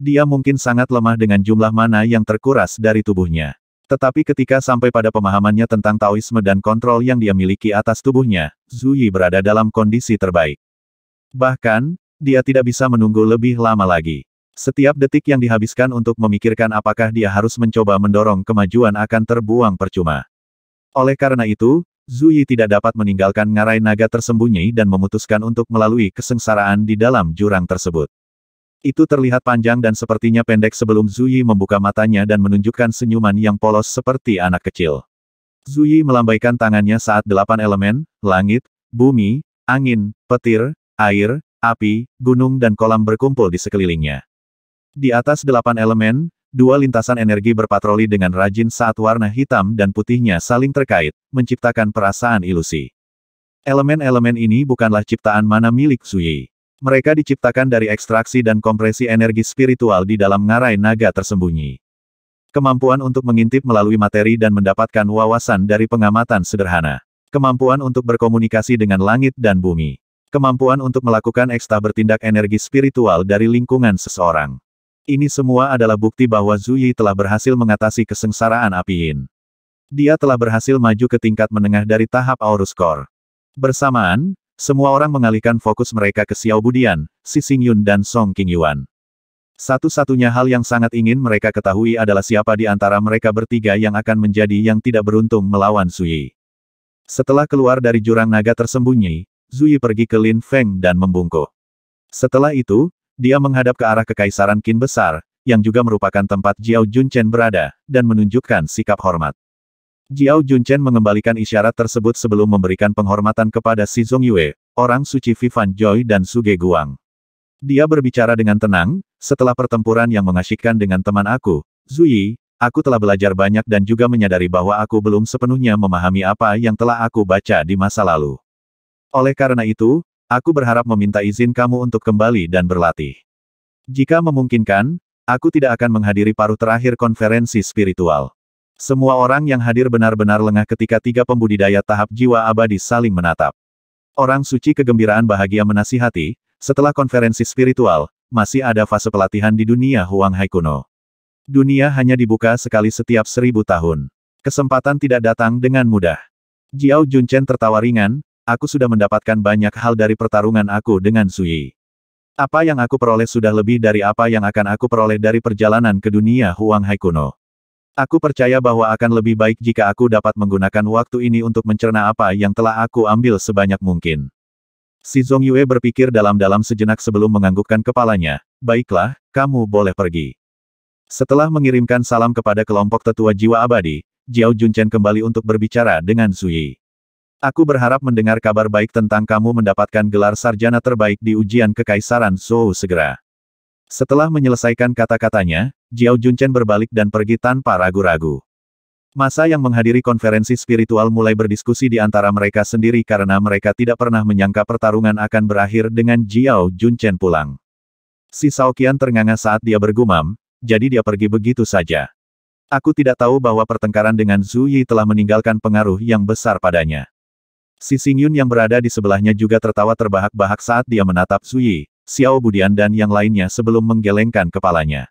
Dia mungkin sangat lemah dengan jumlah mana yang terkuras dari tubuhnya. Tetapi ketika sampai pada pemahamannya tentang Taoisme dan kontrol yang dia miliki atas tubuhnya, Zhu Yi berada dalam kondisi terbaik. Bahkan, dia tidak bisa menunggu lebih lama lagi. Setiap detik yang dihabiskan untuk memikirkan apakah dia harus mencoba mendorong kemajuan akan terbuang percuma. Oleh karena itu, Zuyi tidak dapat meninggalkan ngarai naga tersembunyi dan memutuskan untuk melalui kesengsaraan di dalam jurang tersebut. Itu terlihat panjang dan sepertinya pendek sebelum Zuyi membuka matanya dan menunjukkan senyuman yang polos seperti anak kecil. Zuyi melambaikan tangannya saat delapan elemen, langit, bumi, angin, petir, air, api, gunung dan kolam berkumpul di sekelilingnya. Di atas delapan elemen, dua lintasan energi berpatroli dengan rajin saat warna hitam dan putihnya saling terkait, menciptakan perasaan ilusi. Elemen-elemen ini bukanlah ciptaan mana milik Suyi. Mereka diciptakan dari ekstraksi dan kompresi energi spiritual di dalam ngarai naga tersembunyi. Kemampuan untuk mengintip melalui materi dan mendapatkan wawasan dari pengamatan sederhana. Kemampuan untuk berkomunikasi dengan langit dan bumi. Kemampuan untuk melakukan ekstra bertindak energi spiritual dari lingkungan seseorang. Ini semua adalah bukti bahwa Zuyi telah berhasil mengatasi kesengsaraan api Yin. Dia telah berhasil maju ke tingkat menengah dari tahap Aurus Core. Bersamaan, semua orang mengalihkan fokus mereka ke Xiao Budian, Si Xing Yun dan Song King Yuan. Satu-satunya hal yang sangat ingin mereka ketahui adalah siapa di antara mereka bertiga yang akan menjadi yang tidak beruntung melawan Zuyi. Setelah keluar dari jurang naga tersembunyi, Zuyi pergi ke Lin Feng dan membungkuk. Setelah itu, dia menghadap ke arah Kekaisaran Qin Besar, yang juga merupakan tempat Jiao Junchen berada, dan menunjukkan sikap hormat. Jiao Junchen mengembalikan isyarat tersebut sebelum memberikan penghormatan kepada Si Zong Yue, orang suci Vivan Joy dan Suge Guang. Dia berbicara dengan tenang, setelah pertempuran yang mengasyikkan dengan teman aku, Zui, aku telah belajar banyak dan juga menyadari bahwa aku belum sepenuhnya memahami apa yang telah aku baca di masa lalu. Oleh karena itu, Aku berharap meminta izin kamu untuk kembali dan berlatih. Jika memungkinkan, aku tidak akan menghadiri paruh terakhir konferensi spiritual. Semua orang yang hadir benar-benar lengah ketika tiga pembudidaya tahap jiwa abadi saling menatap. Orang suci kegembiraan bahagia menasihati, setelah konferensi spiritual, masih ada fase pelatihan di dunia Huang Hai Dunia hanya dibuka sekali setiap seribu tahun. Kesempatan tidak datang dengan mudah. Jiao Junchen tertawa ringan, aku sudah mendapatkan banyak hal dari pertarungan aku dengan Sui. Apa yang aku peroleh sudah lebih dari apa yang akan aku peroleh dari perjalanan ke dunia Huang Hai kuno. Aku percaya bahwa akan lebih baik jika aku dapat menggunakan waktu ini untuk mencerna apa yang telah aku ambil sebanyak mungkin. Si Zong Yue berpikir dalam-dalam sejenak sebelum menganggukkan kepalanya. Baiklah, kamu boleh pergi. Setelah mengirimkan salam kepada kelompok tetua jiwa abadi, Jiao Junchen kembali untuk berbicara dengan Sui. Aku berharap mendengar kabar baik tentang kamu mendapatkan gelar sarjana terbaik di ujian kekaisaran Zhou segera. Setelah menyelesaikan kata-katanya, Jiao Junchen berbalik dan pergi tanpa ragu-ragu. Masa yang menghadiri konferensi spiritual mulai berdiskusi di antara mereka sendiri karena mereka tidak pernah menyangka pertarungan akan berakhir dengan Jiao Junchen pulang. Si Saokian ternganga saat dia bergumam, jadi dia pergi begitu saja. Aku tidak tahu bahwa pertengkaran dengan Zhu Yi telah meninggalkan pengaruh yang besar padanya. Si Xingyun yang berada di sebelahnya juga tertawa terbahak-bahak saat dia menatap Zuyi, Xiao Budian dan yang lainnya sebelum menggelengkan kepalanya.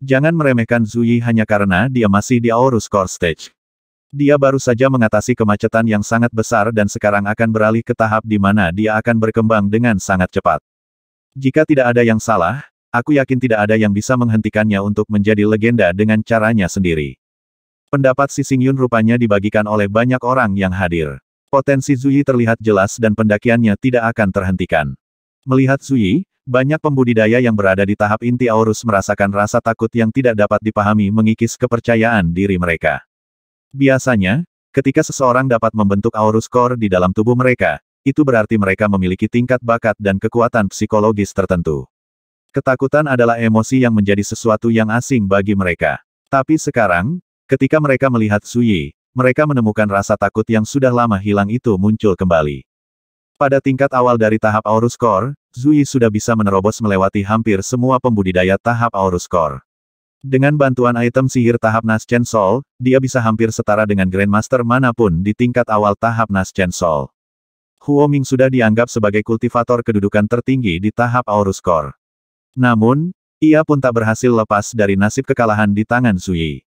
Jangan meremehkan Zuyi hanya karena dia masih di Aorus Core Stage. Dia baru saja mengatasi kemacetan yang sangat besar dan sekarang akan beralih ke tahap di mana dia akan berkembang dengan sangat cepat. Jika tidak ada yang salah, aku yakin tidak ada yang bisa menghentikannya untuk menjadi legenda dengan caranya sendiri. Pendapat Si Xingyun rupanya dibagikan oleh banyak orang yang hadir. Potensi Zuyi terlihat jelas dan pendakiannya tidak akan terhentikan. Melihat Zuyi, banyak pembudidaya yang berada di tahap inti Aorus merasakan rasa takut yang tidak dapat dipahami mengikis kepercayaan diri mereka. Biasanya, ketika seseorang dapat membentuk Aorus Core di dalam tubuh mereka, itu berarti mereka memiliki tingkat bakat dan kekuatan psikologis tertentu. Ketakutan adalah emosi yang menjadi sesuatu yang asing bagi mereka. Tapi sekarang, ketika mereka melihat Suyi, mereka menemukan rasa takut yang sudah lama hilang itu muncul kembali. Pada tingkat awal dari tahap Aurus Core, Zui sudah bisa menerobos melewati hampir semua pembudidaya tahap Aurus Core. Dengan bantuan item sihir tahap Nascent Soul, dia bisa hampir setara dengan Grandmaster manapun di tingkat awal tahap Nascent Soul. Huo Ming sudah dianggap sebagai kultivator kedudukan tertinggi di tahap Aurus Core. Namun, ia pun tak berhasil lepas dari nasib kekalahan di tangan Zui.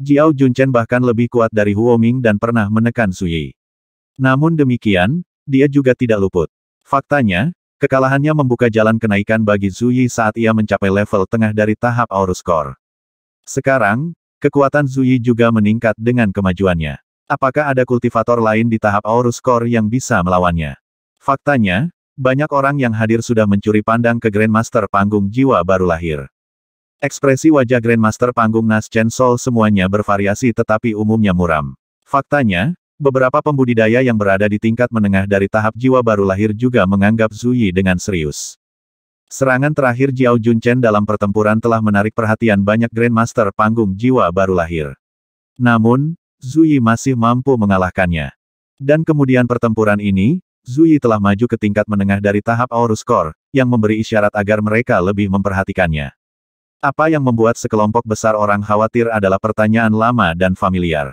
Jiao Junchen bahkan lebih kuat dari Huoming dan pernah menekan Suyi. Namun demikian, dia juga tidak luput. Faktanya, kekalahannya membuka jalan kenaikan bagi Zuyi saat ia mencapai level tengah dari tahap Aurus Core. Sekarang, kekuatan Zuyi juga meningkat dengan kemajuannya. Apakah ada kultivator lain di tahap Aurus Core yang bisa melawannya? Faktanya, banyak orang yang hadir sudah mencuri pandang ke Grandmaster panggung jiwa baru lahir. Ekspresi wajah Grandmaster panggung Nas Chen Sol semuanya bervariasi tetapi umumnya muram. Faktanya, beberapa pembudidaya yang berada di tingkat menengah dari tahap jiwa baru lahir juga menganggap Zuyi dengan serius. Serangan terakhir Jiao Chen dalam pertempuran telah menarik perhatian banyak Grandmaster panggung jiwa baru lahir. Namun, Zuyi masih mampu mengalahkannya. Dan kemudian pertempuran ini, Zuyi telah maju ke tingkat menengah dari tahap Aorus Core, yang memberi isyarat agar mereka lebih memperhatikannya. Apa yang membuat sekelompok besar orang khawatir adalah pertanyaan lama dan familiar.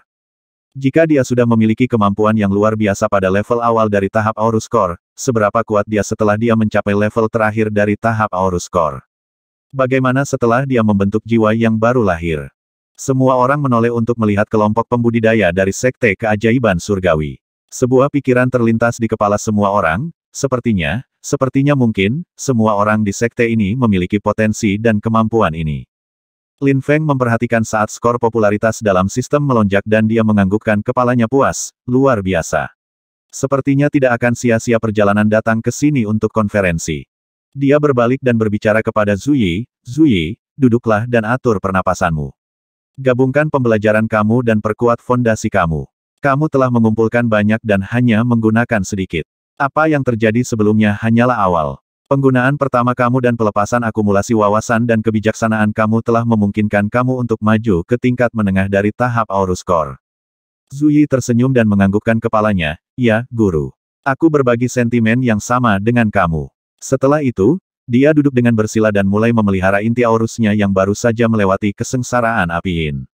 Jika dia sudah memiliki kemampuan yang luar biasa pada level awal dari tahap Aurus Core, seberapa kuat dia setelah dia mencapai level terakhir dari tahap Aurus Core? Bagaimana setelah dia membentuk jiwa yang baru lahir? Semua orang menoleh untuk melihat kelompok pembudidaya dari Sekte Keajaiban Surgawi. Sebuah pikiran terlintas di kepala semua orang, sepertinya, Sepertinya mungkin, semua orang di sekte ini memiliki potensi dan kemampuan ini. Lin Feng memperhatikan saat skor popularitas dalam sistem melonjak dan dia menganggukkan kepalanya puas, luar biasa. Sepertinya tidak akan sia-sia perjalanan datang ke sini untuk konferensi. Dia berbalik dan berbicara kepada Zuyi, Zuyi, duduklah dan atur pernapasanmu. Gabungkan pembelajaran kamu dan perkuat fondasi kamu. Kamu telah mengumpulkan banyak dan hanya menggunakan sedikit. Apa yang terjadi sebelumnya hanyalah awal. Penggunaan pertama kamu dan pelepasan akumulasi wawasan dan kebijaksanaan kamu telah memungkinkan kamu untuk maju ke tingkat menengah dari tahap Aurus Core. Zuyi tersenyum dan menganggukkan kepalanya, ya, guru. Aku berbagi sentimen yang sama dengan kamu. Setelah itu, dia duduk dengan bersila dan mulai memelihara inti Aurusnya yang baru saja melewati kesengsaraan apiin.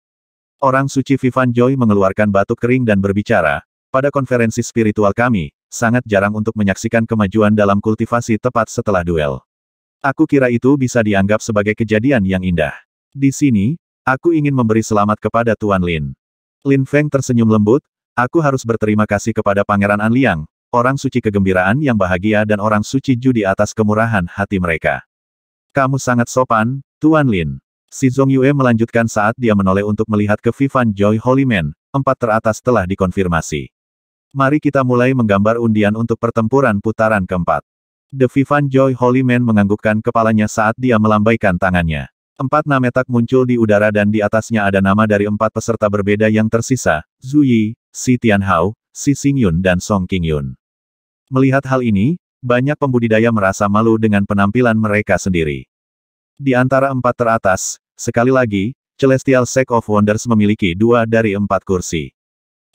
Orang suci Vivan Joy mengeluarkan batuk kering dan berbicara, pada konferensi spiritual kami, sangat jarang untuk menyaksikan kemajuan dalam kultivasi tepat setelah duel. Aku kira itu bisa dianggap sebagai kejadian yang indah. Di sini, aku ingin memberi selamat kepada Tuan Lin. Lin Feng tersenyum lembut, aku harus berterima kasih kepada Pangeran An Liang, orang suci kegembiraan yang bahagia dan orang suci judi atas kemurahan hati mereka. Kamu sangat sopan, Tuan Lin. Si Zong Yue melanjutkan saat dia menoleh untuk melihat ke Vivan Joy Holyman, empat teratas telah dikonfirmasi. Mari kita mulai menggambar undian untuk pertempuran putaran keempat. The Vivan Joy Holy Man menganggukkan kepalanya saat dia melambaikan tangannya. Empat nama tak muncul di udara dan di atasnya ada nama dari empat peserta berbeda yang tersisa, Zhu Yi, Si Tianhao, Si Xingyun dan Song Qingyun. Melihat hal ini, banyak pembudidaya merasa malu dengan penampilan mereka sendiri. Di antara empat teratas, sekali lagi, Celestial Sect of Wonders memiliki dua dari empat kursi.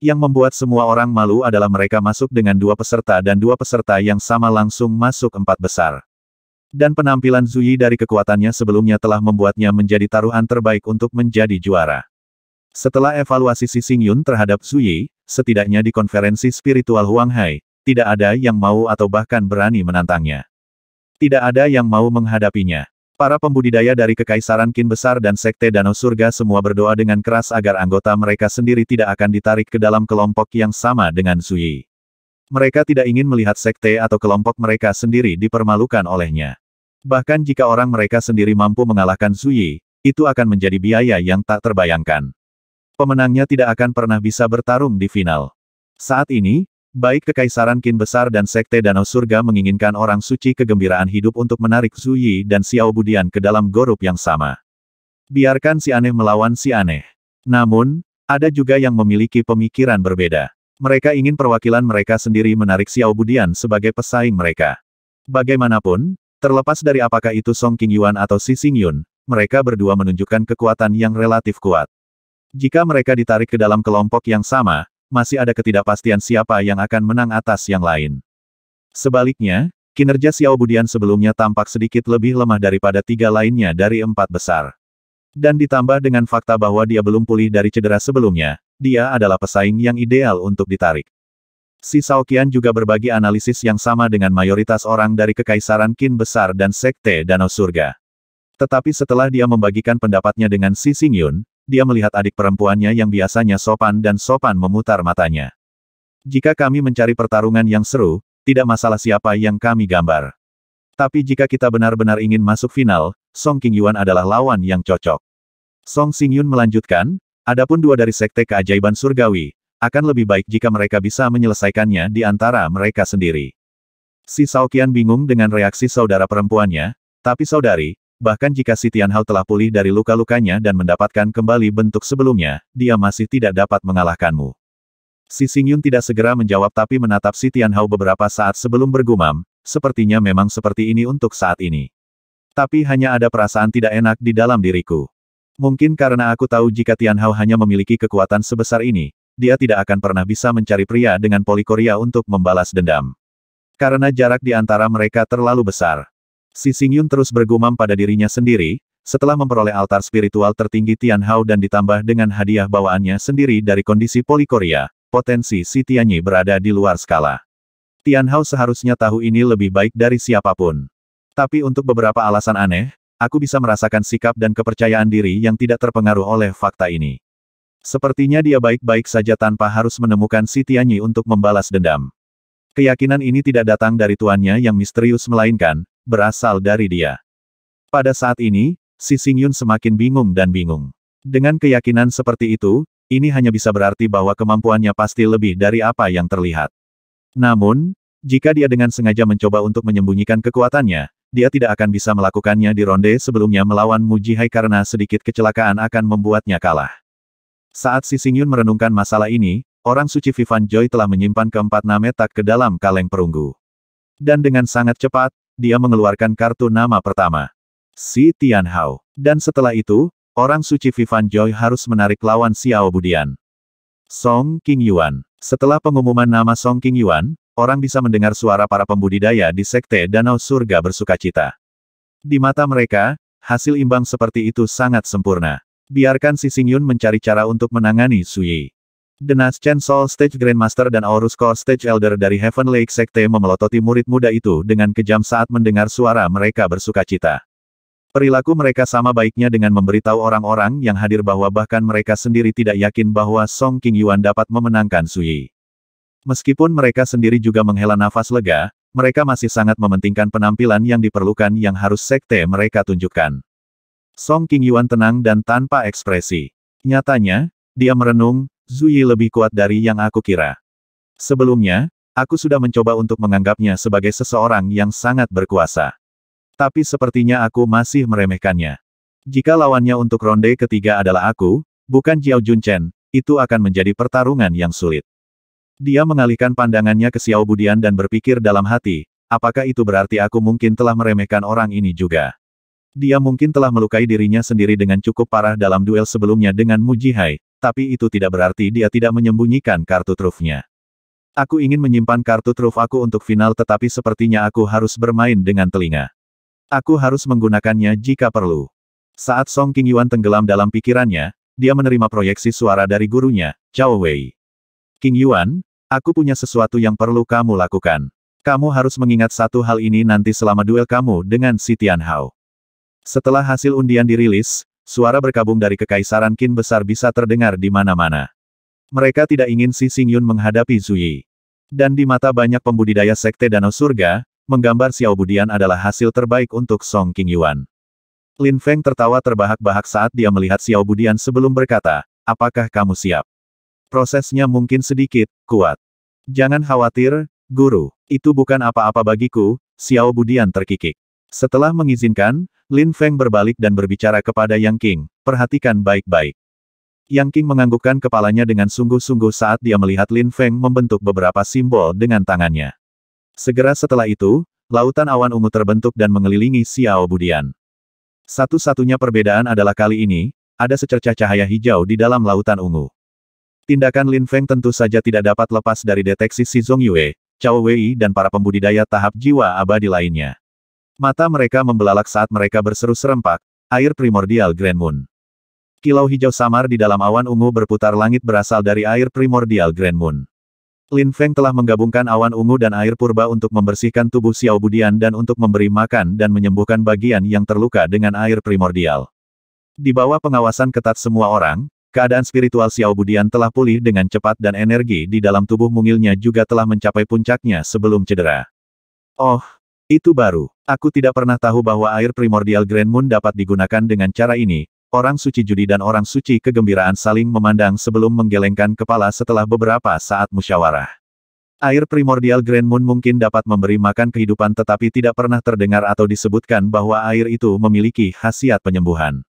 Yang membuat semua orang malu adalah mereka masuk dengan dua peserta dan dua peserta yang sama langsung masuk empat besar. Dan penampilan Zuyi dari kekuatannya sebelumnya telah membuatnya menjadi taruhan terbaik untuk menjadi juara. Setelah evaluasi Si Xing Yun terhadap Zuyi, setidaknya di konferensi spiritual Huang Hai, tidak ada yang mau atau bahkan berani menantangnya. Tidak ada yang mau menghadapinya. Para pembudidaya dari Kekaisaran Kin Besar dan Sekte Danau Surga semua berdoa dengan keras agar anggota mereka sendiri tidak akan ditarik ke dalam kelompok yang sama dengan Sui. Mereka tidak ingin melihat sekte atau kelompok mereka sendiri dipermalukan olehnya. Bahkan jika orang mereka sendiri mampu mengalahkan Sui, itu akan menjadi biaya yang tak terbayangkan. Pemenangnya tidak akan pernah bisa bertarung di final. Saat ini, Baik Kekaisaran Qin Besar dan Sekte Danau Surga menginginkan orang suci kegembiraan hidup untuk menarik Zuyi dan Xiao Budian ke dalam gorup yang sama. Biarkan si aneh melawan si aneh. Namun, ada juga yang memiliki pemikiran berbeda. Mereka ingin perwakilan mereka sendiri menarik Xiao Budian sebagai pesaing mereka. Bagaimanapun, terlepas dari apakah itu Song Qingyuan atau Si Xingyun, mereka berdua menunjukkan kekuatan yang relatif kuat. Jika mereka ditarik ke dalam kelompok yang sama, masih ada ketidakpastian siapa yang akan menang atas yang lain. Sebaliknya, kinerja Xiao Budian sebelumnya tampak sedikit lebih lemah daripada tiga lainnya dari empat besar. Dan ditambah dengan fakta bahwa dia belum pulih dari cedera sebelumnya, dia adalah pesaing yang ideal untuk ditarik. Si Qian juga berbagi analisis yang sama dengan mayoritas orang dari Kekaisaran Qin Besar dan Sekte Danau Surga. Tetapi setelah dia membagikan pendapatnya dengan Si Xingyun, dia melihat adik perempuannya yang biasanya sopan dan sopan memutar matanya. Jika kami mencari pertarungan yang seru, tidak masalah siapa yang kami gambar. Tapi jika kita benar-benar ingin masuk final, Song King Yuan adalah lawan yang cocok. Song Yun melanjutkan, adapun dua dari sekte keajaiban surgawi, akan lebih baik jika mereka bisa menyelesaikannya di antara mereka sendiri. Si Qian bingung dengan reaksi saudara perempuannya, tapi saudari, Bahkan jika Si Tianhao telah pulih dari luka-lukanya dan mendapatkan kembali bentuk sebelumnya, dia masih tidak dapat mengalahkanmu. Si Xingyun tidak segera menjawab tapi menatap Si Tianhao beberapa saat sebelum bergumam, sepertinya memang seperti ini untuk saat ini. Tapi hanya ada perasaan tidak enak di dalam diriku. Mungkin karena aku tahu jika Tianhao hanya memiliki kekuatan sebesar ini, dia tidak akan pernah bisa mencari pria dengan polikoria untuk membalas dendam. Karena jarak di antara mereka terlalu besar. Si Xingyun terus bergumam pada dirinya sendiri, setelah memperoleh altar spiritual tertinggi Tianhao dan ditambah dengan hadiah bawaannya sendiri dari kondisi polikoria, potensi si Tianyi berada di luar skala. Tianhao seharusnya tahu ini lebih baik dari siapapun. Tapi untuk beberapa alasan aneh, aku bisa merasakan sikap dan kepercayaan diri yang tidak terpengaruh oleh fakta ini. Sepertinya dia baik-baik saja tanpa harus menemukan si Tianyi untuk membalas dendam. Keyakinan ini tidak datang dari tuannya yang misterius melainkan, berasal dari dia. Pada saat ini, si semakin bingung dan bingung. Dengan keyakinan seperti itu, ini hanya bisa berarti bahwa kemampuannya pasti lebih dari apa yang terlihat. Namun, jika dia dengan sengaja mencoba untuk menyembunyikan kekuatannya, dia tidak akan bisa melakukannya di ronde sebelumnya melawan Mu Jihai karena sedikit kecelakaan akan membuatnya kalah. Saat si merenungkan masalah ini, orang suci Vivan Joy telah menyimpan keempat nama tak ke dalam kaleng perunggu. Dan dengan sangat cepat, dia mengeluarkan kartu nama pertama. Si Tianhao. Dan setelah itu, orang suci Vivan Joy harus menarik lawan Xiao Budian. Song King Yuan. Setelah pengumuman nama Song King Yuan, orang bisa mendengar suara para pembudidaya di Sekte Danau Surga bersukacita. Di mata mereka, hasil imbang seperti itu sangat sempurna. Biarkan si Singyun mencari cara untuk menangani Su Denas Chen Sol Stage Grandmaster dan Aurus Core Stage Elder dari Heaven Lake Sekte memelototi murid muda itu dengan kejam saat mendengar suara mereka bersuka cita. Perilaku mereka sama baiknya dengan memberitahu orang-orang yang hadir bahwa bahkan mereka sendiri tidak yakin bahwa Song King Yuan dapat memenangkan Sui. Meskipun mereka sendiri juga menghela nafas lega, mereka masih sangat mementingkan penampilan yang diperlukan yang harus sekte mereka tunjukkan. Song King Yuan tenang dan tanpa ekspresi. Nyatanya, dia merenung, Zuyi lebih kuat dari yang aku kira. Sebelumnya, aku sudah mencoba untuk menganggapnya sebagai seseorang yang sangat berkuasa. Tapi sepertinya aku masih meremehkannya. Jika lawannya untuk ronde ketiga adalah aku, bukan Jiao Junchen, itu akan menjadi pertarungan yang sulit. Dia mengalihkan pandangannya ke Xiao Budian dan berpikir dalam hati, apakah itu berarti aku mungkin telah meremehkan orang ini juga? Dia mungkin telah melukai dirinya sendiri dengan cukup parah dalam duel sebelumnya dengan Mujihai, tapi itu tidak berarti dia tidak menyembunyikan kartu trufnya. Aku ingin menyimpan kartu truf aku untuk final tetapi sepertinya aku harus bermain dengan telinga. Aku harus menggunakannya jika perlu. Saat Song King Yuan tenggelam dalam pikirannya, dia menerima proyeksi suara dari gurunya, Cao Wei. King Yuan, aku punya sesuatu yang perlu kamu lakukan. Kamu harus mengingat satu hal ini nanti selama duel kamu dengan si Tian Hao. Setelah hasil undian dirilis, suara berkabung dari Kekaisaran Qin besar bisa terdengar di mana-mana. Mereka tidak ingin Si Sing Yun menghadapi Zui. Dan di mata banyak pembudidaya Sekte Danau Surga, menggambar Xiao Budian adalah hasil terbaik untuk Song King Yuan. Lin Feng tertawa terbahak-bahak saat dia melihat Xiao Budian sebelum berkata, apakah kamu siap? Prosesnya mungkin sedikit, kuat. Jangan khawatir, guru. Itu bukan apa-apa bagiku, Xiao Budian terkikik. Setelah mengizinkan, Lin Feng berbalik dan berbicara kepada Yang King, perhatikan baik-baik. Yang King menganggukkan kepalanya dengan sungguh-sungguh saat dia melihat Lin Feng membentuk beberapa simbol dengan tangannya. Segera setelah itu, lautan awan ungu terbentuk dan mengelilingi Xiao Budian. Satu-satunya perbedaan adalah kali ini, ada secercah cahaya hijau di dalam lautan ungu. Tindakan Lin Feng tentu saja tidak dapat lepas dari deteksi Si Zhongyue, Cao Wei dan para pembudidaya tahap jiwa abadi lainnya. Mata mereka membelalak saat mereka berseru serempak, air primordial Grand Moon. Kilau hijau samar di dalam awan ungu berputar langit berasal dari air primordial Grand Moon. Lin Feng telah menggabungkan awan ungu dan air purba untuk membersihkan tubuh Xiao Budian dan untuk memberi makan dan menyembuhkan bagian yang terluka dengan air primordial. Di bawah pengawasan ketat semua orang, keadaan spiritual Xiao Budian telah pulih dengan cepat dan energi di dalam tubuh mungilnya juga telah mencapai puncaknya sebelum cedera. Oh, itu baru. Aku tidak pernah tahu bahwa air primordial Grand Moon dapat digunakan dengan cara ini. Orang suci judi dan orang suci kegembiraan saling memandang sebelum menggelengkan kepala setelah beberapa saat musyawarah. Air primordial Grand Moon mungkin dapat memberi makan kehidupan tetapi tidak pernah terdengar atau disebutkan bahwa air itu memiliki khasiat penyembuhan.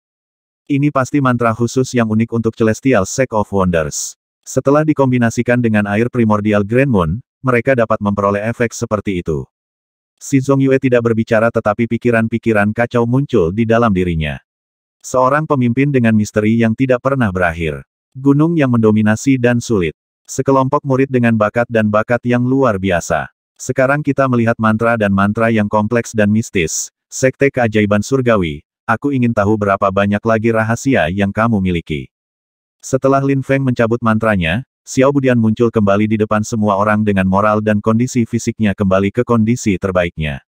Ini pasti mantra khusus yang unik untuk Celestial Sect of Wonders. Setelah dikombinasikan dengan air primordial Grand Moon, mereka dapat memperoleh efek seperti itu. Si Zhong Yue tidak berbicara tetapi pikiran-pikiran kacau muncul di dalam dirinya. Seorang pemimpin dengan misteri yang tidak pernah berakhir. Gunung yang mendominasi dan sulit. Sekelompok murid dengan bakat dan bakat yang luar biasa. Sekarang kita melihat mantra dan mantra yang kompleks dan mistis. Sekte keajaiban surgawi, aku ingin tahu berapa banyak lagi rahasia yang kamu miliki. Setelah Lin Feng mencabut mantranya, Xiao Budian muncul kembali di depan semua orang dengan moral dan kondisi fisiknya kembali ke kondisi terbaiknya.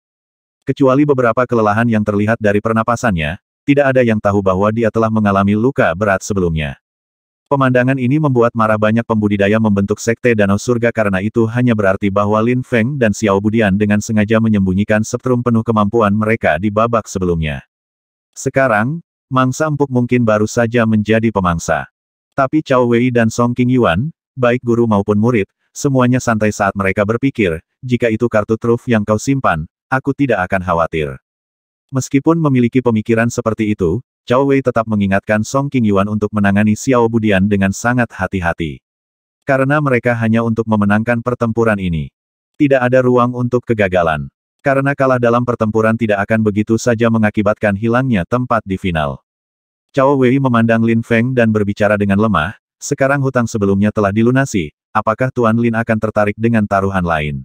Kecuali beberapa kelelahan yang terlihat dari pernapasannya, tidak ada yang tahu bahwa dia telah mengalami luka berat sebelumnya. Pemandangan ini membuat marah banyak pembudidaya membentuk sekte Danau Surga karena itu hanya berarti bahwa Lin Feng dan Xiao Budian dengan sengaja menyembunyikan spektrum penuh kemampuan mereka di babak sebelumnya. Sekarang, mangsa empuk mungkin baru saja menjadi pemangsa. Tapi Cao Wei dan Song Qingyuan baik guru maupun murid, semuanya santai saat mereka berpikir, jika itu kartu truf yang kau simpan, aku tidak akan khawatir. Meskipun memiliki pemikiran seperti itu, Cao Wei tetap mengingatkan Song King Yuan untuk menangani Xiao Budian dengan sangat hati-hati. Karena mereka hanya untuk memenangkan pertempuran ini. Tidak ada ruang untuk kegagalan. Karena kalah dalam pertempuran tidak akan begitu saja mengakibatkan hilangnya tempat di final. Cao Wei memandang Lin Feng dan berbicara dengan lemah, sekarang hutang sebelumnya telah dilunasi, apakah Tuan Lin akan tertarik dengan taruhan lain?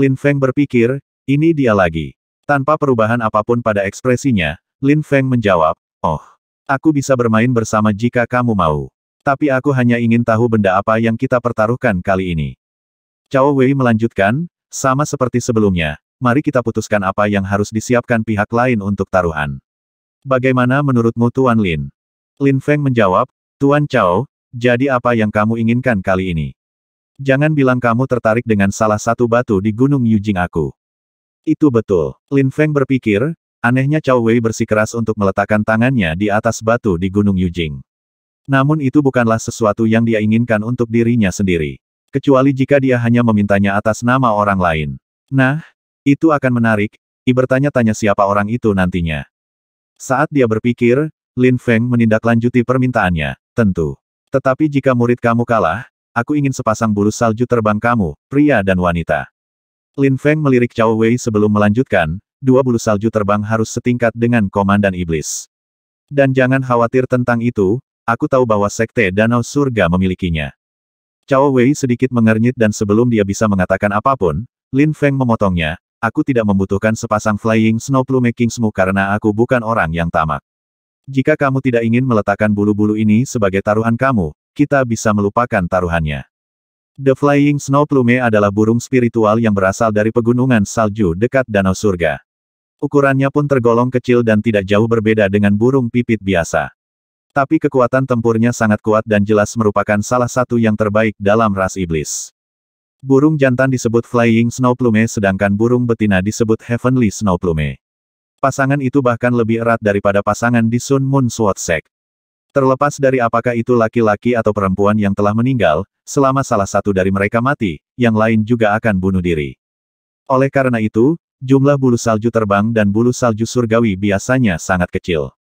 Lin Feng berpikir, ini dia lagi. Tanpa perubahan apapun pada ekspresinya, Lin Feng menjawab, Oh, aku bisa bermain bersama jika kamu mau. Tapi aku hanya ingin tahu benda apa yang kita pertaruhkan kali ini. Cao Wei melanjutkan, sama seperti sebelumnya, mari kita putuskan apa yang harus disiapkan pihak lain untuk taruhan. Bagaimana menurutmu Tuan Lin? Lin Feng menjawab, Tuan Cao, jadi apa yang kamu inginkan kali ini? Jangan bilang kamu tertarik dengan salah satu batu di Gunung Yujing aku. Itu betul. Lin Feng berpikir, anehnya Cao Wei bersikeras untuk meletakkan tangannya di atas batu di Gunung Yujing. Namun itu bukanlah sesuatu yang dia inginkan untuk dirinya sendiri. Kecuali jika dia hanya memintanya atas nama orang lain. Nah, itu akan menarik, I bertanya-tanya siapa orang itu nantinya. Saat dia berpikir, Lin Feng menindaklanjuti permintaannya, tentu. Tetapi jika murid kamu kalah, aku ingin sepasang bulu salju terbang kamu, pria dan wanita. Lin Feng melirik Cao Wei sebelum melanjutkan, dua bulu salju terbang harus setingkat dengan komandan iblis. Dan jangan khawatir tentang itu, aku tahu bahwa Sekte Danau Surga memilikinya. Cao Wei sedikit mengernyit dan sebelum dia bisa mengatakan apapun, Lin Feng memotongnya, aku tidak membutuhkan sepasang flying snow plume kingsmu karena aku bukan orang yang tamak. Jika kamu tidak ingin meletakkan bulu-bulu ini sebagai taruhan kamu, kita bisa melupakan taruhannya. The Flying Snow Plume adalah burung spiritual yang berasal dari pegunungan salju dekat Danau Surga. Ukurannya pun tergolong kecil dan tidak jauh berbeda dengan burung pipit biasa. Tapi kekuatan tempurnya sangat kuat dan jelas merupakan salah satu yang terbaik dalam ras iblis. Burung jantan disebut Flying Snow Plume sedangkan burung betina disebut Heavenly Snow Plume. Pasangan itu bahkan lebih erat daripada pasangan di Sun Moon Sword Sect. Terlepas dari apakah itu laki-laki atau perempuan yang telah meninggal, selama salah satu dari mereka mati, yang lain juga akan bunuh diri. Oleh karena itu, jumlah bulu salju terbang dan bulu salju surgawi biasanya sangat kecil.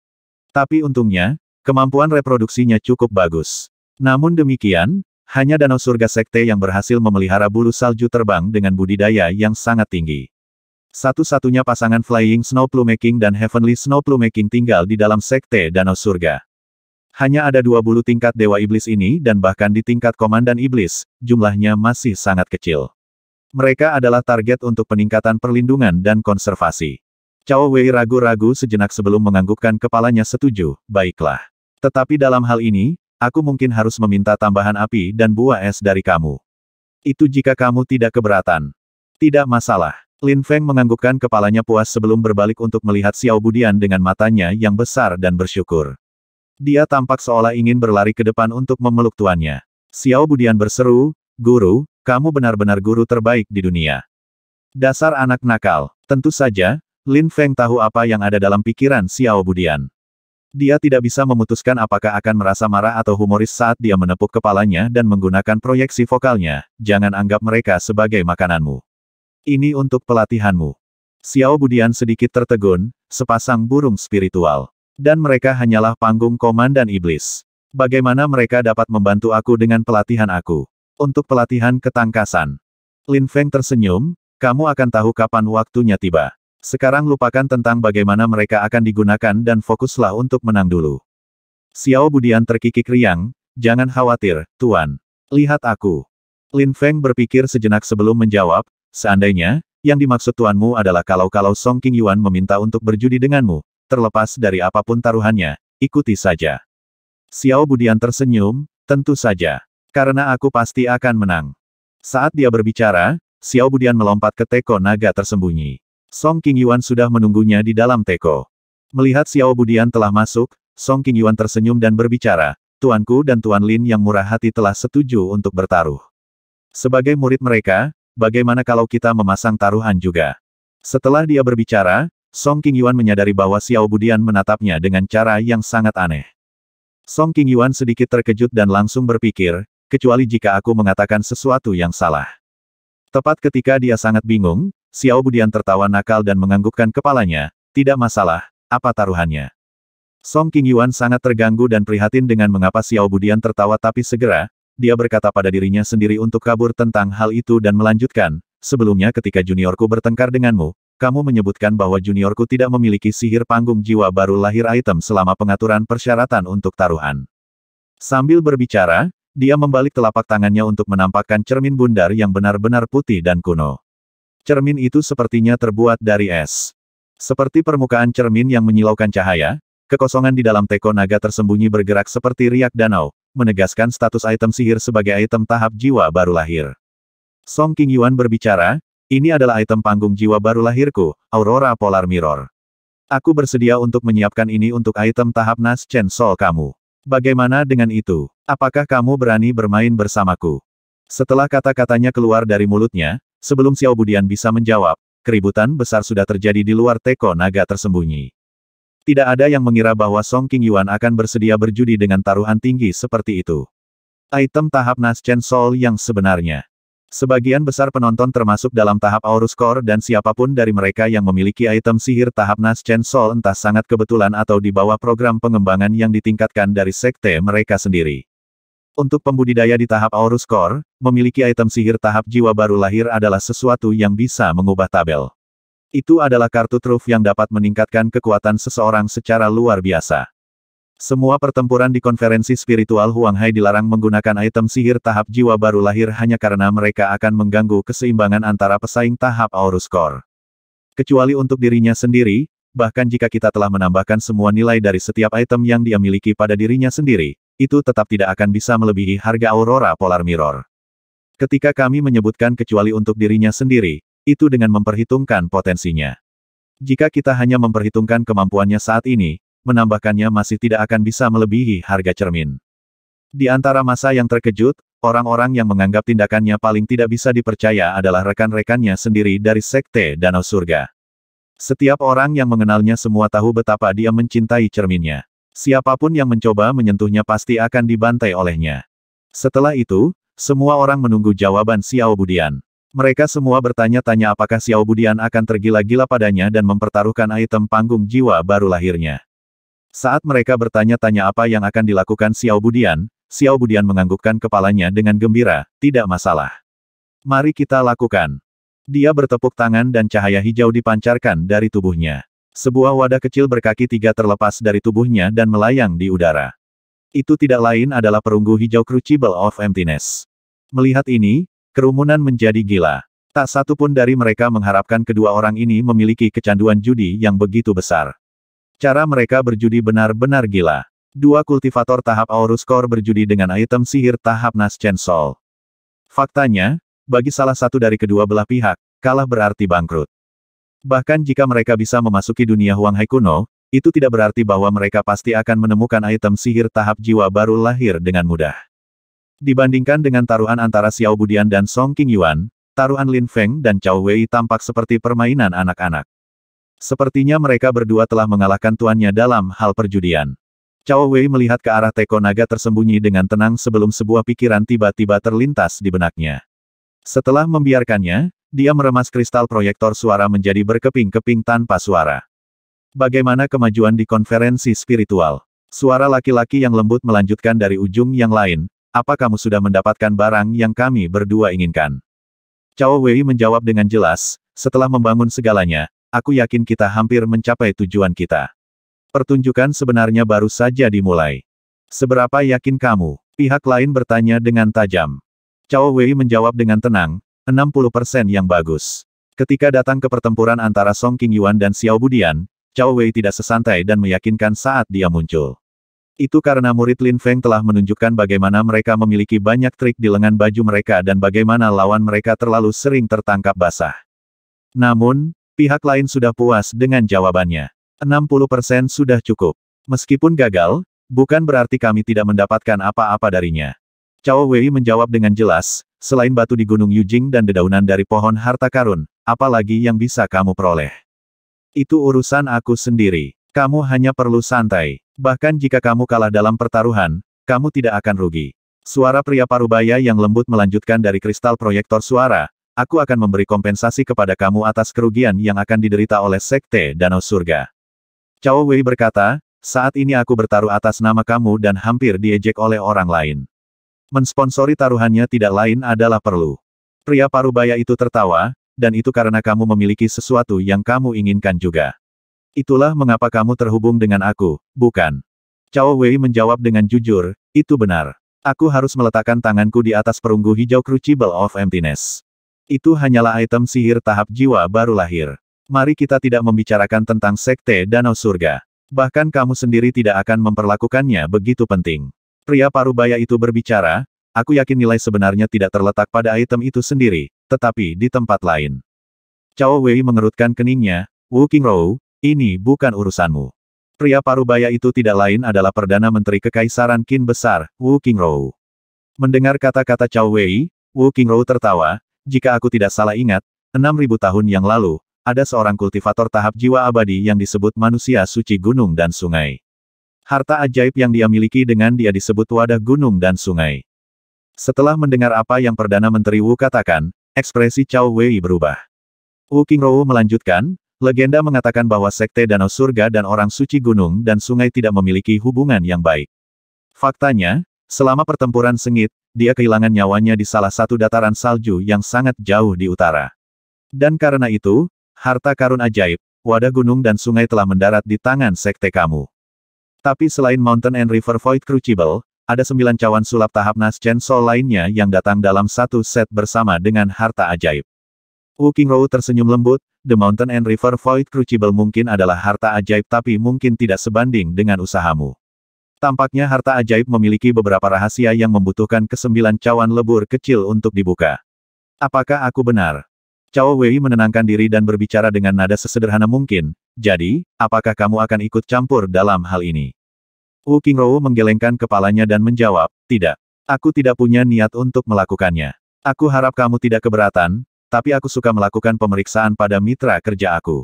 Tapi untungnya, kemampuan reproduksinya cukup bagus. Namun demikian, hanya danau surga sekte yang berhasil memelihara bulu salju terbang dengan budidaya yang sangat tinggi. Satu-satunya pasangan Flying Snow Plumeking dan Heavenly Snow Plumeking tinggal di dalam sekte Danau Surga. Hanya ada dua bulu tingkat Dewa Iblis ini dan bahkan di tingkat Komandan Iblis, jumlahnya masih sangat kecil. Mereka adalah target untuk peningkatan perlindungan dan konservasi. Cao Wei ragu-ragu sejenak sebelum menganggukkan kepalanya setuju, baiklah. Tetapi dalam hal ini, aku mungkin harus meminta tambahan api dan buah es dari kamu. Itu jika kamu tidak keberatan. Tidak masalah. Lin Feng menganggukkan kepalanya puas sebelum berbalik untuk melihat Xiao Budian dengan matanya yang besar dan bersyukur. Dia tampak seolah ingin berlari ke depan untuk memeluk tuannya. Xiao Budian berseru, Guru, kamu benar-benar guru terbaik di dunia. Dasar anak nakal. Tentu saja, Lin Feng tahu apa yang ada dalam pikiran Xiao Budian. Dia tidak bisa memutuskan apakah akan merasa marah atau humoris saat dia menepuk kepalanya dan menggunakan proyeksi vokalnya, jangan anggap mereka sebagai makananmu. Ini untuk pelatihanmu. Xiao Budian sedikit tertegun, sepasang burung spiritual. Dan mereka hanyalah panggung komandan iblis. Bagaimana mereka dapat membantu aku dengan pelatihan aku? Untuk pelatihan ketangkasan. Lin Feng tersenyum, kamu akan tahu kapan waktunya tiba. Sekarang lupakan tentang bagaimana mereka akan digunakan dan fokuslah untuk menang dulu. Xiao Budian terkikik riang, jangan khawatir, Tuan. Lihat aku. Lin Feng berpikir sejenak sebelum menjawab, Seandainya, yang dimaksud tuanmu adalah kalau-kalau Song King Yuan meminta untuk berjudi denganmu, terlepas dari apapun taruhannya, ikuti saja. Xiao Budian tersenyum, tentu saja. Karena aku pasti akan menang. Saat dia berbicara, Xiao Budian melompat ke teko naga tersembunyi. Song King Yuan sudah menunggunya di dalam teko. Melihat Xiao Budian telah masuk, Song King Yuan tersenyum dan berbicara, Tuanku dan Tuan Lin yang murah hati telah setuju untuk bertaruh. Sebagai murid mereka, bagaimana kalau kita memasang taruhan juga? Setelah dia berbicara, Song King Yuan menyadari bahwa Xiao Budian menatapnya dengan cara yang sangat aneh. Song King Yuan sedikit terkejut dan langsung berpikir, kecuali jika aku mengatakan sesuatu yang salah. Tepat ketika dia sangat bingung, Xiao Budian tertawa nakal dan menganggukkan kepalanya, tidak masalah, apa taruhannya? Song King Yuan sangat terganggu dan prihatin dengan mengapa Xiao Budian tertawa tapi segera, dia berkata pada dirinya sendiri untuk kabur tentang hal itu dan melanjutkan, sebelumnya ketika juniorku bertengkar denganmu, kamu menyebutkan bahwa juniorku tidak memiliki sihir panggung jiwa baru lahir item selama pengaturan persyaratan untuk taruhan. Sambil berbicara, dia membalik telapak tangannya untuk menampakkan cermin bundar yang benar-benar putih dan kuno. Cermin itu sepertinya terbuat dari es. Seperti permukaan cermin yang menyilaukan cahaya, Kekosongan di dalam teko naga tersembunyi bergerak seperti riak danau, menegaskan status item sihir sebagai item tahap jiwa baru lahir. Song King Yuan berbicara, ini adalah item panggung jiwa baru lahirku, Aurora Polar Mirror. Aku bersedia untuk menyiapkan ini untuk item tahap Nas Chen Soul kamu. Bagaimana dengan itu? Apakah kamu berani bermain bersamaku? Setelah kata-katanya keluar dari mulutnya, sebelum Xiao Budian bisa menjawab, keributan besar sudah terjadi di luar teko naga tersembunyi. Tidak ada yang mengira bahwa Song King Yuan akan bersedia berjudi dengan taruhan tinggi seperti itu. Item tahap Nas Chen Sol yang sebenarnya. Sebagian besar penonton termasuk dalam tahap Aurus Core dan siapapun dari mereka yang memiliki item sihir tahap Nas Chen Sol entah sangat kebetulan atau di bawah program pengembangan yang ditingkatkan dari sekte mereka sendiri. Untuk pembudidaya di tahap Aurus Core, memiliki item sihir tahap jiwa baru lahir adalah sesuatu yang bisa mengubah tabel. Itu adalah kartu truf yang dapat meningkatkan kekuatan seseorang secara luar biasa. Semua pertempuran di konferensi spiritual Huang Hai dilarang menggunakan item sihir tahap jiwa baru lahir hanya karena mereka akan mengganggu keseimbangan antara pesaing tahap Aurus Core. Kecuali untuk dirinya sendiri, bahkan jika kita telah menambahkan semua nilai dari setiap item yang dia miliki pada dirinya sendiri, itu tetap tidak akan bisa melebihi harga Aurora Polar Mirror. Ketika kami menyebutkan kecuali untuk dirinya sendiri, itu dengan memperhitungkan potensinya. Jika kita hanya memperhitungkan kemampuannya saat ini, menambahkannya masih tidak akan bisa melebihi harga cermin. Di antara masa yang terkejut, orang-orang yang menganggap tindakannya paling tidak bisa dipercaya adalah rekan-rekannya sendiri dari Sekte Danau Surga. Setiap orang yang mengenalnya semua tahu betapa dia mencintai cerminnya. Siapapun yang mencoba menyentuhnya pasti akan dibantai olehnya. Setelah itu, semua orang menunggu jawaban Xiao Budian. Mereka semua bertanya-tanya apakah Xiao Budian akan tergila-gila padanya dan mempertaruhkan item panggung jiwa baru lahirnya. Saat mereka bertanya-tanya apa yang akan dilakukan Xiao Budian, Xiao Budian menganggukkan kepalanya dengan gembira, tidak masalah. Mari kita lakukan. Dia bertepuk tangan dan cahaya hijau dipancarkan dari tubuhnya. Sebuah wadah kecil berkaki tiga terlepas dari tubuhnya dan melayang di udara. Itu tidak lain adalah perunggu hijau Crucible of Emptiness. Melihat ini, Kerumunan menjadi gila. Tak satu pun dari mereka mengharapkan kedua orang ini memiliki kecanduan judi yang begitu besar. Cara mereka berjudi benar-benar gila. Dua kultivator tahap Aurus Core berjudi dengan item sihir tahap Nascent Sol. Faktanya, bagi salah satu dari kedua belah pihak, kalah berarti bangkrut. Bahkan jika mereka bisa memasuki dunia Huang Hai kuno, itu tidak berarti bahwa mereka pasti akan menemukan item sihir tahap jiwa baru lahir dengan mudah. Dibandingkan dengan taruhan antara Xiao Budian dan Song King Yuan, taruhan Lin Feng dan Cao Wei tampak seperti permainan anak-anak. Sepertinya mereka berdua telah mengalahkan tuannya dalam hal perjudian. Cao Wei melihat ke arah teko naga tersembunyi dengan tenang sebelum sebuah pikiran tiba-tiba terlintas di benaknya. Setelah membiarkannya, dia meremas kristal proyektor suara menjadi berkeping-keping tanpa suara. Bagaimana kemajuan di konferensi spiritual? Suara laki-laki yang lembut melanjutkan dari ujung yang lain, apa kamu sudah mendapatkan barang yang kami berdua inginkan? Cao Wei menjawab dengan jelas, setelah membangun segalanya, aku yakin kita hampir mencapai tujuan kita. Pertunjukan sebenarnya baru saja dimulai. Seberapa yakin kamu? Pihak lain bertanya dengan tajam. Cao Wei menjawab dengan tenang, 60% yang bagus. Ketika datang ke pertempuran antara Song King Yuan dan Xiao Budian, Cao Wei tidak sesantai dan meyakinkan saat dia muncul. Itu karena murid Lin Feng telah menunjukkan bagaimana mereka memiliki banyak trik di lengan baju mereka dan bagaimana lawan mereka terlalu sering tertangkap basah. Namun, pihak lain sudah puas dengan jawabannya. 60% sudah cukup. Meskipun gagal, bukan berarti kami tidak mendapatkan apa-apa darinya. Cao Wei menjawab dengan jelas, selain batu di Gunung Yujing dan dedaunan dari pohon harta karun, apalagi yang bisa kamu peroleh. Itu urusan aku sendiri. Kamu hanya perlu santai. Bahkan jika kamu kalah dalam pertaruhan, kamu tidak akan rugi. Suara pria parubaya yang lembut melanjutkan dari kristal proyektor suara, aku akan memberi kompensasi kepada kamu atas kerugian yang akan diderita oleh Sekte Danau Surga. Cao Wei berkata, saat ini aku bertaruh atas nama kamu dan hampir diejek oleh orang lain. Mensponsori taruhannya tidak lain adalah perlu. Pria parubaya itu tertawa, dan itu karena kamu memiliki sesuatu yang kamu inginkan juga. Itulah mengapa kamu terhubung dengan aku, bukan? Cao Wei menjawab dengan jujur, itu benar. Aku harus meletakkan tanganku di atas perunggu hijau Crucible of Emptiness. Itu hanyalah item sihir tahap jiwa baru lahir. Mari kita tidak membicarakan tentang sekte Danau Surga. Bahkan kamu sendiri tidak akan memperlakukannya begitu penting. Pria parubaya itu berbicara, aku yakin nilai sebenarnya tidak terletak pada item itu sendiri, tetapi di tempat lain. Cao Wei mengerutkan keningnya, Wu Qingrou, ini bukan urusanmu. Pria parubaya itu tidak lain adalah Perdana Menteri Kekaisaran Qin Besar, Wu Qingrou. Mendengar kata-kata Cao Wei, Wu Qingrou tertawa, jika aku tidak salah ingat, 6.000 tahun yang lalu, ada seorang kultivator tahap jiwa abadi yang disebut manusia suci gunung dan sungai. Harta ajaib yang dia miliki dengan dia disebut wadah gunung dan sungai. Setelah mendengar apa yang Perdana Menteri Wu katakan, ekspresi Cao Wei berubah. Wu Qingrou melanjutkan, Legenda mengatakan bahwa Sekte Danau Surga dan orang suci gunung dan sungai tidak memiliki hubungan yang baik. Faktanya, selama pertempuran sengit, dia kehilangan nyawanya di salah satu dataran salju yang sangat jauh di utara. Dan karena itu, harta karun ajaib, wadah gunung dan sungai telah mendarat di tangan sekte kamu. Tapi selain Mountain and River Void Crucible, ada sembilan cawan sulap tahap Naschen Soul lainnya yang datang dalam satu set bersama dengan harta ajaib. Wu Qingrou tersenyum lembut, The Mountain and River Void Crucible mungkin adalah harta ajaib tapi mungkin tidak sebanding dengan usahamu. Tampaknya harta ajaib memiliki beberapa rahasia yang membutuhkan kesembilan cawan lebur kecil untuk dibuka. Apakah aku benar? Cao Wei menenangkan diri dan berbicara dengan nada sesederhana mungkin, jadi, apakah kamu akan ikut campur dalam hal ini? Wu Qingrou menggelengkan kepalanya dan menjawab, tidak. Aku tidak punya niat untuk melakukannya. Aku harap kamu tidak keberatan, tapi aku suka melakukan pemeriksaan pada mitra kerja aku.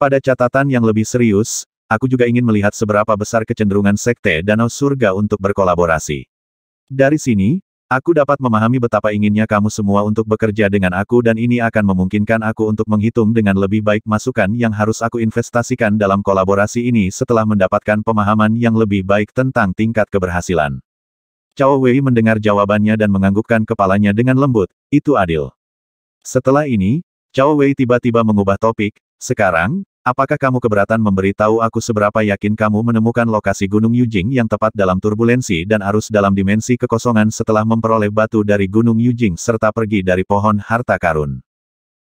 Pada catatan yang lebih serius, aku juga ingin melihat seberapa besar kecenderungan sekte Danau Surga untuk berkolaborasi. Dari sini, aku dapat memahami betapa inginnya kamu semua untuk bekerja dengan aku dan ini akan memungkinkan aku untuk menghitung dengan lebih baik masukan yang harus aku investasikan dalam kolaborasi ini setelah mendapatkan pemahaman yang lebih baik tentang tingkat keberhasilan. Cao Wei mendengar jawabannya dan menganggukkan kepalanya dengan lembut, itu adil. Setelah ini, Cao Wei tiba-tiba mengubah topik, sekarang, apakah kamu keberatan memberitahu aku seberapa yakin kamu menemukan lokasi Gunung Yujing yang tepat dalam turbulensi dan arus dalam dimensi kekosongan setelah memperoleh batu dari Gunung Yujing serta pergi dari pohon harta karun?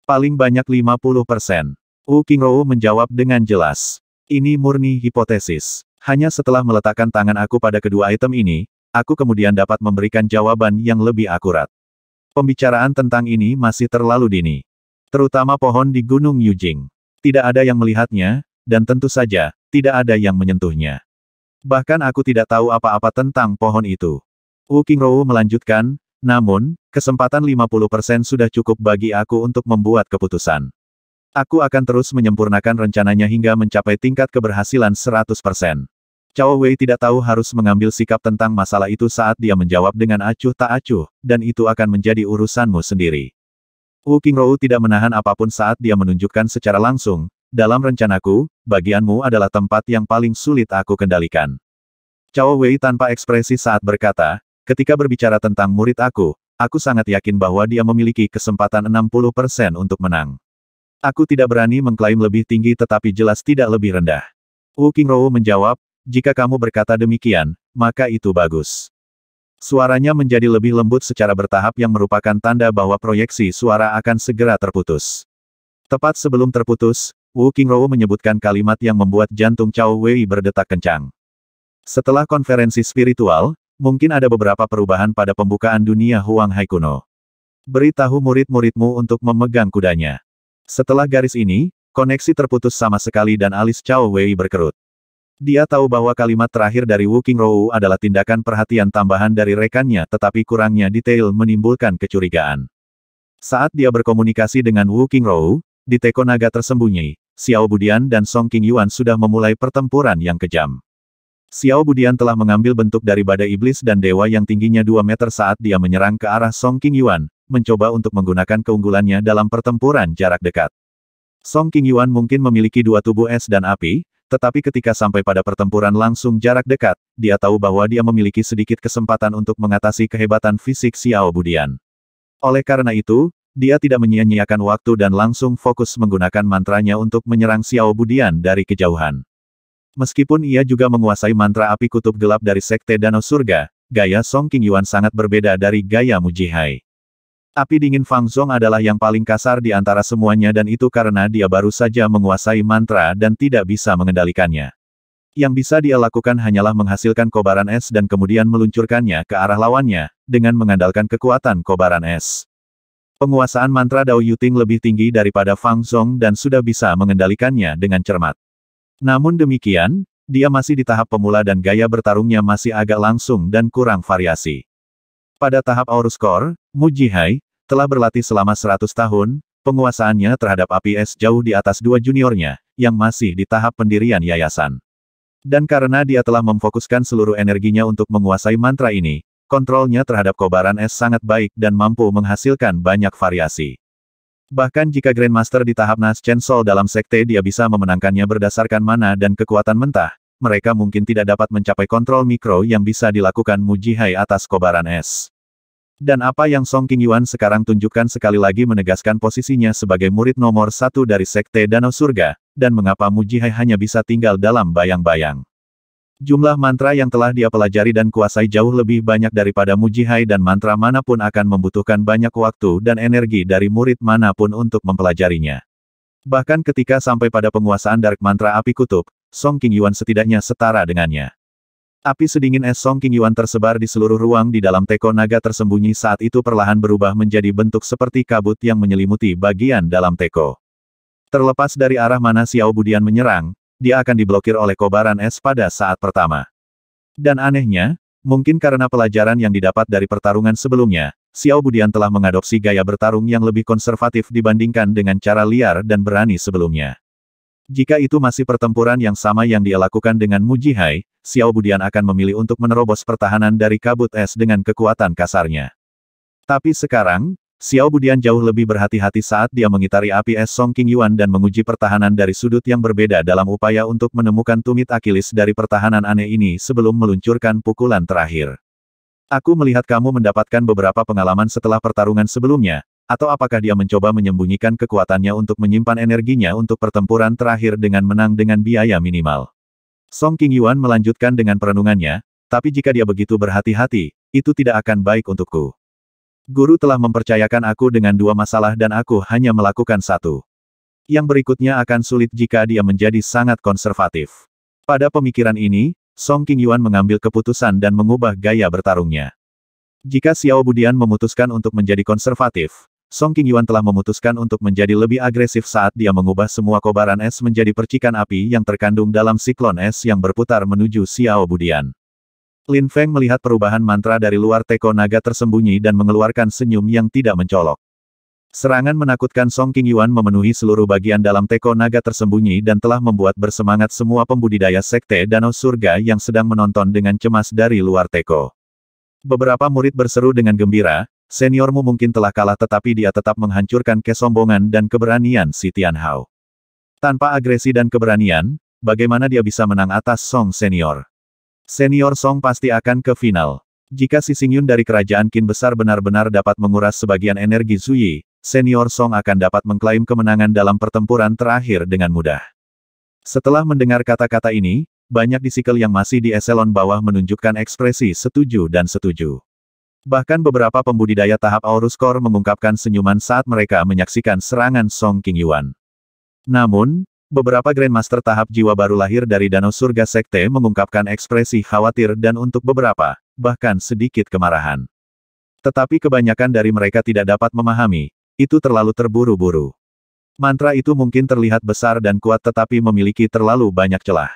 Paling banyak 50 persen. Wu Qingrou menjawab dengan jelas. Ini murni hipotesis. Hanya setelah meletakkan tangan aku pada kedua item ini, aku kemudian dapat memberikan jawaban yang lebih akurat. Pembicaraan tentang ini masih terlalu dini. Terutama pohon di Gunung Yujing. Tidak ada yang melihatnya, dan tentu saja, tidak ada yang menyentuhnya. Bahkan aku tidak tahu apa-apa tentang pohon itu. Wu Qingrou melanjutkan, namun, kesempatan 50% sudah cukup bagi aku untuk membuat keputusan. Aku akan terus menyempurnakan rencananya hingga mencapai tingkat keberhasilan 100%. Cao Wei tidak tahu harus mengambil sikap tentang masalah itu saat dia menjawab dengan acuh tak acuh, dan itu akan menjadi urusanmu sendiri. Wu Qingrou tidak menahan apapun saat dia menunjukkan secara langsung, dalam rencanaku, bagianmu adalah tempat yang paling sulit aku kendalikan. Cao Wei tanpa ekspresi saat berkata, ketika berbicara tentang murid aku, aku sangat yakin bahwa dia memiliki kesempatan 60% untuk menang. Aku tidak berani mengklaim lebih tinggi tetapi jelas tidak lebih rendah. Wu Qingrou menjawab, jika kamu berkata demikian, maka itu bagus. Suaranya menjadi lebih lembut secara bertahap yang merupakan tanda bahwa proyeksi suara akan segera terputus. Tepat sebelum terputus, Wu Qingrou menyebutkan kalimat yang membuat jantung Cao Wei berdetak kencang. Setelah konferensi spiritual, mungkin ada beberapa perubahan pada pembukaan dunia Huang Hai Beritahu murid-muridmu untuk memegang kudanya. Setelah garis ini, koneksi terputus sama sekali dan alis Cao Wei berkerut. Dia tahu bahwa kalimat terakhir dari Wu Qingrou adalah tindakan perhatian tambahan dari rekannya tetapi kurangnya detail menimbulkan kecurigaan. Saat dia berkomunikasi dengan Wu Qingrou, di teko naga tersembunyi, Xiao Budian dan Song King Yuan sudah memulai pertempuran yang kejam. Xiao Budian telah mengambil bentuk dari badai iblis dan dewa yang tingginya 2 meter saat dia menyerang ke arah Song King Yuan, mencoba untuk menggunakan keunggulannya dalam pertempuran jarak dekat. Song King Yuan mungkin memiliki dua tubuh es dan api, tetapi ketika sampai pada pertempuran langsung jarak dekat, dia tahu bahwa dia memiliki sedikit kesempatan untuk mengatasi kehebatan fisik Xiao Budian. Oleh karena itu, dia tidak menyia-nyiakan waktu dan langsung fokus menggunakan mantranya untuk menyerang Xiao Budian dari kejauhan. Meskipun ia juga menguasai mantra api kutub gelap dari Sekte Danau Surga, gaya Song King sangat berbeda dari gaya Mujihai. Api dingin Fang Zhong adalah yang paling kasar di antara semuanya dan itu karena dia baru saja menguasai mantra dan tidak bisa mengendalikannya. Yang bisa dia lakukan hanyalah menghasilkan kobaran es dan kemudian meluncurkannya ke arah lawannya, dengan mengandalkan kekuatan kobaran es. Penguasaan mantra Dao Yuting lebih tinggi daripada Fang Zhong dan sudah bisa mengendalikannya dengan cermat. Namun demikian, dia masih di tahap pemula dan gaya bertarungnya masih agak langsung dan kurang variasi. Pada tahap Aurus Core, Mu Jihai, telah berlatih selama 100 tahun, penguasaannya terhadap api es jauh di atas dua juniornya, yang masih di tahap pendirian yayasan. Dan karena dia telah memfokuskan seluruh energinya untuk menguasai mantra ini, kontrolnya terhadap kobaran es sangat baik dan mampu menghasilkan banyak variasi. Bahkan jika Grandmaster di tahap Naschen sol dalam sekte dia bisa memenangkannya berdasarkan mana dan kekuatan mentah, mereka mungkin tidak dapat mencapai kontrol mikro yang bisa dilakukan Mujihai atas kobaran es. Dan apa yang Song King Yuan sekarang tunjukkan sekali lagi menegaskan posisinya sebagai murid nomor satu dari Sekte Danau Surga, dan mengapa Mu Jihai hanya bisa tinggal dalam bayang-bayang. Jumlah mantra yang telah dia pelajari dan kuasai jauh lebih banyak daripada Mu Jihai dan mantra manapun akan membutuhkan banyak waktu dan energi dari murid manapun untuk mempelajarinya. Bahkan ketika sampai pada penguasaan Dark Mantra Api Kutub, Song King Yuan setidaknya setara dengannya. Api sedingin es Song King Yuan tersebar di seluruh ruang di dalam teko naga tersembunyi saat itu perlahan berubah menjadi bentuk seperti kabut yang menyelimuti bagian dalam teko. Terlepas dari arah mana Xiao Budian menyerang, dia akan diblokir oleh kobaran es pada saat pertama. Dan anehnya, mungkin karena pelajaran yang didapat dari pertarungan sebelumnya, Xiao Budian telah mengadopsi gaya bertarung yang lebih konservatif dibandingkan dengan cara liar dan berani sebelumnya. Jika itu masih pertempuran yang sama yang dia lakukan dengan Mujihai, Xiao Budian akan memilih untuk menerobos pertahanan dari kabut es dengan kekuatan kasarnya. Tapi sekarang, Xiao Budian jauh lebih berhati-hati saat dia mengitari api es Song King Yuan dan menguji pertahanan dari sudut yang berbeda dalam upaya untuk menemukan tumit Akilis dari pertahanan aneh ini sebelum meluncurkan pukulan terakhir. Aku melihat kamu mendapatkan beberapa pengalaman setelah pertarungan sebelumnya, atau apakah dia mencoba menyembunyikan kekuatannya untuk menyimpan energinya untuk pertempuran terakhir dengan menang dengan biaya minimal? Song King Yuan melanjutkan dengan perenungannya, tapi jika dia begitu berhati-hati, itu tidak akan baik untukku. Guru telah mempercayakan aku dengan dua masalah dan aku hanya melakukan satu. Yang berikutnya akan sulit jika dia menjadi sangat konservatif. Pada pemikiran ini, Song King Yuan mengambil keputusan dan mengubah gaya bertarungnya. Jika Xiao Budian memutuskan untuk menjadi konservatif, Song King Yuan telah memutuskan untuk menjadi lebih agresif saat dia mengubah semua kobaran es menjadi percikan api yang terkandung dalam siklon es yang berputar menuju Xiao Budian. Lin Feng melihat perubahan mantra dari luar teko naga tersembunyi dan mengeluarkan senyum yang tidak mencolok. Serangan menakutkan Song King Yuan memenuhi seluruh bagian dalam teko naga tersembunyi dan telah membuat bersemangat semua pembudidaya sekte danau surga yang sedang menonton dengan cemas dari luar teko. Beberapa murid berseru dengan gembira, Seniormu mungkin telah kalah tetapi dia tetap menghancurkan kesombongan dan keberanian si Hao. Tanpa agresi dan keberanian, bagaimana dia bisa menang atas Song Senior? Senior Song pasti akan ke final. Jika si Xingyun dari kerajaan Qin besar benar-benar dapat menguras sebagian energi Zuyi, Senior Song akan dapat mengklaim kemenangan dalam pertempuran terakhir dengan mudah. Setelah mendengar kata-kata ini, banyak disikel yang masih di eselon bawah menunjukkan ekspresi setuju dan setuju. Bahkan beberapa pembudidaya tahap Aurus Core mengungkapkan senyuman saat mereka menyaksikan serangan Song King Yuan. Namun, beberapa Grandmaster tahap jiwa baru lahir dari Danau Surga Sekte mengungkapkan ekspresi khawatir dan untuk beberapa, bahkan sedikit kemarahan. Tetapi kebanyakan dari mereka tidak dapat memahami, itu terlalu terburu-buru. Mantra itu mungkin terlihat besar dan kuat tetapi memiliki terlalu banyak celah.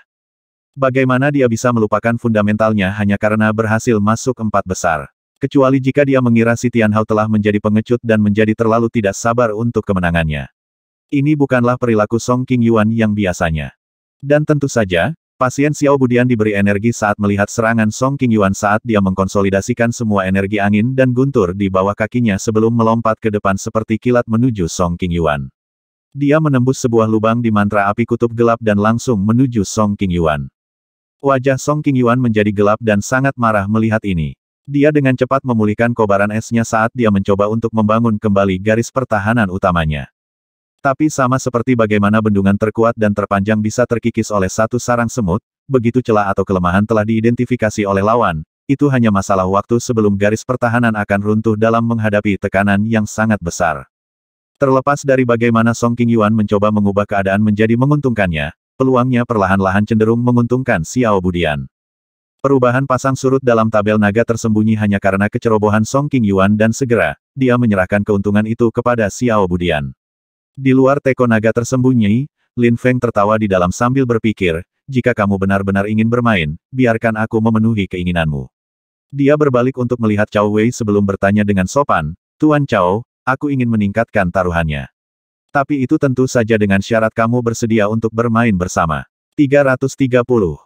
Bagaimana dia bisa melupakan fundamentalnya hanya karena berhasil masuk empat besar? Kecuali jika dia mengira si Tianhao telah menjadi pengecut dan menjadi terlalu tidak sabar untuk kemenangannya. Ini bukanlah perilaku Song King Yuan yang biasanya. Dan tentu saja, pasien Xiao Budian diberi energi saat melihat serangan Song King Yuan saat dia mengkonsolidasikan semua energi angin dan guntur di bawah kakinya sebelum melompat ke depan seperti kilat menuju Song King Yuan. Dia menembus sebuah lubang di mantra api kutub gelap dan langsung menuju Song King Yuan. Wajah Song King Yuan menjadi gelap dan sangat marah melihat ini. Dia dengan cepat memulihkan kobaran esnya saat dia mencoba untuk membangun kembali garis pertahanan utamanya. Tapi sama seperti bagaimana bendungan terkuat dan terpanjang bisa terkikis oleh satu sarang semut, begitu celah atau kelemahan telah diidentifikasi oleh lawan, itu hanya masalah waktu sebelum garis pertahanan akan runtuh dalam menghadapi tekanan yang sangat besar. Terlepas dari bagaimana Song King Yuan mencoba mengubah keadaan menjadi menguntungkannya, peluangnya perlahan-lahan cenderung menguntungkan Xiao Budian. Perubahan pasang surut dalam tabel naga tersembunyi hanya karena kecerobohan Song King Yuan dan segera, dia menyerahkan keuntungan itu kepada Xiao Budian. Di luar teko naga tersembunyi, Lin Feng tertawa di dalam sambil berpikir, jika kamu benar-benar ingin bermain, biarkan aku memenuhi keinginanmu. Dia berbalik untuk melihat Cao Wei sebelum bertanya dengan sopan, Tuan Cao, aku ingin meningkatkan taruhannya. Tapi itu tentu saja dengan syarat kamu bersedia untuk bermain bersama. 330